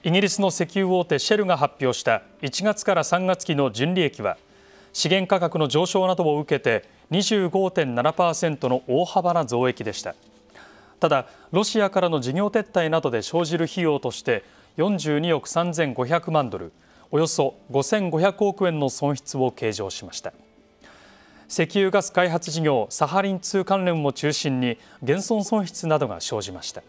Speaker 7: イギリスの石
Speaker 22: 油大手シェルが発表した1月から3月期の純利益は資源価格の上昇などを受けて25.7%の大幅な増益でしたただロシアからの事業撤退などで生じる費用として42億3500万ドルおよそ5500億円の損失を計上しました石油ガス開発事業サハリン2関連を中心に減損損失などが生じました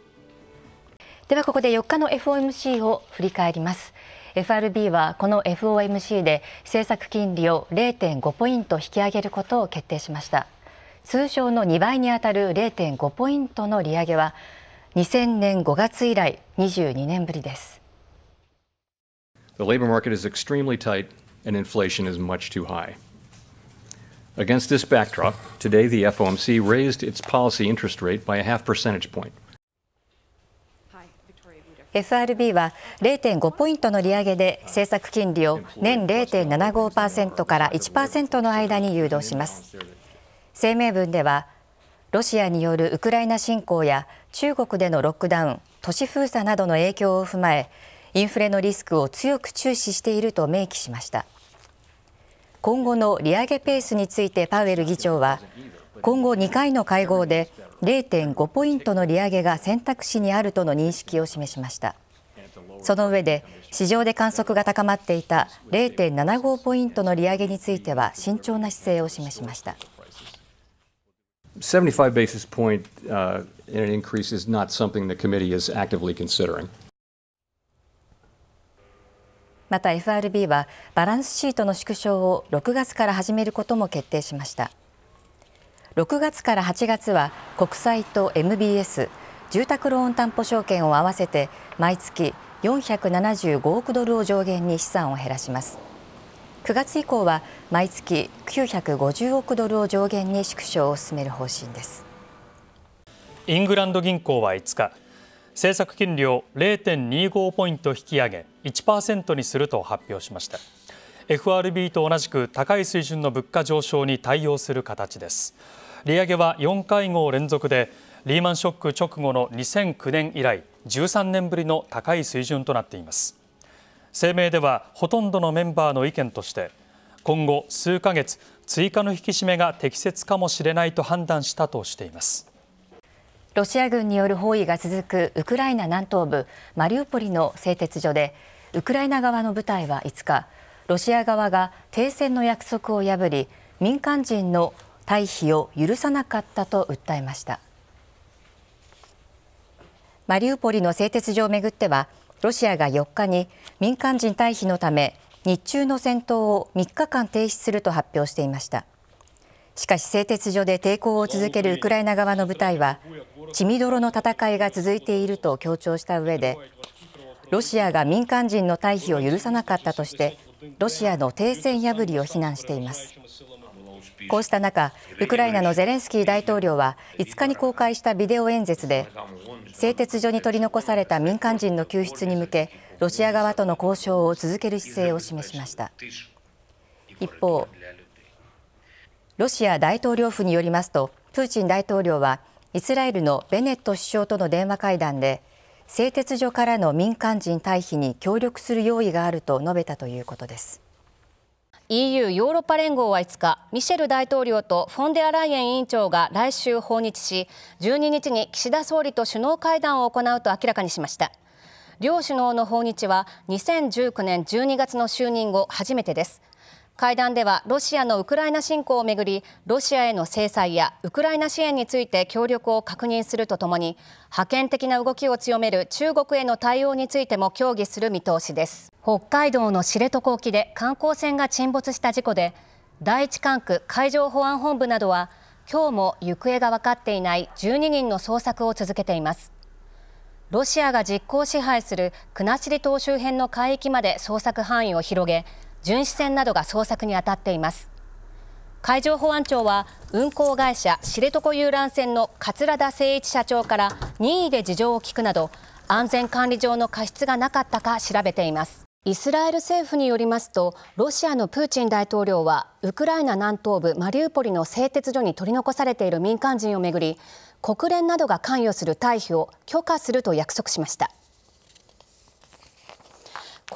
Speaker 23: ではここで4日の FOMC を振り返ります FRB はこの FOMC で政策金利を0.5ポイント引き上げることを決定しました通常の2倍にあたる0.5ポイントの利上げは2000年5月以来22年ぶりです
Speaker 19: The labor market is extremely tight and inflation is much too high Against this backdrop, today the FOMC raised its policy interest rate by a half percentage point
Speaker 23: FRB は0.5ポイントの利上げで政策金利を年0.75%から1%の間に誘導します声明文ではロシアによるウクライナ侵攻や中国でのロックダウン都市封鎖などの影響を踏まえインフレのリスクを強く注視していると明記しました今後の利上げペースについてパウエル議長は今後2回の会合で0.5ポイントの利上げが選択肢にあるとの認識を示しました。その上で、市場で観測が高まっていた0.75ポイントの利上げについては慎重な姿勢を示しました。
Speaker 19: 75 basis point in an increase is not something the committee is actively considering.
Speaker 23: また FRB はバランスシートの縮小を6月から始めることも決定しました。6月から8月は国債と MBS 住宅ローン担保証券を合わせて毎月475億ドルを上限に資産を減らします9月以降は毎月950億ドルを上限に縮小を進める方針です
Speaker 22: イングランド銀行は5日政策金利を0.25ポイント引き上げ1%にすると発表しました FRB と同じく高い水準の物価上昇に対応する形です利上げは4会合連続でリーマンショック直後の2009年以来13年ぶりの高い水準となっています声明ではほとんどのメンバーの意見として今後数ヶ月追加の引き締めが適切かもしれないと判断したとしています
Speaker 23: ロシア軍による包囲が続くウクライナ南東部マリウポリの製鉄所でウクライナ側の部隊は5日ロシア側が停戦の約束を破り民間人の退避を許さなかったと訴えました。マリウポリの製鉄所をめぐっては、ロシアが4日に民間人退避のため、日中の戦闘を3日間停止すると発表していました。しかし製鉄所で抵抗を続けるウクライナ側の部隊は、血みどろの戦いが続いていると強調した上で、ロシアが民間人の退避を許さなかったとして、ロシアの停戦破りを非難しています。こうした中、ウクライナのゼレンスキー大統領は5日に公開したビデオ演説で、製鉄所に取り残された民間人の救出に向け、ロシア側との交渉を続ける姿勢を示しました。一方、ロシア大統領府によりますと、プーチン大統領はイスラエルのベネット首相との電話会談で、製鉄所からの民間人退避に協力する用意があると述べたということです。
Speaker 24: EU= ヨーロッパ連合は5日、ミシェル大統領とフォンデアライエン委員長が来週訪日し、12日に岸田総理と首脳会談を行うと明らかにしました。両首脳の訪日は2019年12月の就任後初めてです。会談ではロシアのウクライナ侵攻をめぐりロシアへの制裁やウクライナ支援について協力を確認するとともに覇権的な動きを強める中国への対応についても協議する見通しです北海道の知床沖で観光船が沈没した事故で第一管区海上保安本部などは今日も行方が分かっていない12人の捜索を続けていますロシアが実効支配する国後島周辺の海域まで捜索範囲を広げ巡視船などが捜索に当たっています海上保安庁は運航会社知床遊覧船の桂田誠一社長から任意で事情を聞くなど安全管理上の過失がなかったか調べていますイスラエル政府によりますとロシアのプーチン大統領はウクライナ南東部マリウポリの製鉄所に取り残されている民間人をめぐり国連などが関与する退避を許可すると約束しました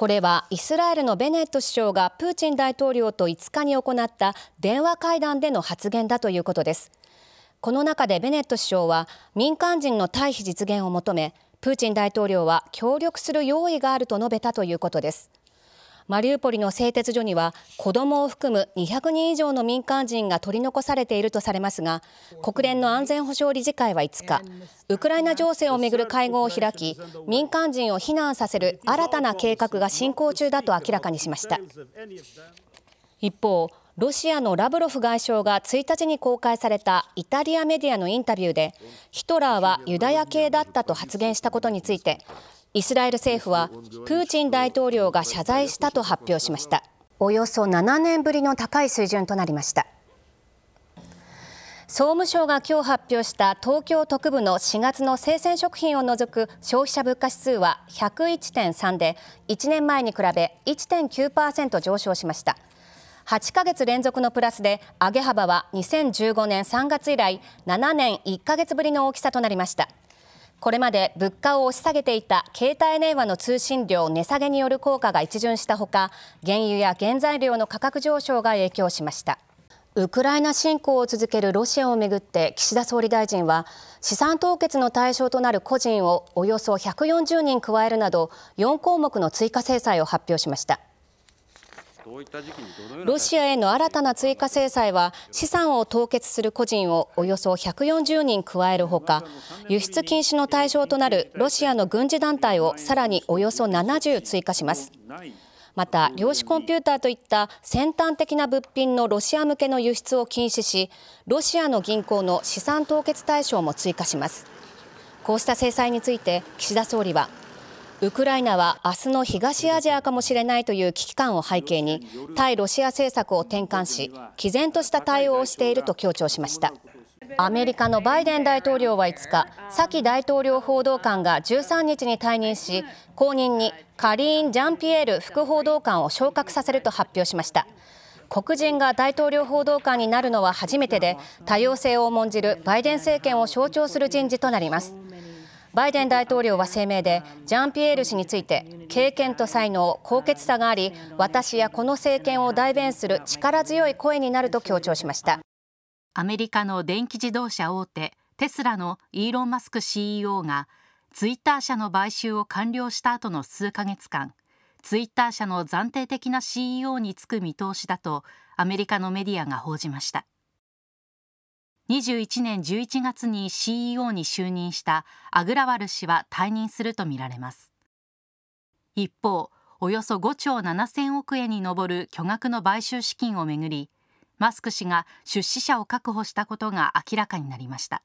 Speaker 24: これはイスラエルのベネット首相がプーチン大統領と5日に行った電話会談での発言だということですこの中でベネット首相は民間人の退避実現を求めプーチン大統領は協力する用意があると述べたということですマリウポリの製鉄所には子どもを含む200人以上の民間人が取り残されているとされますが国連の安全保障理事会は5日ウクライナ情勢をめぐる会合を開き民間人を避難させる新たな計画が進行中だと明らかにしました一方ロシアのラブロフ外相が1日に公開されたイタリアメディアのインタビューでヒトラーはユダヤ系だったと発言したことについてイスラエル政府はプーチン大統領が謝罪したと発表しましたおよそ7年ぶりの高い水準となりました総務省が今日発表した東京特部の4月の生鮮食品を除く消費者物価指数は101.3で1年前に比べ1.9%上昇しました8ヶ月連続のプラスで上げ幅は2015年3月以来7年1ヶ月ぶりの大きさとなりましたこれまで物価を押し下げていた携帯電話の通信料値下げによる効果が一巡したほか原油や原材料の価格上昇が影響しましたウクライナ侵攻を続けるロシアをめぐって岸田総理大臣は資産凍結の対象となる個人をおよそ140人加えるなど4項目の追加制裁を発表しました。ロシアへの新たな追加制裁は資産を凍結する個人をおよそ140人加えるほか輸出禁止の対象となるロシアの軍事団体をさらにおよそ70追加します。また量子コンピューターといった先端的な物品のロシア向けの輸出を禁止しロシアの銀行の資産凍結対象も追加しますこうした制裁について岸田総理はウクライナは明日の東アジアかもしれないという危機感を背景に対ロシア政策を転換し毅然とした対応をしていると強調しましたアメリカのバイデン大統領は5日サキ大統領報道官が13日に退任し後任にカリーン・ジャンピエール副報道官を昇格させると発表しました黒人が大統領報道官になるのは初めてで多様性を重んじるバイデン政権を象徴する人事となりますバイデン大統領は声明でジャンピエール氏について経験と才能高潔さがあり私やこの政権を代弁する力強い声になると強調しま
Speaker 25: したアメリカの電気自動車大手テスラのイーロン・マスク CEO がツイッター社の買収を完了した後の数ヶ月間ツイッター社の暫定的な CEO に就く見通しだとアメリカのメディアが報じました21年11月に CEO に就任したアグラワル氏は退任するとみられます一方およそ5兆7000億円に上る巨額の買収資金をめぐりマスク氏が出資者を確保したことが明らかになりました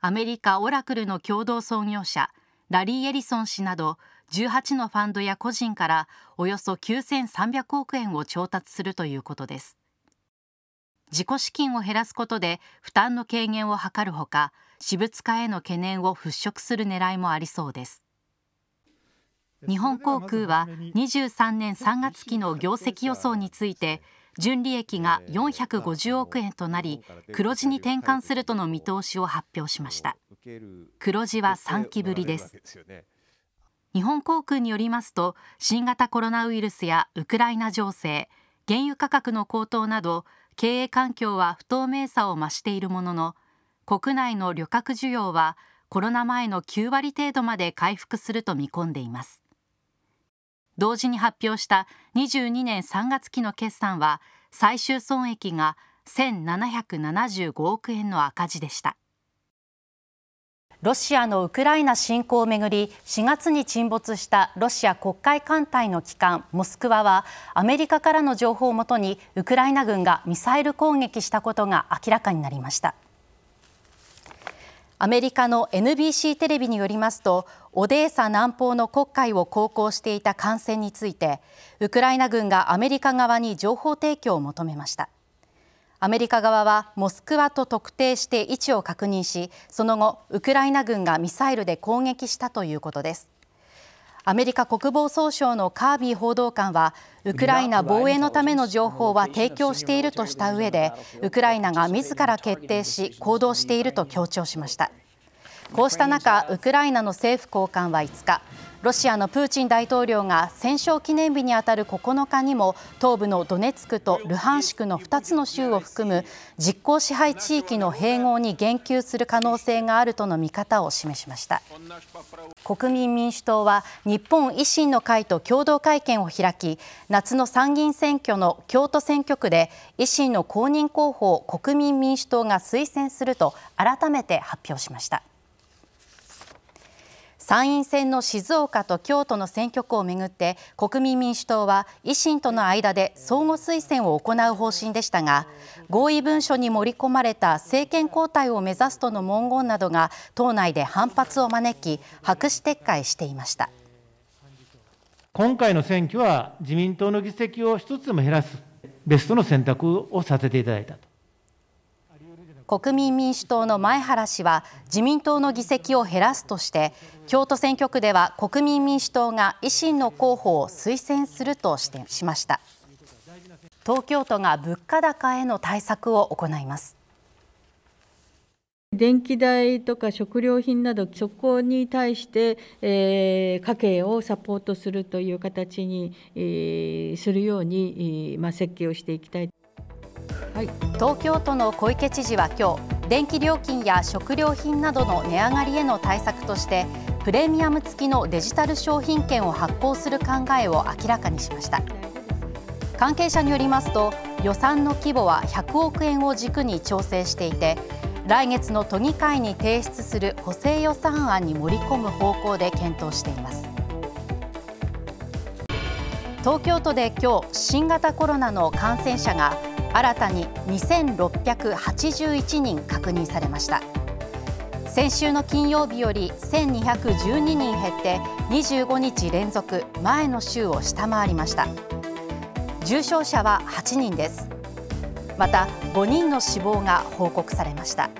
Speaker 25: アメリカオラクルの共同創業者ラリー・エリソン氏など18のファンドや個人からおよそ9300億円を調達するということです自己資金を減らすことで負担の軽減を図るほか私物化への懸念を払拭する狙いもありそうです日本航空は23年3月期の業績予想について純利益が450億円となり黒字に転換するとの見通しを発表しました
Speaker 5: 黒字は3期ぶりです
Speaker 25: 日本航空によりますと新型コロナウイルスやウクライナ情勢原油価格の高騰など経営環境は不透明さを増しているものの国内の旅客需要はコロナ前の9割程度まで回復すると見込んでいます同時に発表した22年3月期の決算は最終損益が1775億円の赤字でしたロシアのウクライナ侵攻をめぐり4月に沈没したロシア黒海艦隊の旗艦モスクワはアメリカからの情報をもとにウクライナ軍がミサイル攻撃したことが明らかになりましたアメリカの NBC テレビによりますとオデーサ南方の黒海を航行していた艦船についてウクライナ軍がアメリカ側に情報提供を求めました。アメリカ側はモスクワと特定して位置を確認しその後ウクライナ軍がミサイルで攻撃したということですアメリカ国防総省のカービー報道官はウクライナ防衛のための情報は提供しているとした上でウクライナが自ら決定し行動していると強調しましたこうした中ウクライナの政府高官は5日ロシアのプーチン大統領が戦勝記念日にあたる9日にも東部のドネツクとルハンシクの2つの州を含む実効支配地域の併合に言及する可能性があるとの見方を示しました国民民主党は日本維新の会と共同会見を開き夏の参議院選挙の京都選挙区で維新の公認候補を国民民主党が推薦すると改めて発表しました。参院選の静岡と京都の選挙区をめぐって国民民主党は維新との間で相互推薦を行う方針でしたが合意文書に盛り込まれた政権交代を目指すとの文言などが党内で反発を招き白紙撤回していました今回
Speaker 4: の選挙は自民党の議席を一つでも減らすベストの選択をさせていただ
Speaker 5: いたと。
Speaker 25: 国民民主党の前原氏は自民党の議席を減らすとして京都選挙区では国民民主党が維新の候補を推薦するとしてしました東京都が物価高への対策を行います電気代とか食料
Speaker 16: 品など、そこに対して、えー、家計をサポートするという形に、えー、するように、えーまあ、設計をしていきたい。
Speaker 25: はい、東京都の小池知事は今日電気料金や食料品などの値上がりへの対策としてプレミアム付きのデジタル商品券を発行する考えを明らかにしました関係者によりますと予算の規模は100億円を軸に調整していて来月の都議会に提出する補正予算案に盛り込む方向で検討しています東京都で今日新型コロナの感染者が新たに2681人確認されました先週の金曜日より1212人減って25日連続前の週を下回りました重症者は8人ですまた5人の死亡が報告されました